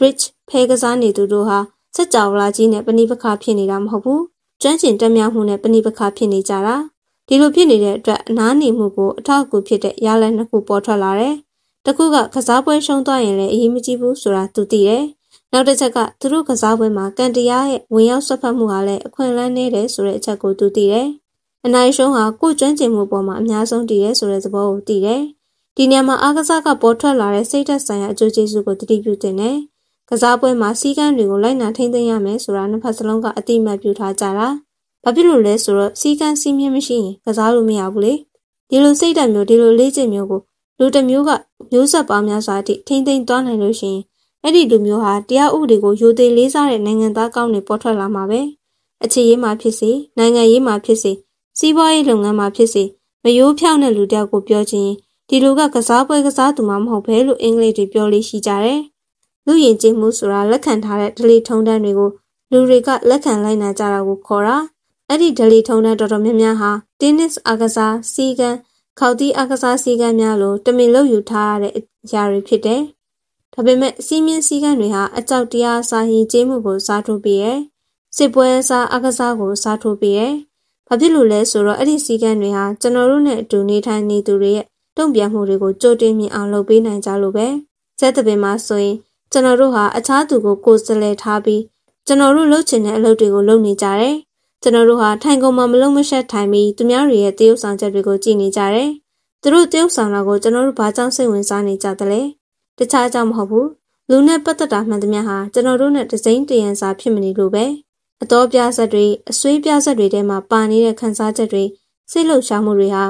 bridge ဖဲကစားနေသူတို့ဟာစက်ကြော်လာကြီးနဲ့ပဏိပခါဖြစ်နေတာမဟုတ်ဘူး။ကျွမ်းကျင်တက်မြောက်မှုနဲ့ပဏိပခါဖြစ်နေကြတာ။ဒီလိုဖြစ်နေတဲ့အတွက်အနားနေမှုကိုအထောက်အကူဖြစ်တဲ့ရလဒ်နှစ်ခုပေါ်ထွက်လာတယ်။တစ်ခုကကစားပွဲရှုံးသွားရင်လည်းအရေးမကြီးဘူးဆိုတာသူသိတယ်။နောက်တစ်ချက်ကသူတို့ကစားပွဲမှာကန်တရားရဲ့ဝင်ရောက်ဆွတ်ဖက်မှုဟာလည်းအခွင့်အလမ်းနည်းတယ်ဆိုတဲ့အချက်ကိုသူသိတယ်။အနိုင်ရှုံးဟာကိုယ်ကျွမ်းကျင်မှုပေါ်မှာအများဆုံးတည်ရဲဆိုတဲ့သဘောကိုသိတယ်။ဒီနေရာမှာအားကစားကပေါ်ထွက်လာတဲ့စိတ်သက်ဆိုင်ရာအကျိုးကျေးဇူးကိုတတိပြုတင်တယ်။ကစားပွဲမှာစီးကမ်းတွေကိုလိုက်နာထိန်းသိမ်းရမယ်ဆိုတာနှစ်ဖက်စလုံးကအတိအမှတ်ပြုထားကြတာ။ဘာဖြစ်လို့လဲဆိုတော့စီးကမ်းစီးမြင့်မရှိရင်ကစားလို့မရဘူးလေ။ဒီလိုစိတ်ဓာတ်မျိုးဒီလိုလေ့ကျင့်မျိုးကိုလူတစ်မျိုးကမျိုးဆက်ပေါင်းများစွာအထိထိန်းသိမ်းသွားနိုင်လို့ရှိရင်အဲ့ဒီလူမျိုးဟာတရားဥပဒေကိုရိုသေလေးစားတဲ့နိုင်ငံသားကောင်းတွေပေါ်ထွက်လာမှာပဲ။အခြေရေးမှာဖြစ်စေနိုင်ငံရေးမှာဖြစ်စေစီးပွားရေးလုပ်ငန်းမှာဖြစ်စေမရိုးဖြောင်းတဲ့လူတယောက်ကိုပြောခြင်းဒီလိုကကစားပွဲကစားသူမှမဟုတ်ဘဲလို့အင်္ဂလိပ်တွေပြောလို့ရှိကြတယ်။လူရင်ကျေးမှုဆိုတာလက်ခံထားတဲ့ဒလီထုံးတမ်းတွေကိုလူတွေကလက်ခံလိုက်နာကြတာကိုခေါ်တာအဲ့ဒီဒလီထုံးတမ်းတော်တော်များများဟာတင်းနစ်အားကစားစီကံခေါက်တီးအားကစားစီကံများလိုတမင်လုပ်ယူထားရတဲ့အရာတွေဖြစ်တယ်။ဒါပေမဲ့စီမင်းစီကံတွေဟာအကြောက်တရားစာရင်ကျေးမှုကို စားထိုးပြီးရဲစစ်ပွဲစားအားကစားကိုစားထိုးပြီးရဲဘာဖြစ်လို့လဲဆိုတော့အဲ့ဒီစီကံတွေဟာကျွန်တော်တို့နဲ့အတူနေထိုင်နေသူတွေရဲ့တုံ့ပြန်မှုတွေကိုကြိုတင်မြင်အောင်လုပ်ပေးနိုင်ကြလို့ပဲ။ဇက်တပင်မှာဆိုရင်ကျွန်တော်တို့ဟာအခြားသူကိုကိုယ်စလဲထားပြီးကျွန်တော်တို့လုပ်ချင်တဲ့အလုပ်တွေကိုလုပ်နေကြတယ်။ကျွန်တော်တို့ဟာထိုင်ကုန်မှာမလုံမရှက်ထိုင်ပြီးသူများတွေရဲ့တရုပ်ဆောင်ချက်တွေကိုကြည့်နေကြတယ်။သူတို့တရုပ်ဆောင်တာကိုကျွန်တော်တို့ဘာကြောင့်စိတ်ဝင်စားနေကြသလဲ။တခြားကြောင့်မဟုတ်ဘူး။လူနဲ့ပတ်သက်တာမှန်သမျှဟာကျွန်တော်တို့နဲ့ဒစိမ့်တရံစာဖြစ်မနေလို့ပဲ။အတော်ပြဆက်တွေအဆွေးပြဆက်တွေထဲမှာပါနေတဲ့ခံစားချက်တွေစိတ်လှုပ်ရှားမှုတွေဟာ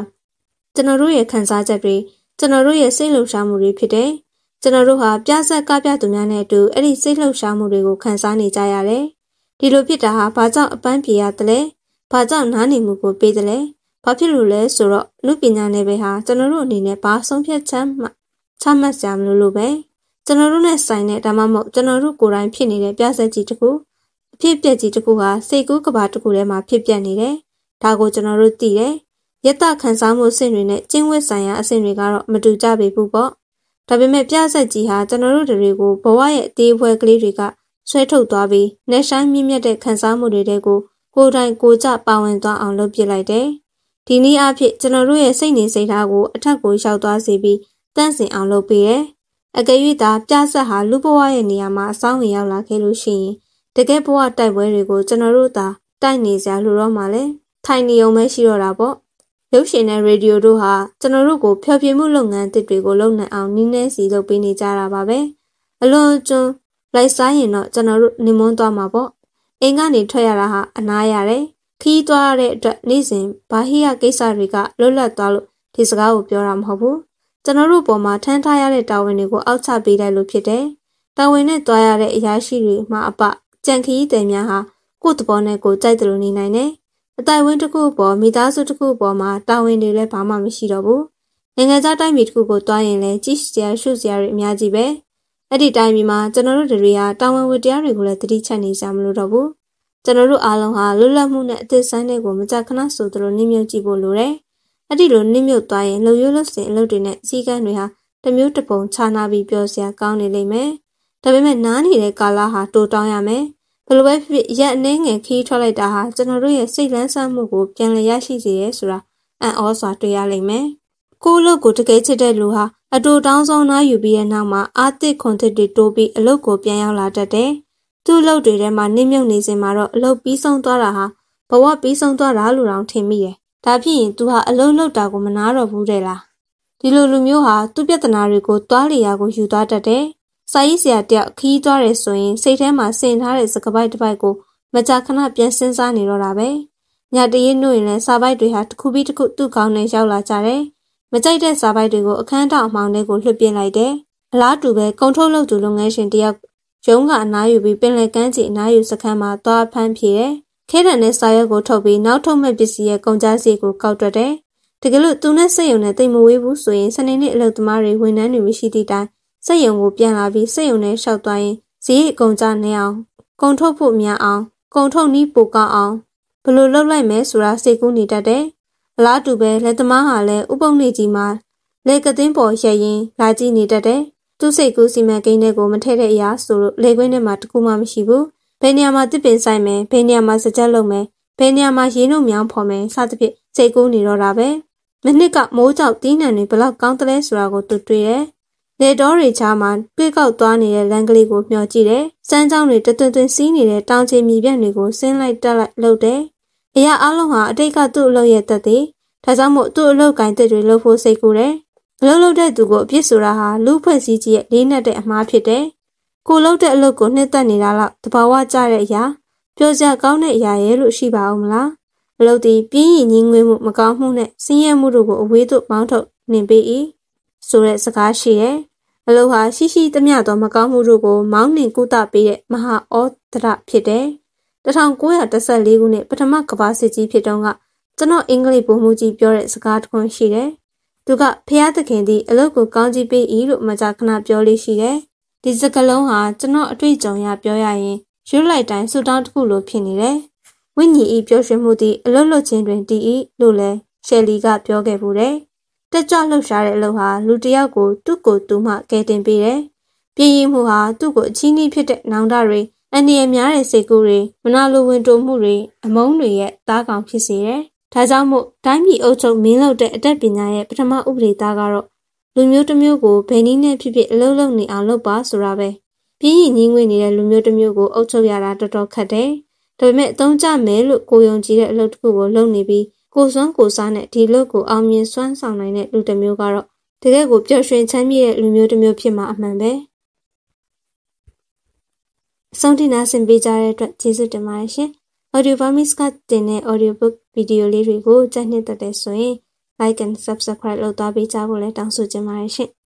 ကျွန်တော်တို့ရဲ့ခံစားချက်တွေကျွန်တော်တို့ရဲ့စိတ်လှုပ်ရှားမှုတွေဖြစ်တယ်။ကျွန်တော်တို့ဟာပြဆက်ကပြသူများနဲ့အတူအဲ့ဒီစိတ်လှုပ်ရှားမှုတွေကိုခံစားနေကြရတယ်။ဒီလိုဖြစ်တာဟာဘာကြောင့်အပန်းပြေရသလဲ။ဘာကြောင့်နားနေမှုကိုပေးသလဲ။ဘာဖြစ်လို့လဲဆိုတော့လူပညာနယ်ပယ်ဟာကျွန်တော်တို့အနေနဲ့ဘာဆုံးဖြတ်ချက်မှချမှတ်ကြမလို့လို့ပဲ။ကျွန်တော်တို့နဲ့ဆိုင်တဲ့ဒါမှမဟုတ်ကျွန်တော်တို့ကိုယ်တိုင်ဖြစ်နေတဲ့ပြဆက်ကြီးတစ်ခုအဖြစ်ပြက်ကြီးတစ်ခုဟာစိတ်ကူးကဘာတစ်ခုထဲမှာဖြစ်ပျက်နေတယ်။ဒါကိုကျွန်တော်တို့သိတယ်။ယတခံစားမှုအဆင့်တွေနဲ့ကျင့်ဝတ်ဆိုင်ရာအဆင့်တွေကတော့မတူကြပေဘူးပေါ့ဒါပေမဲ့ပြဆက်ကြီးဟာကျွန်တော်တို့တွေကိုဘဝရဲ့အသေးအဖွဲကလေးတွေကဆွဲထုတ်သွားပြီးနှဆိုင်မြင့်မြတ်တဲ့ခံစားမှုတွေတဲကိုကိုယ်တိုင်ကိုကြပါဝင်သွားအောင်လုပ်ပြလိုက်တယ်။ဒီနည်းအဖြစ်ကျွန်တော်တို့ရဲ့စိတ်နေစိတ်ထားကိုအထက်ကိုရောက်သွားစေပြီးတန့်စင်အောင်လုပ်ပေးတယ်။အကယ်၍သာပြဆက်ဟာလူဘဝရဲ့နေရာမှာအဆောင်ဝင်ရောက်လာခဲ့လို့ရှိရင်တကယ်ဘဝတိုက်ပွဲတွေကိုကျွန်တော်တို့သာတိုက်နေကြလို့တော့မှလည်းထိုင်နေုံပဲရှိတော့တာပေါ့။ရုပ်ရှင်နဲ့ရေဒီယိုတို့ဟာကျွန်တော်တို့ကိုဖျော်ဖြေမှုလုပ်ငန်းတစ်တွေကိုလုပ်နိုင်အောင်နည်းနည်းစီလုပ်ပေးနေကြတာပါပဲအလွန်ကျွန်းလိုက်စားရင်တော့ကျွန်တော်တို့နေမွန်းသွားမှာပေါ့အိမ်ကနေထွက်ရတာဟာအနားရတယ်ခီးသွားရတဲ့အတွက်နေ့စဉ်ဘာဟိယကိစ္စတွေကလွတ်လပ်သွားလို့ဒီစကားကိုပြောတာမဟုတ်ဘူးကျွန်တော်တို့ပေါ်မှာထမ်းထားရတဲ့တာဝန်တွေကိုအောက်ချပေးလိုက်လို့ဖြစ်တယ်တာဝန်နဲ့တွားရတဲ့အရာရှိတွေမှအပကြံခီးတယ်များဟာကိုယ့်သဘောနဲ့ကိုယ်ကြိုက်တယ်လို့နေနိုင်တယ်အတိုင်ဝင်းတစ်ခုပေါ်မိသားစုတစ်ခုပေါ်မှာတာဝန်တွေလည်းဘာမှမရှိတော့ဘူးနိုင်ငံခြားတိုင်းပြည်တစ်ခုကိုတွားရင်လည်းကြည့်စရာရှုစရာတွေအများကြီးပဲအဲ့ဒီတိုင်းပြည်မှာကျွန်တော်တို့တွေကတာဝန်ဝတ္တရားတွေကိုလည်းသတိချက်နေကြမလို့တော့ဘူးကျွန်တော်တို့အားလုံးဟာလွတ်လပ်မှုနဲ့အသက်ဆန်းတဲ့ကိုမကြခဏဆိုသလိုနှိမ့်မြုပ်ကြည့်ဖို့လိုတယ်အဲ့ဒီလိုနှိမ့်မြုပ်သွားရင်လုံရိုးလို့စင်အလုပ်တွေနဲ့စည်းကမ်းတွေဟာတမျိုးတစ်ပုံခြားနာပြီးပြောစရာကောင်းနေလိမ့်မယ်ဒါပေမဲ့နားနေတဲ့ကာလဟာတိုးတောင်းရမယ်ဘလိုပဲဖြစ်ဖြစ်ရက်အနေငယ်ခီးထွက်လိုက်တာဟာကျွန်တော်တို့ရဲ့စိတ်လန်းဆန်းမှုကို ပြန်လည်ရရှိစေရဲဆိုတာအံ့ဩစွာတွေ့ရလိမ့်မယ်။ကိုလုတ်ကိုတကယ်ချစ်တဲ့လူဟာအတူတောင်းဆောင်နားယူပြီးတဲ့နောက်မှာအာသစ်ခွန်သစ်တွေတိုးပြီးအလုတ်ကိုပြန်ရောက်လာတတ်တယ်။သူ့လုတ်တွေထဲမှာနှိမ့်မြုပ်နေစဉ်မှာတော့အလုတ်ပြီးဆုံးသွားတာဟာဘဝပြီးဆုံးသွားတာလို့တောင်ထင်မိတယ်။ဒါဖြစ်ရင်သူဟာအလုတ်လုတ်တာကိုမနာတော့ဘူးတဲ့လား။ဒီလိုလူမျိုးဟာသူ့ပြဿနာတွေကိုတွားလျာကိုယူသွားတတ်တယ်။စာရေးဆရာတယောက်ခီးသွားတယ်ဆိုရင်စိတ်ထဲမှာစင်ထားတဲ့စကားပိုက်တစ်ပိုက်ကိုမကြာခဏပြန်စဉ်းစားနေတော့တာပဲ။ညတရင်နှုတ်ရင်လည်းစာပိုက်တွေဟာတစ်ခုပြီးတစ်ခုသူ့ခေါင်းထဲရောက်လာကြတယ်။မကြိုက်တဲ့စာပိုက်တွေကိုအခန်းတောင်အမှောင်ထဲကိုလွှတ်ပစ်လိုက်တယ်။အလားတူပဲကုန်ထုတ်လုပ်သူလုပ်ငန်းရှင်တယောက်ရုံးကအနားယူပြီးပင်လယ်ကမ်းခြေအနားယူစခန်းမှာသွားဖမ်းဖြေတယ်။ခဲတံနဲ့စာရွက်ကိုထုတ်ပြီးနောက်ထုတ်မဲ့ပစ္စည်းရဲ့ကုန်ကြမ်းစည်ကိုကောက်တွက်တယ်။တကယ်လို့သူနဲ့စိတ်ယုံနဲ့တိတ်မဝေးဘူးဆိုရင်စနေနေ့အလုပ်သမားတွေဝန်ထမ်းတွေမရှိသည့်တိုင်စက်ယုံကိုပြန်လာပြီးစက်ယုံနဲ့လျှောက်သွားရင်ဈေးအကုန်ကျနေအောင်ကုန်ထုတ်ဖို့များအောင် ကုန်ထုတ်နီးပိုကောက်အောင်ဘလို့လှုပ်လိုက်မယ်ဆိုတာစိတ်ကူးနေတတ်တယ်။အလားတူပဲလက်သမားဟာလည်းဥပုံနေကြီးမှာလက်ကသင်းပေါ်ရက်ရင်လာကြည့်နေတတ်တယ်။သူ့စိတ်ကူးစီမံကိန်းတွေကိုမထည့်တဲ့အရာဆိုလို့လေကွင်းထဲမှာတကူမှမရှိဘူး။ဘယ်နေရာမှာတစ်ပင်ဆိုင်မယ်၊ဘယ်နေရာမှာစကြက်လုပ်မယ်၊ဘယ်နေရာမှာရေနှုတ်မြောင်းဖော်မယ်စသဖြင့်စိတ်ကူးနေတော့တာပဲ။မနစ်ကမိုးကြောက်တီးနှံတွေဘလောက်ကောင်းတယ်လဲဆိုတာကိုသူတွေ့တယ်။လေတော်တွေချာမှတွေးကောက်သွားနေတဲ့လမ်းကလေးကိုမျှော်ကြည့်တယ်။စမ်းကြောင်းတွေတသွင်သွင်စီးနေတဲ့တောင်ချေမြည်ပြန့်တွေကိုဆင်းလိုက်တက်လိုက်လှုပ်တယ်။အရာအလုံးဟာအတိတ်ကသူ့အလုပ်ရဲ့တက်သေး။ဒါကြောင့်မို့သူ့အလုပ်ကင်တက်တွေလှုပ်ဖို့စိတ်ကူးတယ်။အလုပ်လုပ်တဲ့သူကိုအပြစ်ဆိုတာဟာလူဖွဲ့စည်းကြီးရဲ့လေးနက်တဲ့အမှားဖြစ်တယ်။ကိုလုပ်တဲ့အလုပ်ကိုနှစ်သက်နေတာလောက်တဘာဝကျတဲ့အရာပြောစရာကောင်းတဲ့အရာရဲ့လို့ရှိပါဦးမလား။အလုပ်ဒီပြင်းရင်ငင်းငွေမှုမကောင်းမှုနဲ့ဆင်းရဲမှုတို့ကိုအဝေးသို့မောင်းထုတ်နှင်ပေး၏ဆိုတဲ့စကားရှိတယ်။အလုပ်ဟာရှိရှိသမျှသောမကောင်းမှုတို့ကိုမောင်းနှင်ကုသပေးတဲ့မဟာဩဒရဖြစ်တယ်။1914ခုနှစ်ပထမကမ္ဘာစစ်ကြီးဖြစ်တုန်းကကျွန်တော်အင်္ဂလိပ်ဘုံမှုကြီးပြောတဲ့စကားတစ်ခွန်းရှိတယ်။သူကဖျားသခင်သည်အလုပ်ကိုကောင်းကြီးပေး၏လို့မကြာခဏပြောလေးရှိတယ်။ဒီစကားလုံးဟာကျွန်တော်အတွေ့အကြုံရပြောရရင်ရွတ်လိုက်တိုင်းဆူတောင်းတစ်ခုလိုဖြစ်နေတယ်။ဝိညာဉ်ဤပြောရွှင်မှုသည်အလွတ်လွတ်ချင်းတွင်တည်၏လို့လဲရှယ်လီကပြောခဲ့ဘူးတယ်။တက်ကြွလှုပ်ရှားတဲ့အလုပ်ဟာလူတစ်ယောက်ကို သူ့ကိုယ်သူမှကယ်တင်ပေးတယ်။ပြင်းရမှုဟာသူ့ကိုအချီးနှီးဖြစ်တဲ့နောင်တတွေအန္တရာယ်များတဲ့စိတ်ကူးတွေမနာလိုဝင်တိုမှုတွေအမုန်းတွေရဲ့သားကောင်ဖြစ်စေတယ်။ဒါကြောင့်မို့တိုင်းပြည်အုပ်ချုပ်မင်းလုပ်တဲ့အတတ်ပညာရဲ့ပထမဥပဒေသားကတော့လူမျိုးတစ်မျိုးကိုဗန်နီးနဲ့ဖြစ်ဖြစ်အလုပ်လုပ်နေအောင်လုပ်ပါဆိုတာပဲ။ပြင်းရညင်းငွေနေတဲ့လူမျိုးတစ်မျိုးကိုအုပ်ချုပ်ရတာတော်တော်ခက်တယ်။ဒါပေမဲ့အသုံးကျမယ်လို့ကိုယုံကြည်တဲ့အလုပ်တစ်ခုကို လုပ်နေပြီးကိုစွမ်းကိုစားနဲ့ဒီလုတ်ကိုအောင်မြင်စွမ်းဆောင်နိုင်တဲ့လူတစ်မျိုးကတော့တကယ်ကိုပျော်ရွှင်ချမ်းမြေ့တဲ့လူမျိုးတစ်မျိုးဖြစ်မှာအမှန်ပဲ။ဆုံးထိနာဆင်ပေးကြတဲ့အတွက်ကျေးဇူးတင်ပါတယ်ရှင်။ Audio Burmese ကတင်တဲ့ audio book ဗီဒီယိုလေးတွေကိုကြိုက်နှစ်သက်တဲ့ဆိုရင် like and subscribe လုပ်သွားပေးကြဖို့လည်းတောင်းဆိုချင်ပါတယ်ရှင်။